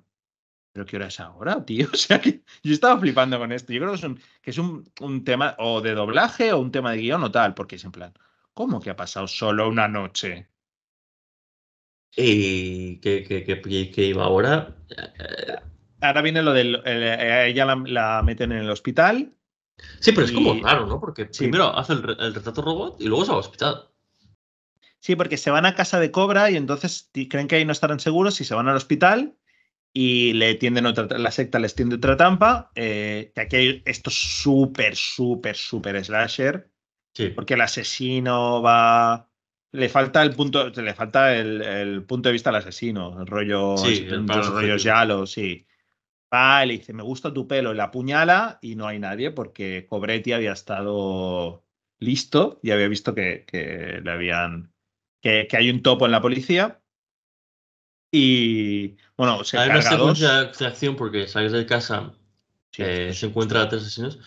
[SPEAKER 1] ¿pero qué hora es ahora, tío? O sea, que yo estaba flipando con esto. Yo creo que es un, que es un, un tema o de doblaje o un tema de guión o tal, porque es en plan, ¿cómo que ha pasado solo una noche?
[SPEAKER 2] ¿Y qué,
[SPEAKER 1] que iba ahora? Ahora viene lo del. Eh, ella la, meten en el hospital. Sí, pero es como raro, ¿no? Porque primero hace el, el, retrato robot y luego se va al hospital. Sí, porque se van a casa de Cobra y entonces creen que ahí no estarán seguros y se van al hospital y le tienden otra, la secta les tiende otra trampa, eh, que aquí hay esto súper, súper, súper slasher, porque el asesino va... Le falta el punto, le falta el, punto de vista al asesino, el rollo, sí, este, los rollos sí. Va, le dice, me gusta tu pelo, la puñala y no hay nadie porque Cobretti había estado listo y había visto que, que le habían... Que, que hay un topo en la policía y bueno, se Hay una secuencia
[SPEAKER 2] de acción porque sales de casa, eh, se encuentra a tres asesinos,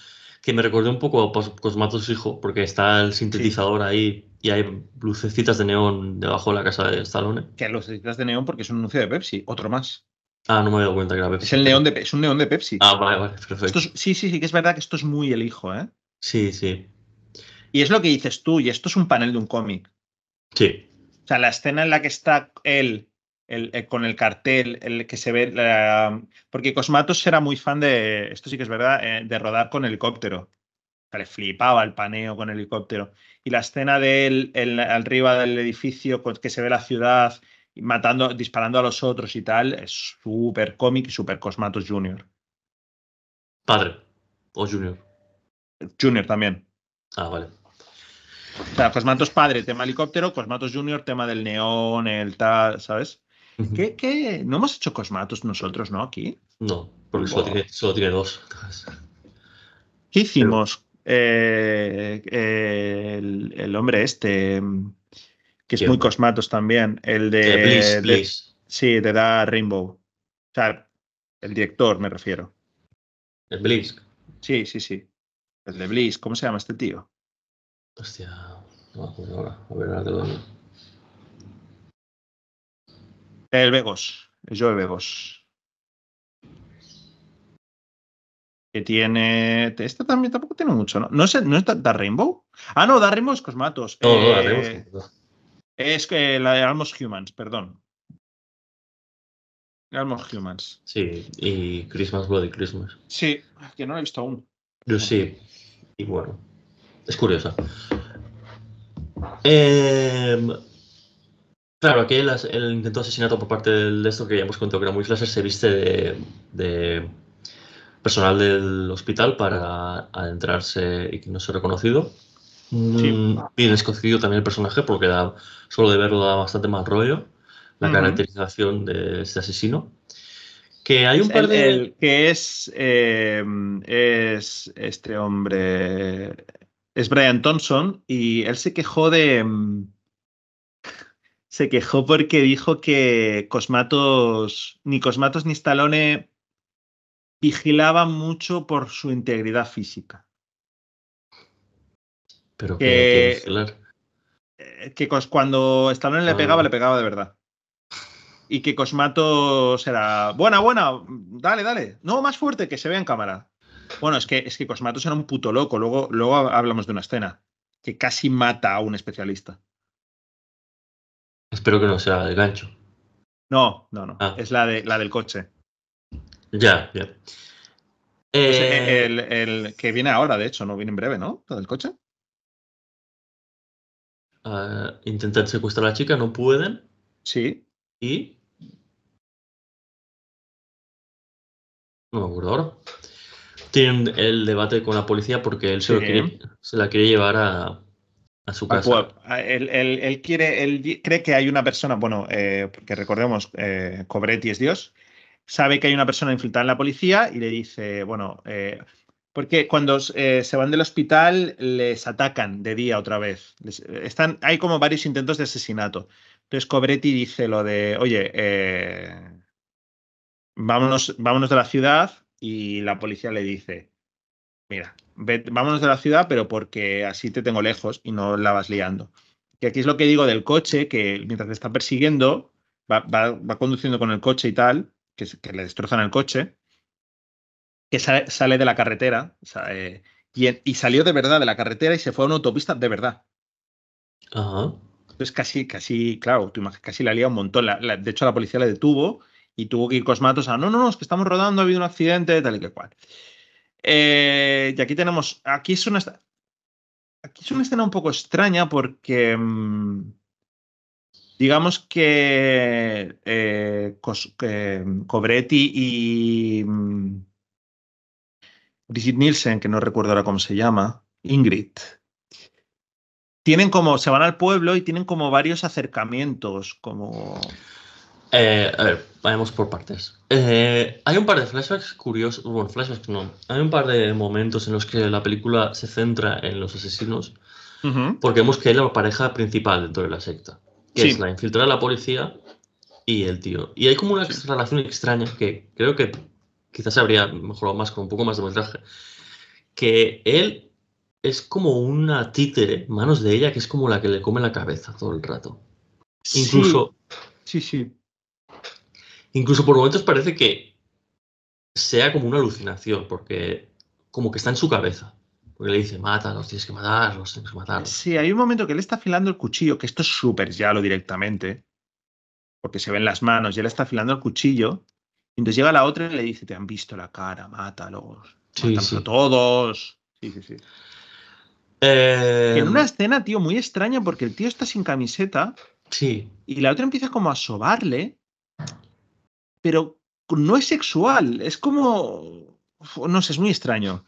[SPEAKER 2] que me recordó un poco a Cosmatos Hijo, porque está el sintetizador ahí y hay lucecitas de neón debajo de la casa de Stallone.
[SPEAKER 1] Que lucecitas de neón
[SPEAKER 2] porque es un anuncio de Pepsi, otro más.
[SPEAKER 1] Ah, no me he dado cuenta que era Pepsi. Es, el neón de, es un neón de Pepsi. Ah, vale, vale, sí, sí, sí, que es verdad que esto es muy el hijo, ¿eh? Sí, sí. Y es lo que dices tú, y esto es un panel de un cómic. Sí. O sea, la escena en la que está él el, eh, con el cartel, el que se ve, porque Cosmatos era muy fan de, esto sí que es verdad, eh, de rodar con helicóptero. O le flipaba el paneo con helicóptero. Y la escena de él arriba del edificio que se ve la ciudad matando, disparando a los otros y tal, es súper cómic y súper Cosmatos Junior. Padre o Junior. Junior también. Ah, vale. Cosmatos padre, tema helicóptero, Cosmatos Junior, tema del neón, el tal, ¿sabes? ¿Qué, no hemos hecho cosmatos nosotros, no? Aquí. No,
[SPEAKER 2] porque solo, tiene, dos.
[SPEAKER 1] ¿Qué hicimos? Eh, eh, el, hombre este, que es muy cosmatos también, el eh, de, Bliss. Sí, de da Rainbow. O sea, el director me refiero. El Blisk. Sí, sí, sí. El de bliss, ¿Cómo se llama este tío? Hostia, no me acuerdo ahora. A ver, ahora te lo el Vegos, el Joe Vegos. Que tiene. Este también tampoco tiene mucho, ¿no? ¿No es, no es da, Rainbow? Ah, no, Da Rainbow es Cosmatos. No, da eh, Rainbow es... que la de Almost Humans, perdón. Almost Humans.
[SPEAKER 2] Sí, y Christmas Bloody Christmas.
[SPEAKER 1] Sí, que no la he visto aún.
[SPEAKER 2] Yo sí, y bueno. Es curiosa.
[SPEAKER 1] Eh,
[SPEAKER 2] Claro, aquí el, intento de asesinato por parte de esto que ya hemos contado que era muy flasher se viste de, personal del hospital para adentrarse y que no sea reconocido.
[SPEAKER 3] Mm,
[SPEAKER 2] bien escogido también el personaje porque solo de verlo da bastante más rollo la caracterización de este asesino.
[SPEAKER 1] Que hay un par de... que es, eh, es este hombre, es Brian Thompson y él se quejó de mm, se quejó porque dijo que Cosmatos, ni Cosmatos ni Stallone vigilaban mucho por su integridad física. Pero que, que, eh, que cuando Stallone le ah. pegaba, le pegaba de verdad. Y que Cosmatos era, buena, buena, dale, dale, no, más fuerte, que se vea en cámara. Bueno, es que, es que Cosmatos era un puto loco, luego, luego hablamos de una escena que casi mata a un especialista.
[SPEAKER 2] Espero que no sea la del gancho.
[SPEAKER 1] No, no, no. Ah. Es la, de, la del coche.
[SPEAKER 2] Ya, ya.
[SPEAKER 1] Eh, el, que viene ahora, de hecho, no viene en breve, ¿no? La del coche. Ah, intentan secuestrar a la chica, no pueden. Sí. ¿Y?
[SPEAKER 2] No me acuerdo ahora. Tienen el debate con la policía porque él se, se la quiere llevar a, a su casa.
[SPEAKER 1] Ah, él, quiere, cree que hay una persona, bueno, que eh, porque recordemos, eh, Cobretti es Dios, sabe que hay una persona infiltrada en la policía y le dice, bueno, eh, porque cuando se van del hospital les atacan de día otra vez. están, hay como varios intentos de asesinato. Entonces Cobretti dice lo de, oye, vámonos, vámonos de la ciudad y la policía le dice, mira, vámonos de la ciudad, pero porque así te tengo lejos y no la vas liando. Que aquí es lo que digo del coche, que mientras te está persiguiendo, va, conduciendo con el coche y tal, que, le destrozan el coche, que sale, de la carretera eh, y, salió de verdad de la carretera y se fue a una autopista de verdad. Ajá. Entonces casi, casi, claro, tu casi la lía un montón. de hecho, la policía le detuvo y tuvo que ir Cosmatos a, no, no, no, es que estamos rodando, ha habido un accidente, tal y que cual. Eh, y aquí tenemos, aquí es una, aquí es una escena un poco extraña porque mm, digamos que, eh, mm, Cobretti y mm, Brigitte Nielsen, que no recuerdo ahora cómo se llama, Ingrid, tienen como, se van al pueblo y tienen como varios acercamientos, como...
[SPEAKER 2] Eh, Vayamos por partes. Eh, hay un par de flashbacks curiosos, bueno, flashbacks no, hay un par de momentos en los que la película se centra en los asesinos, porque vemos que es la pareja principal dentro de la secta, que es la infiltrada de la policía y el tío. Y hay como una relación extraña que creo que quizás habría mejorado más con un poco más de metraje, que él es como una títere, manos de ella, que es como la que le come la cabeza todo el rato. Incluso... Sí, sí Incluso por momentos parece que sea como una alucinación, porque como que está en su cabeza. Porque le dice, mátalos, tienes que
[SPEAKER 1] matarlos, tienes que matar Sí, hay un momento que él está afilando el cuchillo, que esto es súper lo directamente, porque se ven las manos, y él está afilando el cuchillo. Y entonces llega la otra y le dice, te han visto la cara, mátalos, sí, todos. Sí, sí, sí. En una eh, escena, tío, muy extraña, porque el tío está sin camiseta. Sí. Y la otra empieza como a sobarle pero no es sexual, es como, no sé, es muy extraño.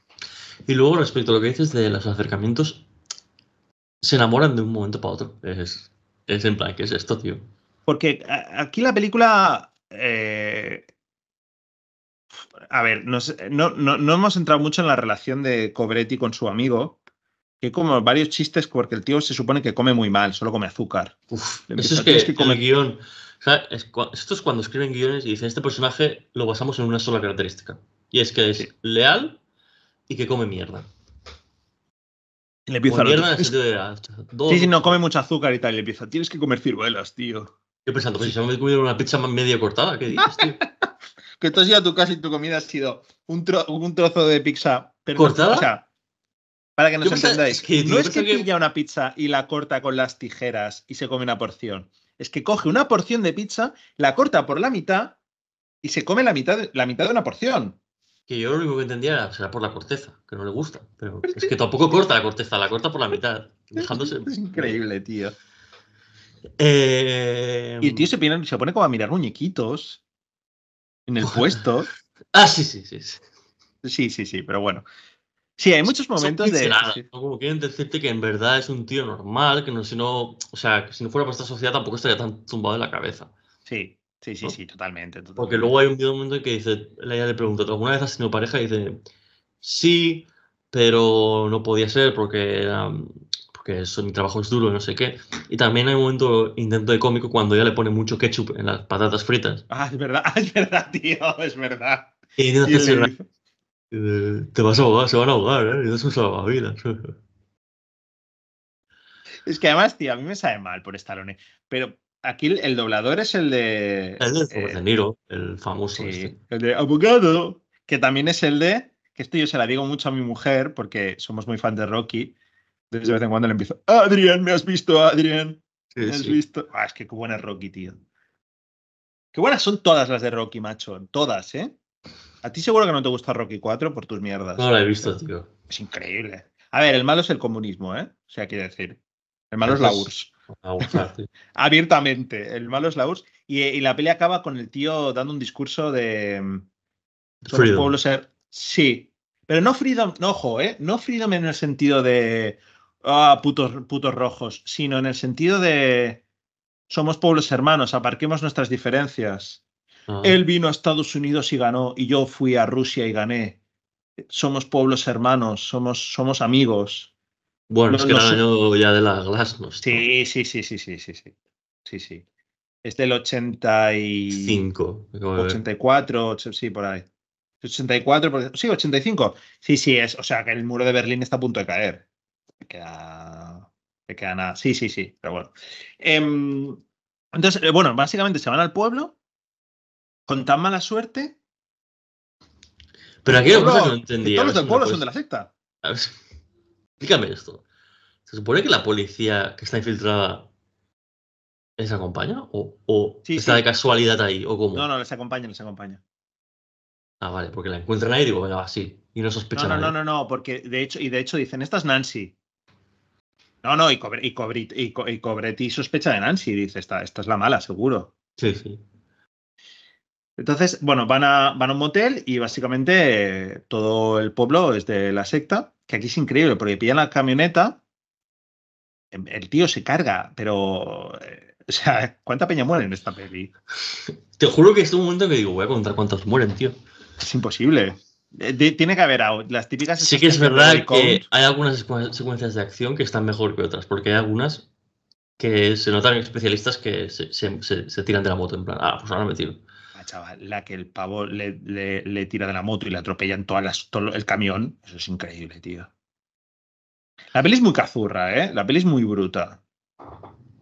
[SPEAKER 1] Y luego
[SPEAKER 2] respecto a lo que dices de los acercamientos, se enamoran de un momento para otro. Es, en plan, ¿qué es esto, tío?
[SPEAKER 1] Porque aquí la película... Eh, a ver, no, no, no, hemos entrado mucho en la relación de Cobretti con su amigo, que como varios chistes porque el tío se supone que come muy mal, solo come azúcar. Uf, eso es que, que come...
[SPEAKER 2] guión, esto es cuando escriben guiones y dicen, este personaje lo basamos en una sola característica. Y es que es leal y que come mierda.
[SPEAKER 1] mierda
[SPEAKER 2] sí, sí,
[SPEAKER 1] no, come mucho azúcar y tal. Y le empieza, tienes que comer ciruelas, tío. Yo pensando, si se me ha comido una pizza media cortada, ¿qué dices, tío? que tú has ido a tu casa y tu comida ha sido un, un trozo de pizza cortada. O sea, para que nos entendáis, no es que, que pilla una pizza y la corta con las tijeras y se come una porción es que coge una porción de pizza, la corta por la mitad y se come la mitad, la mitad de una porción.
[SPEAKER 2] Que yo lo único que entendía era, será por la corteza, que no le gusta. Pero es que tampoco corta la corteza, la corta por la mitad. Dejándose... Es increíble, tío.
[SPEAKER 1] Eh, y el tío se, se pone como a mirar muñequitos en el puesto. ah, sí, sí, sí. Sí, sí, sí, pero bueno. Sí, hay muchos momentos de.
[SPEAKER 2] Como quieren decirte que en verdad es un tío normal, que no, si no, o sea, si no fuera por esta sociedad tampoco estaría tan tumbado en la cabeza. Sí, sí, sí, sí, totalmente, Porque luego hay un momento en que dice, la le pregunta, ¿alguna vez has tenido pareja? Y dice, sí, pero no podía ser porque, porque eso, mi trabajo es duro, no sé qué. Y también hay un momento, intento de cómico, cuando ella le pone mucho ketchup en las patatas fritas.
[SPEAKER 1] Ah, es verdad, es verdad, tío, es verdad.
[SPEAKER 2] Y intenta eh, te vas a ahogar, se van a ahogar, ¿eh? Es un salvavidas. ¿eh?
[SPEAKER 1] Es que además, tío, a mí me sabe mal por Stallone. Pero aquí el, doblador es el de. El de, eh, Niro,
[SPEAKER 2] el famoso.
[SPEAKER 1] Este. el de Abogado. Que también es el de. Que esto yo se la digo mucho a mi mujer porque somos muy fan de Rocky. Desde vez en cuando le empiezo. Adrián, me has visto, Adrián. has visto. Ah, es que qué buena es Rocky, tío. Qué buenas son todas las de Rocky, macho. Todas, ¿eh? A ti seguro que no te gusta Rocky 4 por tus mierdas. No lo he visto, tío. Es increíble. A ver, el malo es el comunismo, ¿eh? O sea, quiere decir. El malo es la URSS. Abiertamente. El malo es la URSS. Y, la pelea acaba con el tío dando un discurso de. Mm, somos ser. Sí. Pero no freedom, ojo, ¿eh? No freedom en el sentido de. Ah, putos rojos. Sino en el sentido de. Somos pueblos hermanos, aparquemos nuestras diferencias. Ah. Él vino a Estados Unidos y ganó, y yo fui a Rusia y gané. Somos pueblos hermanos, somos, somos amigos. Bueno, es que era el año ya de la Glasnost. Sí, sí, sí, sí, sí, sí, sí. Sí, Es del 85. 84, sí, por ahí. 84, sí, 85. Sí, sí, es, o sea, que el muro de Berlín está a punto de caer. Me queda, queda nada. Sí, sí, sí, pero bueno. Em, entonces, eh, bueno, básicamente se van al pueblo con tan mala suerte. Pero aquí que no entendía. Todos los del pueblo son de la secta.
[SPEAKER 2] explícame esto. ¿Se supone que la policía que está infiltrada les acompaña? ¿O, está de casualidad ahí? ¿O cómo? No,
[SPEAKER 1] no, les acompaña, les acompaña.
[SPEAKER 2] Ah, vale, porque la encuentran ahí y digo, venga, Y no sospechan. No,
[SPEAKER 1] no, no, no, no, porque de hecho, y de hecho dicen, esta es Nancy. No, no, y, Cobretti y, sospecha de Nancy, dice, esta, esta es la mala, seguro. Sí, sí. Entonces, bueno, van a, van a un motel y básicamente eh, todo el pueblo es de la secta, que aquí es increíble, porque pillan la camioneta, em, el tío se carga, pero... Eh, o sea, ¿cuánta peña muere en esta peli? Te juro que es un momento que digo, voy a contar cuántos mueren, tío. Es imposible. Eh, tiene que haber las típicas. Sí que es verdad que
[SPEAKER 2] hay algunas secuencias de acción que están mejor que otras, porque hay algunas que se notan
[SPEAKER 1] especialistas que se, se tiran de la moto en plan, ah, pues ahora me tiro chaval, la que el pavo le, tira de la moto y le atropellan todas el camión, eso es increíble, tío. La peli es muy cazurra, ¿eh? La peli es muy bruta.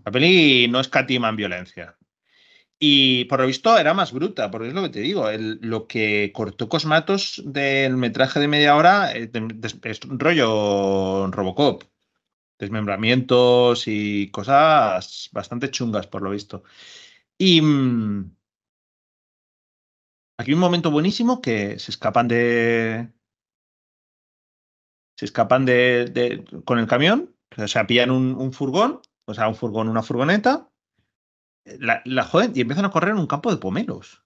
[SPEAKER 1] La peli no escatima en violencia. Y por lo visto era más bruta, porque es lo que te digo, lo que cortó Cosmatos del metraje de media hora eh, es, un rollo Robocop. Desmembramientos y cosas bastante chungas, por lo visto. Y mm, Aquí un momento buenísimo que se escapan de. Se escapan de, con el camión, o sea, pillan un, un, furgón, o sea, un furgón, una furgoneta, la, la, joden y empiezan a correr en un campo de pomelos.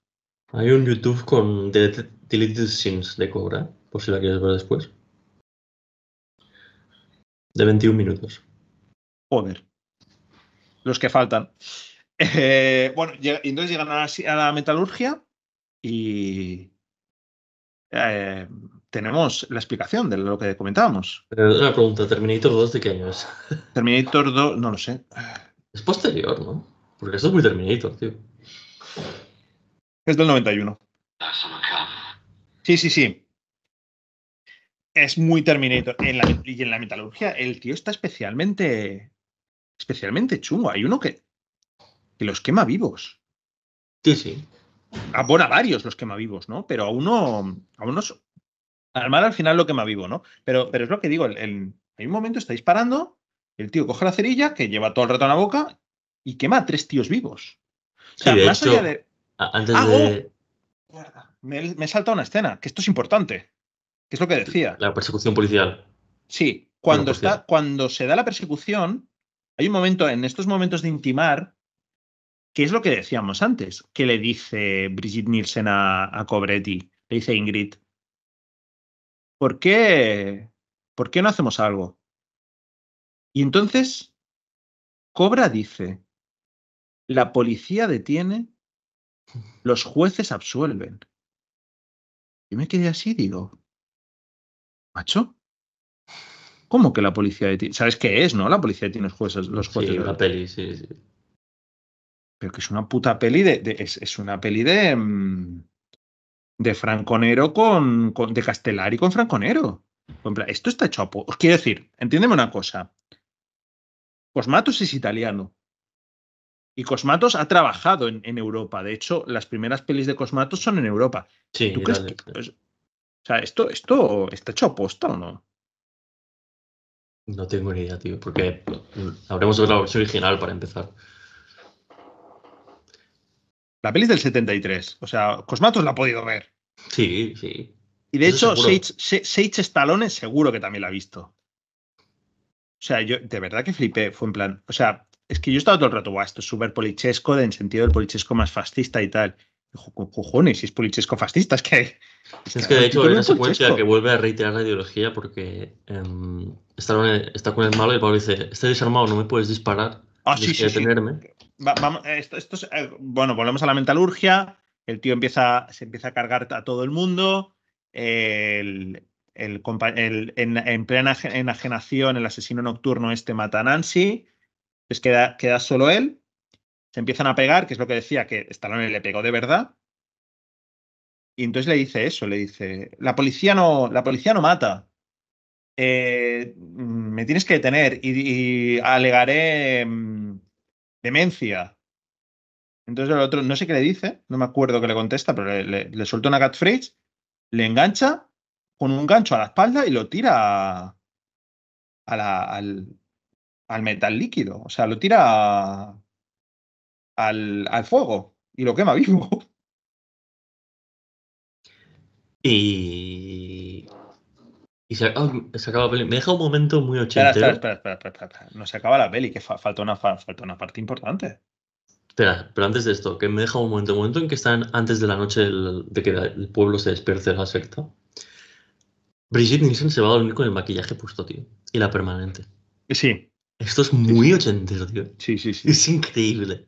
[SPEAKER 1] Hay un YouTube
[SPEAKER 2] con Deleted Sims de Cobra, por si la quieres ver después. De 21 minutos.
[SPEAKER 1] Joder. Los que faltan. Eh, bueno, y entonces llegan a la metalurgia y eh, tenemos la explicación de lo que comentábamos. una pregunta, Terminator 2 de qué año es? Terminator 2, no lo sé. Es posterior, ¿no? Porque eso es muy Terminator, tío. Es del 91. Sí, sí, sí. Es muy Terminator. y en la metalurgia, el tío está especialmente. Especialmente chungo. Hay uno que. que los quema vivos. Sí, sí a, bueno, a varios los vivos, ¿no? Pero a uno, a unos, al final lo quema vivo, ¿no? Pero, pero es lo que digo, el, hay un momento, está disparando, el tío coge la cerilla, que lleva todo el rato en la boca, y quema a tres tíos vivos. O sea, Antes ah, de... Oh, me, me he saltado una escena, que esto es importante, que es lo que decía. La persecución policial. Sí, cuando, pues está, cuando se da la persecución, hay un momento, en estos momentos de intimar, Qué es lo que decíamos antes, ¿Qué le dice Brigitte Nielsen a, Cobretti, le dice Ingrid, ¿por qué, ¿por qué no hacemos algo? Y entonces, Cobra dice, la policía detiene, los jueces absuelven. Yo me quedé así, digo, macho, ¿cómo que la policía detiene? ¿Sabes qué es, no? La policía detiene los jueces. Los jueces sí, la peli, sí, sí. Pero que es una puta peli de. es, una peli de. Mm, de Franconero con, con. de Castellari con Franconero. Esto está hecho a Os quiero decir, entiéndeme una cosa. Cosmatos es italiano. Y Cosmatos ha trabajado en, Europa. De hecho, las primeras pelis de Cosmatos son en Europa. Sí, ¿Tú crees que, o sea, esto, esto está hecho posta, o no?
[SPEAKER 2] No tengo ni idea, tío, porque habremos otra la versión original para empezar.
[SPEAKER 1] La peli es del 73. O sea, Cosmatos la ha podido ver. Sí, sí. Y de hecho, Sage, seguro que también la ha visto. O sea, yo de verdad que flipé. Fue en plan. O sea, es que yo he estado todo el rato, guau, esto es súper polichesco, en sentido del polichesco más fascista y tal. Cojones, si es polichesco fascista, es que. Es, es que de hecho hay una secuencia que vuelve a
[SPEAKER 2] reiterar la ideología porque em, está, con el malo y el Pablo dice: Estoy desarmado, no me puedes disparar. Ah, sí, sí,
[SPEAKER 1] eh, bueno, volvemos a la mentalurgia. El tío empieza, se empieza a cargar a todo el mundo. El, en, plena enajenación, el asesino nocturno este mata a Nancy. Pues queda, queda solo él. Se empiezan a pegar, que es lo que decía, que Stallone le pegó de verdad. Y entonces le dice eso, le dice, la policía no, la policía no mata. Eh, me tienes que detener y, alegaré mm, demencia. Entonces el otro, no sé qué le dice, no me acuerdo que le contesta, pero le, suelta una fridge, le engancha con un gancho a la espalda y lo tira al, metal líquido. O sea, lo tira al, al fuego y lo quema vivo.
[SPEAKER 2] Y y ah, se, acaba la peli. Me deja
[SPEAKER 1] un momento muy ochentero. Espera, espera, espera, No se acaba la peli, que falta, una, parte importante.
[SPEAKER 2] Espera, pero antes de esto, que me deja un momento, un momento en que están antes de la noche de que el pueblo se despierte el la secta. Brigitte Nielsen se va a dormir con el maquillaje puesto, tío. Y la permanente. Sí. Esto es muy ochentero, tío. Sí, sí, sí. Es increíble.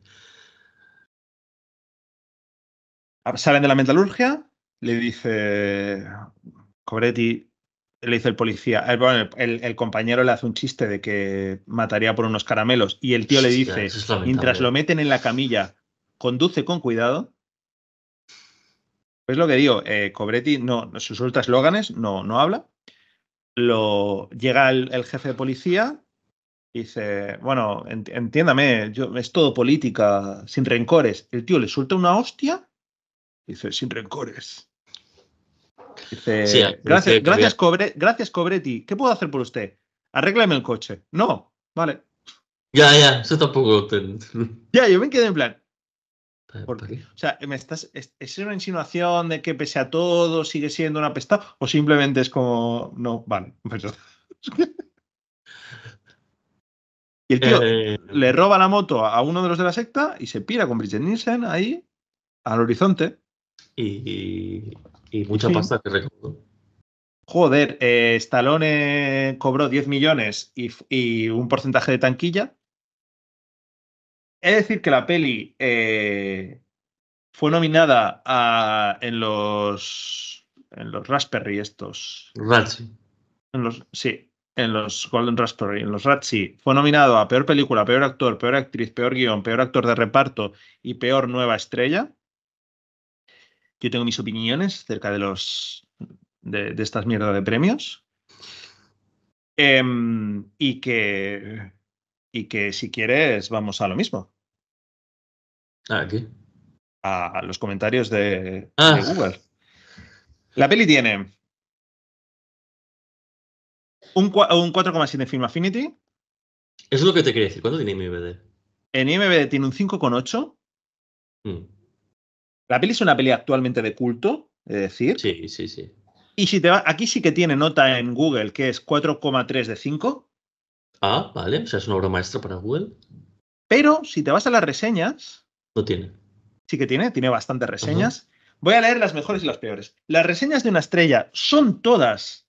[SPEAKER 1] Ah, salen de la metalurgia, le dice Cobretti, le dice el policía, eh, el, compañero le hace un chiste de que mataría por unos caramelos y el tío le dice, mientras lo meten en la camilla, conduce con cuidado. Es lo que digo, eh, Cobretti no, sus suelta eslóganes, no, no habla. Lo, llega el, jefe de policía y dice, bueno, entiéndame, yo, es todo política, sin rencores. El tío le suelta una hostia y dice, sin rencores gracias, gracias, Cobretti. ¿Qué puedo hacer por usted? Arréglame el coche. No, vale. Ya, ya, eso tampoco. ya, yo me quedé en plan. o sea, es, una insinuación de que pese a todo sigue siendo una pesta? ¿O simplemente es como, no, vale? Pues y el tío eh. le roba la moto a uno de los de la secta y se pira con Bridget Nielsen ahí al horizonte. Y, y mucha pasta que recuerdo. Joder, eh, Stallone eh, cobró 10 millones y, un porcentaje de tanquilla. Es decir que la peli eh, fue nominada a, en los en los Raspberry estos. En los, sí, en los Golden Raspberry, en los Ratchi. Fue nominado a peor película, peor actor, peor actriz, peor guión, peor actor de reparto y peor nueva estrella. Yo tengo mis opiniones acerca de los de, estas mierdas de premios. Em, y que y que si quieres vamos a lo mismo. ¿A ah, qué? a los comentarios de, ah. Google. La peli tiene un, un 4,7 de Film Affinity. Eso es lo que te quería decir. ¿Cuánto tiene IMDb? En IMDb tiene un 5,8. Mm. La peli es una peli actualmente de culto, es decir. Sí, sí, sí. Y si te va, aquí sí que tiene nota en Google que es 4,3 de 5. Ah, vale, o sea, es un obra maestra para Google. Pero si te vas a las reseñas. No tiene. Sí que tiene, tiene bastantes reseñas. Voy a leer las mejores y las peores. Las reseñas de una estrella son todas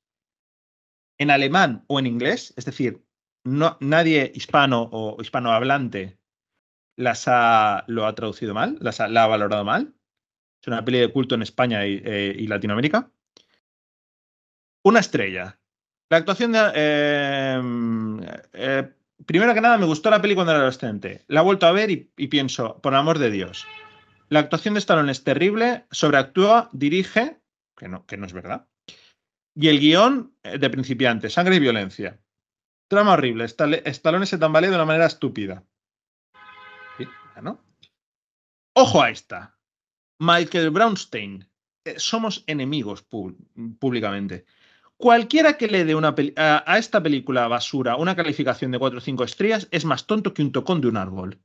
[SPEAKER 1] en alemán o en inglés, es decir, no, nadie hispano o hispanohablante las ha, lo ha traducido mal, las ha valorado mal. Es una peli de culto en España y, eh, Latinoamérica. Una estrella. La actuación de. Eh, eh, primero que nada, me gustó la peli cuando era adolescente. La he vuelto a ver y, pienso, por amor de Dios. La actuación de Stallone es terrible, sobreactúa, dirige, que no, que no es verdad. Y el guión de principiante, sangre y violencia. Trama horrible. Stallone se tambalea de una manera estúpida. ¿No? Ojo a esta. Michael Brownstein, eh, somos enemigos públicamente. Cualquiera que le dé una a, esta película basura una calificación de 4 o 5 estrellas es más tonto que un tocón de un árbol.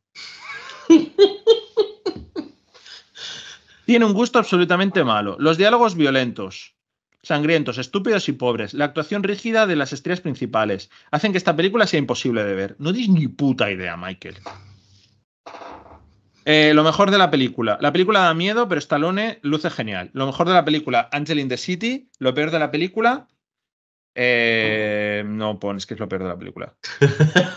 [SPEAKER 1] Tiene un gusto absolutamente malo. Los diálogos violentos, sangrientos, estúpidos y pobres. La actuación rígida de las estrellas principales. Hacen que esta película sea imposible de ver. No dis ni puta idea, Michael. Eh, lo mejor de la película. La película da miedo, pero Stallone luce genial. Lo mejor de la película, Angel in the City. Lo peor de la película. Eh, no pones que es lo peor de la película.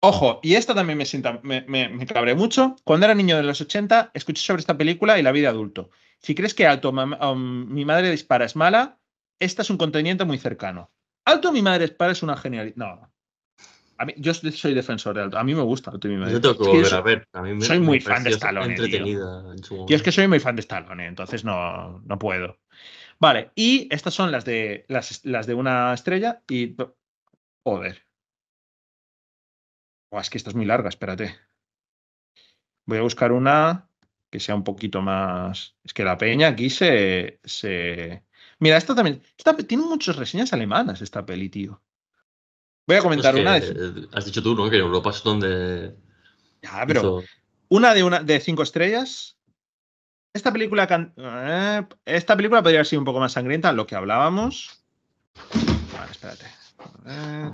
[SPEAKER 1] Ojo, y esta también me, sienta, me, cabré mucho. Cuando era niño de los 80, escuché sobre esta película y la vida adulto. Si crees que alto um, mi madre dispara es mala, esta es un contenido muy cercano. Alto mi madre dispara es una genialidad. No, yo soy defensor de Alto. A mí me gusta Yo tengo que volver a ver. soy muy fan de Stallone. Tío. Yo es que soy muy fan de Stallone, entonces no, no puedo. Vale, y estas son las de, las, de una estrella y. Joder. es que esta es muy larga, espérate. Voy a buscar una que sea un poquito más. Es que la peña aquí se. Mira, esta también. tiene muchas reseñas alemanas, esta peli, tío. Voy a comentar pues una vez. Eh, has dicho tú, ¿no? Que Europa es donde... Ya, pero... Una, de una de cinco estrellas. Esta película... Eh, esta película podría haber sido un poco más sangrienta, lo que hablábamos. Vale, espérate. A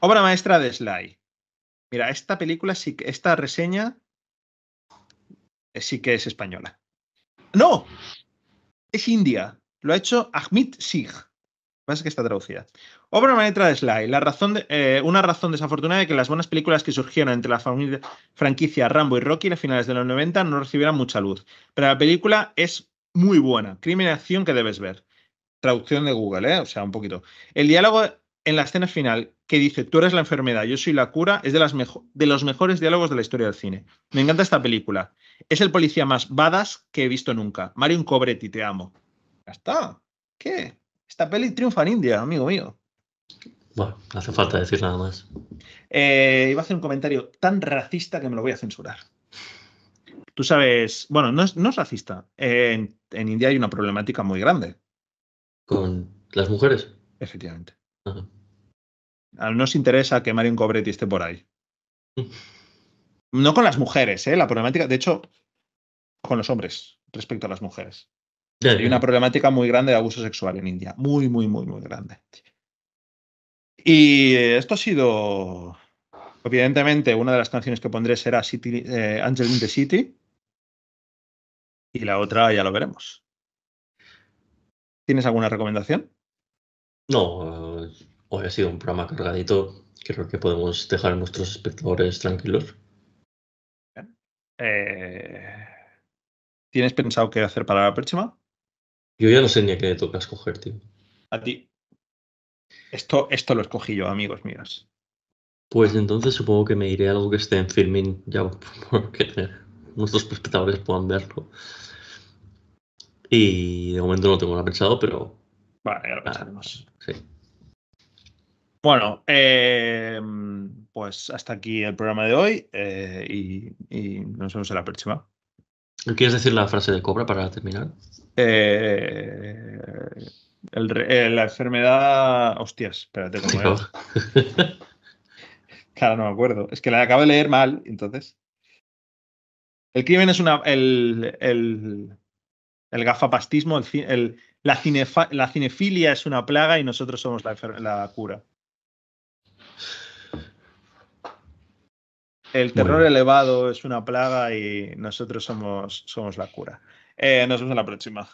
[SPEAKER 1] Obra maestra de Sly. Mira, esta película, sí que, esta reseña sí que es española. ¡No! Es india. Lo ha hecho Ahmed Sig pasa que está traducida. Obra maestra de Sly. La razón eh, una razón desafortunada de que las buenas películas que surgieron entre la franquicia Rambo y Rocky a finales de los 90 no recibieran mucha luz. Pero la película es muy buena. Crimen y acción que debes ver. Traducción de Google, ¿eh? O sea, un poquito. El diálogo en la escena final que dice tú eres la enfermedad, yo soy la cura, es de, las de los mejores diálogos de la historia del cine. Me encanta esta película. Es el policía más badass que he visto nunca. Marion Cobretti, te amo. Ya está. ¿Qué? Esta peli triunfa en India, amigo mío.
[SPEAKER 2] Bueno, no hace falta decir nada más.
[SPEAKER 1] Eh, iba a hacer un comentario tan racista que me lo voy a censurar. Tú sabes, bueno, no es, racista. en, India hay una problemática muy grande. ¿Con las mujeres? Efectivamente.
[SPEAKER 3] No
[SPEAKER 1] Nos interesa que Marion Cobretti esté por ahí. Mm. No con las mujeres, ¿eh? La problemática, de hecho, con los hombres respecto a las mujeres. Hay una problemática muy grande de abuso sexual en India, muy, muy, muy, muy grande. Y esto ha sido, evidentemente, una de las canciones que pondré será eh, Angel in the City y la otra ya lo veremos. ¿Tienes alguna recomendación?
[SPEAKER 2] No, hoy ha sido un programa cargadito. Creo que podemos dejar a nuestros espectadores
[SPEAKER 1] tranquilos. Eh, ¿Tienes pensado qué hacer para la próxima? Yo ya no sé ni a qué le toca escoger, tío. A ti. Esto, esto lo escogí yo, amigos míos.
[SPEAKER 2] Pues entonces supongo que me iré a algo que esté en filming ya porque nuestros espectadores puedan verlo. Y de momento no tengo nada pensado, pero. Vale, ya lo ah, pensaremos. sí.
[SPEAKER 1] Bueno, eh, pues hasta aquí el programa de hoy eh, y nos vemos en la próxima.
[SPEAKER 2] ¿Quieres decir la frase de Cobra para terminar?
[SPEAKER 1] Eh, eh, la enfermedad. Hostias, espérate, ¿cómo era? claro, no me acuerdo. Es que la acabo de leer mal, entonces. El crimen es una. El, el, el gafapastismo, la, la, cinefilia es una plaga y nosotros somos la cura. El terror elevado es una plaga y nosotros somos, somos la cura. Eh, nos vemos en la próxima.